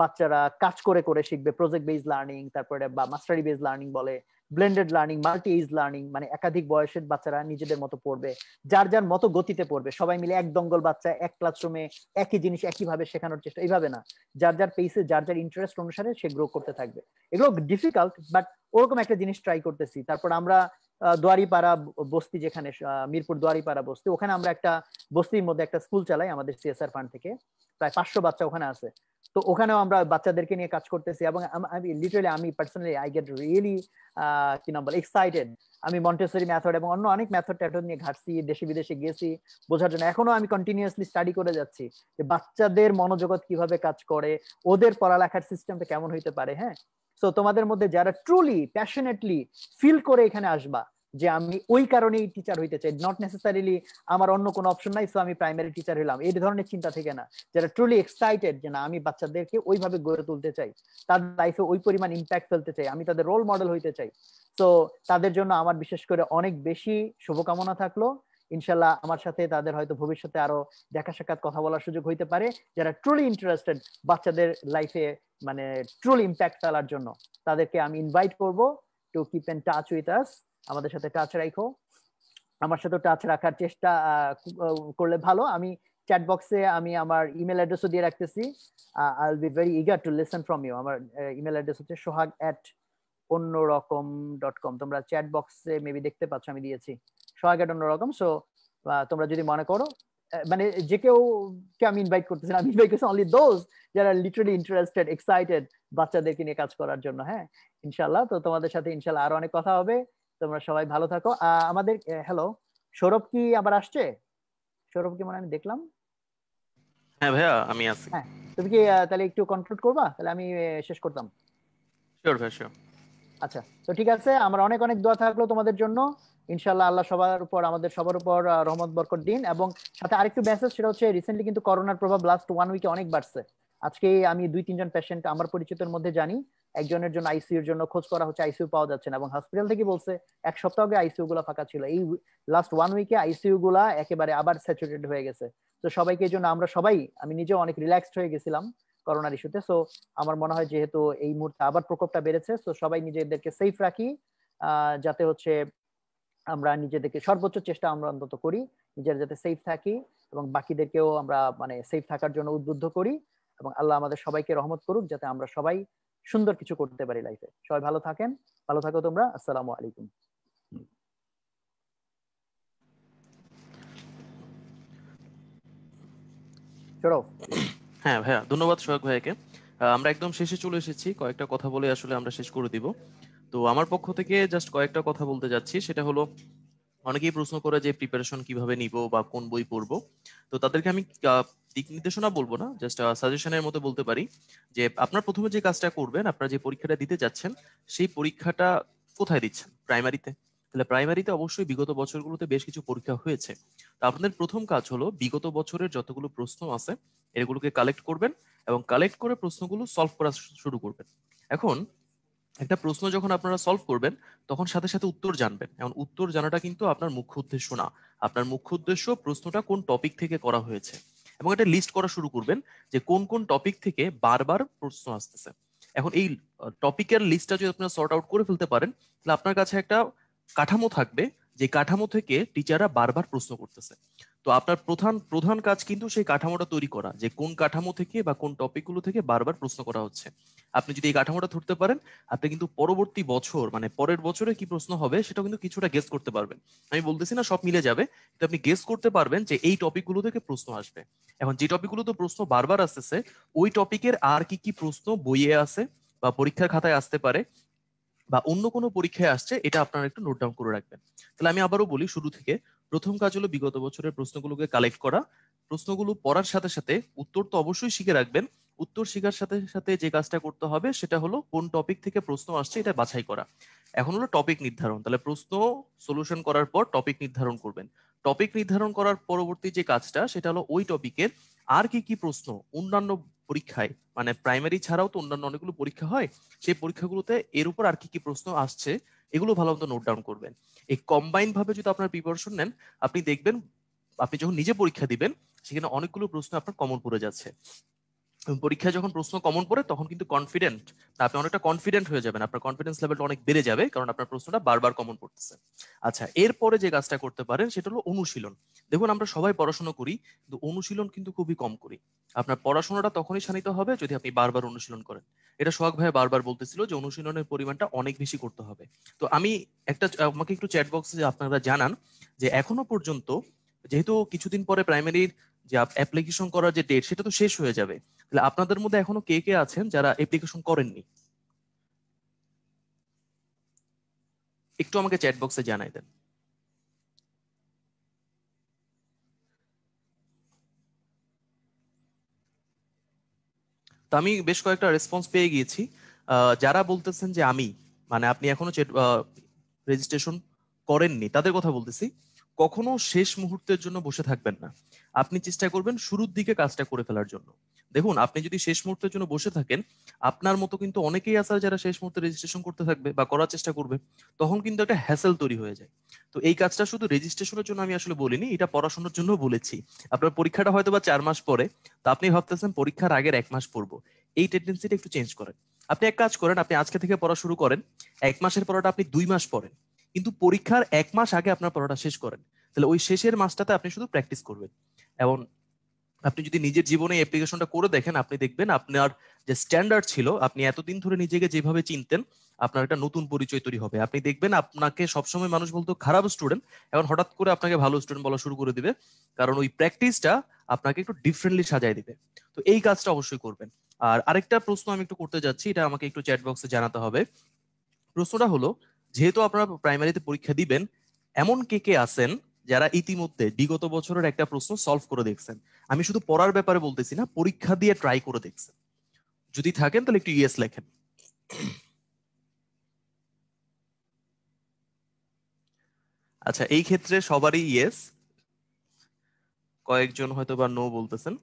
বাচ্চারা কাজ করে করে শিখবে প্রজেক্ট বেজ লার্নিং তারপরে বা মাস্টারি বেজ লার্নিং বলে blended learning multi age learning মানে একাধিক বয়সের বাচ্চারা নিজেদের মতো পড়বে যার যার মতো গতিতে পড়বে সবাই মিলে এক দঙ্গল বাচ্চা এক ক্লাসরুমে একই জিনিস একইভাবে শেখানোর চেষ্টা এইভাবে না যার যার পেসে যার যার ইন্টারেস্ট অনুসারে সে গ্রো করতে থাকবে এগুলো ডিফিকাল্ট বাট ওরকম একটা জিনিস ট্রাই করতেছি তারপর আমরা দুয়ারিপাড়া বস্তি যেখানে মিরপুর দুয়ারিপাড়া বস্তি ওখানে আমরা একটা বস্তির মধ্যে একটা স্কুল চালাই আমাদের সিএসআর ফান্ড থেকে প্রায় পাঁচশো বাচ্চা ওখানে আছে তো ওখানেও আমরা বাচ্চাদেরকে নিয়ে কাজ করতেছি এবং আমি লিটারালি আমি পার্সোনালি আই গেট রিয়েলি কি নাম বলে এক্সাইটেড আমি মন্টেসরি মেথড এবং অন্য অনেক মেথড ট্যাথড নিয়ে ঘাটছি দেশে বিদেশে গেছি বোঝার জন্য এখনো আমি কন্টিনিউয়াসলি স্টাডি করে যাচ্ছি যে বাচ্চাদের মনোজগৎ কিভাবে কাজ করে ওদের পড়ালেখার সিস্টেমটা কেমন হইতে পারে হ্যাঁ সো তোমাদের মধ্যে যারা ট্রুলি প্যাশনেটলি ফিল করে এখানে আসবা যে আমি ওই কারণেই টিচার হইতে চাই নট নেসেসারিলি আমার অন্য কোনো অপশন নাই সো আমি প্রাইমারি টিচার হলাম এই ধরনের চিন্তা থেকে না যারা ট্রুলি এক্সাইটেড যে না আমি বাচ্চাদেরকে ওইভাবে গড়ে তুলতে চাই তাদের লাইফে ওই পরিমাণ ইম্প্যাক্ট ফেলতে চাই আমি তাদের রোল মডেল হইতে চাই তো তাদের জন্য আমার বিশেষ করে অনেক বেশি শুভকামনা থাকলো ইনশাল্লাহ আমার সাথে তাদের হয়তো ভবিষ্যতে আরো দেখা সাক্ষাৎ কথা বলার সুযোগ হইতে পারে যারা ট্রুলি ইন্টারেস্টেড বাচ্চাদের লাইফে মানে ট্রুলি ইম্প্যাক্ট ফেলার জন্য তাদেরকে আমি ইনভাইট করব to keep in touch with us আমাদের সাথে টাচ রাখো আমার সাথে টাচ রাখার চেষ্টা করলে ভালো আমি চ্যাট বক্সে আমি আমার ইমেল অ্যাড্রেসও দিয়ে রাখতেছি I be very eager to listen from you আমার ইমেল অ্যাড্রেস হচ্ছে সোহাগ অ্যাট অন্যরকম ডট কম তোমরা চ্যাট বক্সে মেবি দেখতে পাচ্ছ আমি দিয়েছি সোহাগেট অন্যরকম সো তোমরা যদি মনে করো মানে যে কেউ কে আমি ইনভাইট করতেছি আমি ইনভাইট করছি অনলি দোজ যারা লিটারালি ইন্টারেস্টেড এক্সাইটেড বাচ্চাদেরকে নিয়ে কাজ করার জন্য হ্যাঁ ইনশাল্লাহ তো তোমাদের সাথে ইনশাল্লাহ আরো অনেক কথা হবে তোমরা সবাই ভালো থাকো আমাদের হ্যালো সৌরভ কি আবার আসছে সৌরভ কি মানে আমি দেখলাম হ্যাঁ ভাইয়া আমি আছি হ্যাঁ তুমি কি তাহলে একটু কনক্লুড করবা তাহলে আমি শেষ করতাম শিওর ভাইয়া শিওর আচ্ছা তো ঠিক আছে আমরা অনেক অনেক দোয়া থাকলো তোমাদের জন্য ইনশাল্লাহ আল্লাহ সবার উপর আমাদের সবার উপর রহমত বরকত দিন এবং সাথে আরেকটু মেসেজ সেটা হচ্ছে রিসেন্টলি কিন্তু করোনার প্রভাব লাস্ট ওয়ান উইকে অনেক বাড়ছে আজকে আমি দুই তিনজন পেশেন্ট আমার পরিচিতের মধ্যে জানি একজনের জন্য এর জন্য খোঁজ করা হচ্ছে আইসিইউ পাওয়া যাচ্ছে না এবং হসপিটাল থেকে বলছে এক সপ্তাহ আগে আইসিউ গুলা ফাঁকা ছিল এই লাস্ট ওয়ান উইকে আইসিউ গুলা একেবারে আবার স্যাচুরেটেড হয়ে গেছে তো সবাইকে এই জন্য আমরা সবাই আমি নিজেও অনেক রিল্যাক্সড হয়ে গেছিলাম করোনার ইস্যুতে সো আমার মনে হয় যেহেতু এই মুহূর্তে আবার প্রকোপটা বেড়েছে তো সবাই নিজেদেরকে সেফ রাখি যাতে হচ্ছে আমরা নিজেদেরকে সর্বোচ্চ চেষ্টা আমরা অন্তত করি নিজেরা যাতে সেফ থাকি এবং বাকিদেরকেও আমরা মানে সেফ থাকার জন্য উদ্বুদ্ধ করি এবং আল্লাহ আমাদের সবাইকে রহমত করুক যাতে আমরা সবাই সুন্দর কিছু করতে পারি লাইফে সবাই ভালো থাকেন ভালো থাকো তোমরা আসসালাম আলাইকুম হ্যাঁ ভাইয়া ধন্যবাদ সোহাগ ভাইকে আমরা একদম শেষে চলে এসেছি কয়েকটা কথা বলে আসলে আমরা শেষ করে দিব তো আমার পক্ষ থেকে জাস্ট কয়েকটা কথা বলতে যাচ্ছি সেটা হলো অনেকেই প্রশ্ন করে যে প্রিপারেশন কিভাবে নিব বা কোন বই পড়বো তো তাদেরকে আমি দিক নির্দেশনা বলবো না জাস্ট সাজেশনের মতো বলতে পারি যে আপনার প্রথমে যে কাজটা করবেন আপনারা যে পরীক্ষাটা দিতে যাচ্ছেন সেই পরীক্ষাটা কোথায় দিচ্ছেন প্রাইমারিতে তাহলে প্রাইমারিতে অবশ্যই বিগত বছরগুলোতে বেশ কিছু পরীক্ষা হয়েছে তো আপনাদের প্রথম কাজ হলো বিগত বছরের যতগুলো প্রশ্ন আছে এগুলোকে কালেক্ট করবেন এবং কালেক্ট করে প্রশ্নগুলো সলভ করা শুরু করবেন এখন একটা প্রশ্ন যখন আপনারা সলভ করবেন তখন সাথে সাথে উত্তর জানবেন এমন উত্তর জানাটা কিন্তু আপনার মুখ্য উদ্দেশ্য না আপনার মুখ্য উদ্দেশ্য প্রশ্নটা কোন টপিক থেকে করা হয়েছে এবং একটা লিস্ট করা শুরু করবেন যে কোন কোন টপিক থেকে বারবার প্রশ্ন আসতেছে এখন এই টপিকের লিস্টটা যদি আপনারা সর্ট আউট করে ফেলতে পারেন তাহলে আপনার কাছে একটা কাঠামো থাকবে যে কাঠামো থেকে টিচাররা বারবার প্রশ্ন করতেছে তো আপনার প্রধান প্রধান কাজ কিন্তু সেই কাঠামোটা তৈরি করা যে কোন কাঠামো থেকে বা কোন টপিকগুলো থেকে বারবার প্রশ্ন করা হচ্ছে আপনি যদি এই কাঠামোটা ধরতে পারেন আপনি কিন্তু পরবর্তী বছর মানে পরের বছরে কি প্রশ্ন হবে সেটা কিন্তু কিছুটা গেস করতে পারবেন আমি বলতেছি না সব মিলে যাবে কিন্তু আপনি গেস করতে পারবেন যে এই টপিকগুলো থেকে প্রশ্ন আসবে এখন যে টপিকগুলো তো প্রশ্ন বারবার আসতেছে ওই টপিকের আর কি কি প্রশ্ন বইয়ে আছে বা পরীক্ষার খাতায় আসতে পারে বা অন্য কোনো পরীক্ষায় আসছে এটা আপনারা একটু নোট ডাউন করে রাখবেন তাহলে আমি আবারও বলি শুরু থেকে প্রথম কাজ হলো বিগত বছরের প্রশ্নগুলোকে কালেক্ট করা প্রশ্নগুলো পড়ার সাথে সাথে উত্তর তো অবশ্যই শিখে রাখবেন উত্তর শেখার সাথে সাথে যে কাজটা করতে হবে সেটা হলো কোন টপিক থেকে প্রশ্ন আসছে এটা বাছাই করা এখন হলো টপিক নির্ধারণ তাহলে প্রশ্ন সলিউশন করার পর টপিক নির্ধারণ করবেন টপিক নির্ধারণ করার পরবর্তী যে কাজটা সেটা হলো ওই টপিকের আর কি কি প্রশ্ন অন্যান্য পরীক্ষায় মানে প্রাইমারি ছাড়াও তো অন্যান্য অনেকগুলো পরীক্ষা হয় সেই পরীক্ষাগুলোতে এর উপর আর কি কি প্রশ্ন আসছে এগুলো ভালো মতো নোট ডাউন করবেন এই কম্বাইন ভাবে যদি আপনার প্রিপারেশন নেন আপনি দেখবেন আপনি যখন নিজে পরীক্ষা দিবেন সেখানে অনেকগুলো প্রশ্ন আপনার কমন পড়ে যাচ্ছে পরীক্ষায় যখন প্রশ্ন কমন পড়ে তখন কিন্তু কনফিডেন্ট আপনি অনেকটা কনফিডেন্ট হয়ে যাবেন আপনার কনফিডেন্স লেভেলটা অনেক বেড়ে যাবে কারণ আপনার প্রশ্নটা বারবার কমন পড়তেছে আচ্ছা এরপরে যে কাজটা করতে পারেন সেটা হলো অনুশীলন দেখুন আমরা সবাই পড়াশোনা করি কিন্তু অনুশীলন কিন্তু খুবই কম করি আপনার পড়াশোনাটা তখনই শানিত হবে যদি আপনি বারবার অনুশীলন করেন এটা সোহাগ ভাই বারবার বলতেছিল যে অনুশীলনের পরিমাণটা অনেক বেশি করতে হবে তো আমি একটা আমাকে একটু চ্যাট বক্সে আপনারা জানান যে এখনো পর্যন্ত যেহেতু কিছুদিন পরে প্রাইমারির যে অ্যাপ্লিকেশন করার যে ডেট সেটা তো শেষ হয়ে যাবে তাহলে আপনাদের মধ্যে এখনো কে কে আছেন যারা অ্যাপ্লিকেশন করেননি একটু আমাকে চ্যাট বক্সে জানাই দেন তো আমি বেশ কয়েকটা রেসপন্স পেয়ে গিয়েছি যারা বলতেছেন যে আমি মানে আপনি এখনো রেজিস্ট্রেশন করেননি তাদের কথা বলতেছি কখনো শেষ মুহূর্তের জন্য বসে থাকবেন না আপনি চেষ্টা করবেন শুরুর দিকে কাজটা করে ফেলার জন্য দেখুন আপনি যদি শেষ মুহূর্তের জন্য বসে থাকেন আপনার মতো কিন্তু অনেকেই আছে যারা শেষ মুহূর্তে রেজিস্ট্রেশন করতে থাকবে বা করার চেষ্টা করবে তখন কিন্তু একটা হ্যাসেল তৈরি হয়ে যায় তো এই কাজটা শুধু রেজিস্ট্রেশনের জন্য আমি আসলে বলিনি এটা পড়াশোনার জন্য বলেছি আপনার পরীক্ষাটা হয়তো বা চার মাস পরে তো আপনি ভাবতেছেন পরীক্ষার আগের এক মাস পড়বো এই টেন্ডেন্সিটা একটু চেঞ্জ করেন আপনি এক কাজ করেন আপনি আজকে থেকে পড়া শুরু করেন এক মাসের পড়াটা আপনি দুই মাস পড়েন কিন্তু পরীক্ষার এক মাস আগে আপনার পড়াটা শেষ করেন তাহলে ওই শেষের মাসটাতে আপনি শুধু প্র্যাকটিস করবেন এবং আপনি যদি নিজের জীবনে অ্যাপ্লিকেশনটা করে দেখেন আপনি দেখবেন আপনার যে স্ট্যান্ডার্ড ছিল আপনি এতদিন ধরে নিজেকে যেভাবে চিনতেন আপনার একটা নতুন পরিচয় তৈরি হবে আপনি দেখবেন আপনাকে সবসময় মানুষ বলতো খারাপ স্টুডেন্ট এখন হঠাৎ করে আপনাকে ভালো স্টুডেন্ট বলা শুরু করে দিবে কারণ ওই প্র্যাকটিসটা আপনাকে একটু ডিফারেন্টলি সাজায় দিবে তো এই কাজটা অবশ্যই করবেন আর আরেকটা প্রশ্ন আমি একটু করতে যাচ্ছি এটা আমাকে একটু চ্যাট বক্সে জানাতে হবে প্রশ্নটা হলো যেহেতু আপনারা প্রাইমারিতে পরীক্ষা দিবেন এমন কে কে আছেন যারা ইতিমধ্যে বিগত বছরের একটা প্রশ্ন সলভ করে দেখছেন আমি শুধু পড়ার ব্যাপারে বলতেছি না পরীক্ষা দিয়ে ট্রাই করে দেখছেন যদি থাকেন তাহলে একটু ইয়েস লেখেন আচ্ছা এই ক্ষেত্রে সবারই ইয়েস কয়েকজন হয়তো বা নো বলতেছেন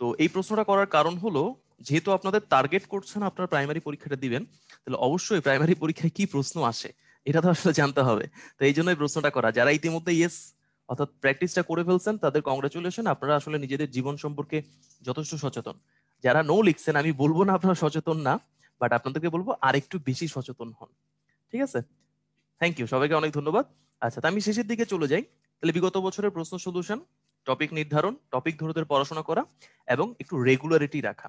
তো এই প্রশ্নটা করার কারণ হলো যেহেতু আপনাদের টার্গেট করছেন আপনার প্রাইমারি পরীক্ষাটা দিবেন তাহলে অবশ্যই প্রাইমারি পরীক্ষায় কি প্রশ্ন আসে এটা তো আসলে জানতে হবে তো এই জন্যই প্রশ্নটা করা যারা ইতিমধ্যে ইয়েস অর্থাৎ প্র্যাকটিসটা করে ফেলছেন তাদের কংগ্রেচুলেশন আপনারা আসলে নিজেদের জীবন সম্পর্কে যথেষ্ট সচেতন যারা নো লিখছেন আমি বলবো না আপনারা সচেতন না বাট আপনাদেরকে বলবো আর একটু বেশি সচেতন হন ঠিক আছে থ্যাংক ইউ সবাইকে অনেক ধন্যবাদ আচ্ছা তা আমি শেষের দিকে চলে যাই তাহলে বিগত বছরের প্রশ্ন সলিউশন টপিক নির্ধারণ টপিক ধরে ধরে পড়াশোনা করা এবং একটু রেগুলারিটি রাখা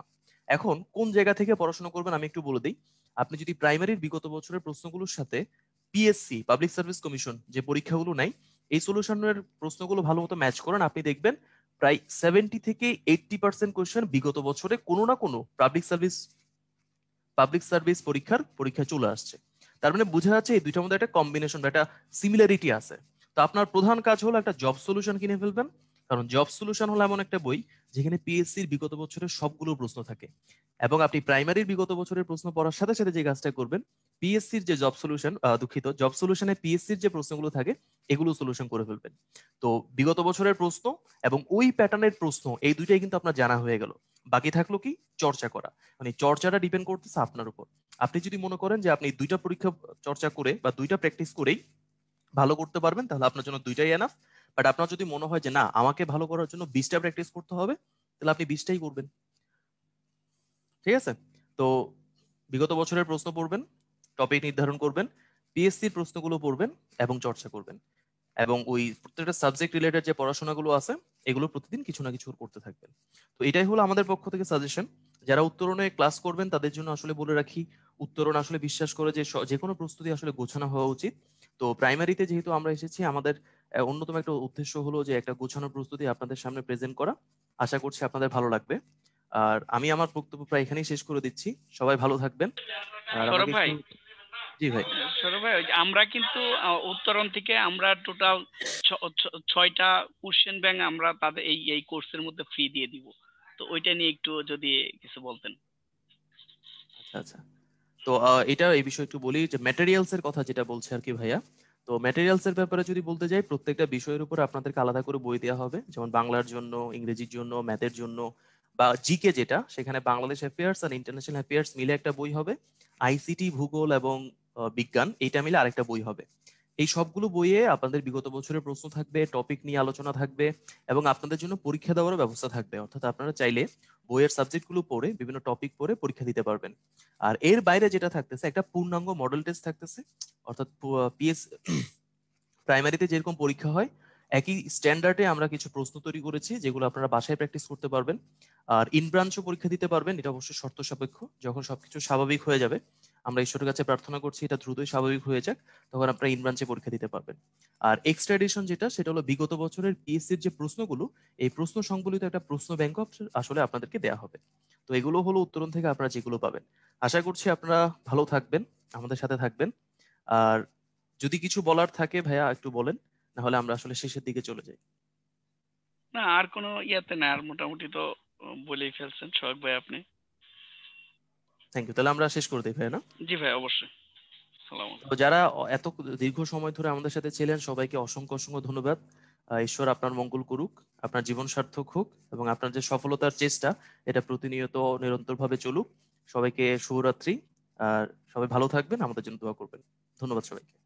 এখন কোন জায়গা থেকে পড়াশোনা করবেন আমি একটু বলে দিই আপনি যদি প্রাইমারির বিগত বছরের প্রশ্নগুলোর সাথে পিএসসি পাবলিক সার্ভিস কমিশন যে পরীক্ষাগুলো নাই এই সলিউশনের প্রশ্নগুলো ভালো মতো ম্যাচ করেন আপনি দেখবেন প্রায় সেভেন্টি থেকে এইটটি পার্সেন্ট কোয়েশন বিগত বছরে কোনো না কোনো পাবলিক সার্ভিস পাবলিক সার্ভিস পরীক্ষার পরীক্ষা চলে আসছে তার মানে বোঝা যাচ্ছে এই দুইটার মধ্যে একটা কম্বিনেশন বা একটা সিমিলারিটি আছে তো আপনার প্রধান কাজ হলো একটা জব সলিউশন কিনে ফেলবেন কারণ জব সলিউশন হলো এমন একটা বই যেখানে পিএসসির বিগত বছরের সবগুলো প্রশ্ন থাকে এবং আপনি প্রাইমারির বিগত বছরের প্রশ্ন পড়ার সাথে সাথে যে কাজটা করবেন পিএসসির যে জব সলিউশন দুঃখিত জব সলিউশনে পিএসসির যে প্রশ্নগুলো থাকে এগুলো সলিউশন করে ফেলবেন তো বিগত বছরের প্রশ্ন এবং ওই প্যাটার্নের প্রশ্ন এই দুইটাই কিন্তু আপনার জানা হয়ে গেল বাকি থাকলো কি চর্চা করা মানে চর্চাটা ডিপেন্ড করতেছে আপনার উপর আপনি যদি মনে করেন যে আপনি দুইটা পরীক্ষা চর্চা করে বা দুইটা প্র্যাকটিস করেই ভালো করতে পারবেন তাহলে আপনার জন্য দুইটাই এনাফ বাট আপনার যদি মনে হয় যে না আমাকে ভালো করার জন্য বিশটা প্র্যাকটিস করতে হবে তাহলে আপনি বিশটাই করবেন ঠিক আছে তো বিগত বছরের প্রশ্ন পড়বেন টপিক নির্ধারণ করবেন পিএসসির প্রশ্নগুলো পড়বেন এবং চর্চা করবেন এবং ওই প্রত্যেকটা সাবজেক্ট রিলেটেড যে পড়াশোনাগুলো আছে এগুলো প্রতিদিন কিছু না কিছু করতে থাকবেন তো এটাই হলো আমাদের পক্ষ থেকে সাজেশন যারা উত্তরণে ক্লাস করবেন তাদের জন্য আসলে বলে রাখি উত্তরণ আসলে বিশ্বাস করে যে যে কোনো প্রস্তুতি আসলে গোছানো হওয়া উচিত তো প্রাইমারিতে যেহেতু আমরা এসেছি আমাদের অন্যতম একটা উদ্দেশ্য হলো যে একটা গোছানো প্রস্তুতি আপনাদের সামনে প্রেজেন্ট করা আশা করছি আপনাদের ভালো লাগবে আর আমি আমার বক্তব্য প্রায় এখানেই শেষ করে দিচ্ছি সবাই ভালো থাকবেন জি ভাই সৌরভ ভাই আমরা কিন্তু উত্তরণ থেকে আমরা টোটাল ছয়টা কোশ্চেন ব্যাংক আমরা তাদের এই এই কোর্সের মধ্যে ফ্রি দিয়ে দিব তো ওইটা নিয়ে একটু যদি কিছু বলতেন আচ্ছা আচ্ছা তো এটা এই বিষয়ে একটু বলি যে ম্যাটেরিয়ালস এর কথা যেটা বলছে আর কি ভাইয়া তো ম্যাটেরিয়ালস এর ব্যাপারে যদি বলতে যাই প্রত্যেকটা বিষয়ের উপর আপনাদেরকে আলাদা করে বই দেওয়া হবে যেমন বাংলার জন্য ইংরেজির জন্য ম্যাথের জন্য বা জিকে যেটা সেখানে বাংলাদেশ অ্যাফেয়ার্স আর ইন্টারন্যাশনাল অ্যাফেয়ার্স মিলে একটা বই হবে আইসিটি ভূগোল এবং বিজ্ঞান এইটা মিলে আরেকটা বই হবে এই সবগুলো বইয়ে আপনাদের বিগত বছরের প্রশ্ন থাকবে টপিক নিয়ে আলোচনা থাকবে এবং আপনাদের জন্য পরীক্ষা দেওয়ারও ব্যবস্থা থাকবে অর্থাৎ আপনারা চাইলে বইয়ের সাবজেক্টগুলো পড়ে বিভিন্ন টপিক পড়ে পরীক্ষা দিতে পারবেন আর এর বাইরে যেটা থাকতেছে একটা পূর্ণাঙ্গ মডেল টেস্ট থাকতেছে অর্থাৎ পিএস প্রাইমারিতে যেরকম পরীক্ষা হয় একই স্ট্যান্ডার্ডে আমরা কিছু প্রশ্ন তৈরি করেছি যেগুলো আপনারা বাসায় প্র্যাকটিস করতে পারবেন আর ইন ব্রাঞ্চও পরীক্ষা দিতে পারবেন এটা অবশ্যই শর্ত সাপেক্ষ যখন সবকিছু স্বাভাবিক হয়ে যাবে আমরা ঈশ্বরের কাছে প্রার্থনা করছি এটা দ্রুতই স্বাভাবিক হয়ে যাক তখন আপনারা ইনব্রাঞ্চে পরীক্ষা দিতে পারবেন আর এক্সট্রা যেটা সেটা হলো বিগত বছরের পিএসসির যে প্রশ্নগুলো এই প্রশ্ন সংবলিত একটা প্রশ্ন ব্যাংক আসলে আপনাদেরকে দেয়া হবে তো এগুলো হলো উত্তরণ থেকে আপনারা যেগুলো পাবেন আশা করছি আপনারা ভালো থাকবেন আমাদের সাথে থাকবেন আর যদি কিছু বলার থাকে ভাইয়া একটু বলেন না হলে আমরা আসলে শেষের দিকে চলে যাই না আর কোনো ইয়াতে না আর মোটামুটি তো বলেই ফেলছেন সবাই ভাই আপনি থ্যাংক ইউ তাহলে আমরা শেষ করে দিই ভাই না জি ভাই অবশ্যই তো যারা এত দীর্ঘ সময় ধরে আমাদের সাথে ছিলেন সবাইকে অসংখ্য অসংখ্য ধন্যবাদ ঈশ্বর আপনার মঙ্গল করুক আপনার জীবন সার্থক হোক এবং আপনার যে সফলতার চেষ্টা এটা প্রতিনিয়ত নিরন্তরভাবে চলুক সবাইকে শুভরাত্রি আর সবাই ভালো থাকবেন আমাদের জন্য দোয়া করবেন ধন্যবাদ সবাইকে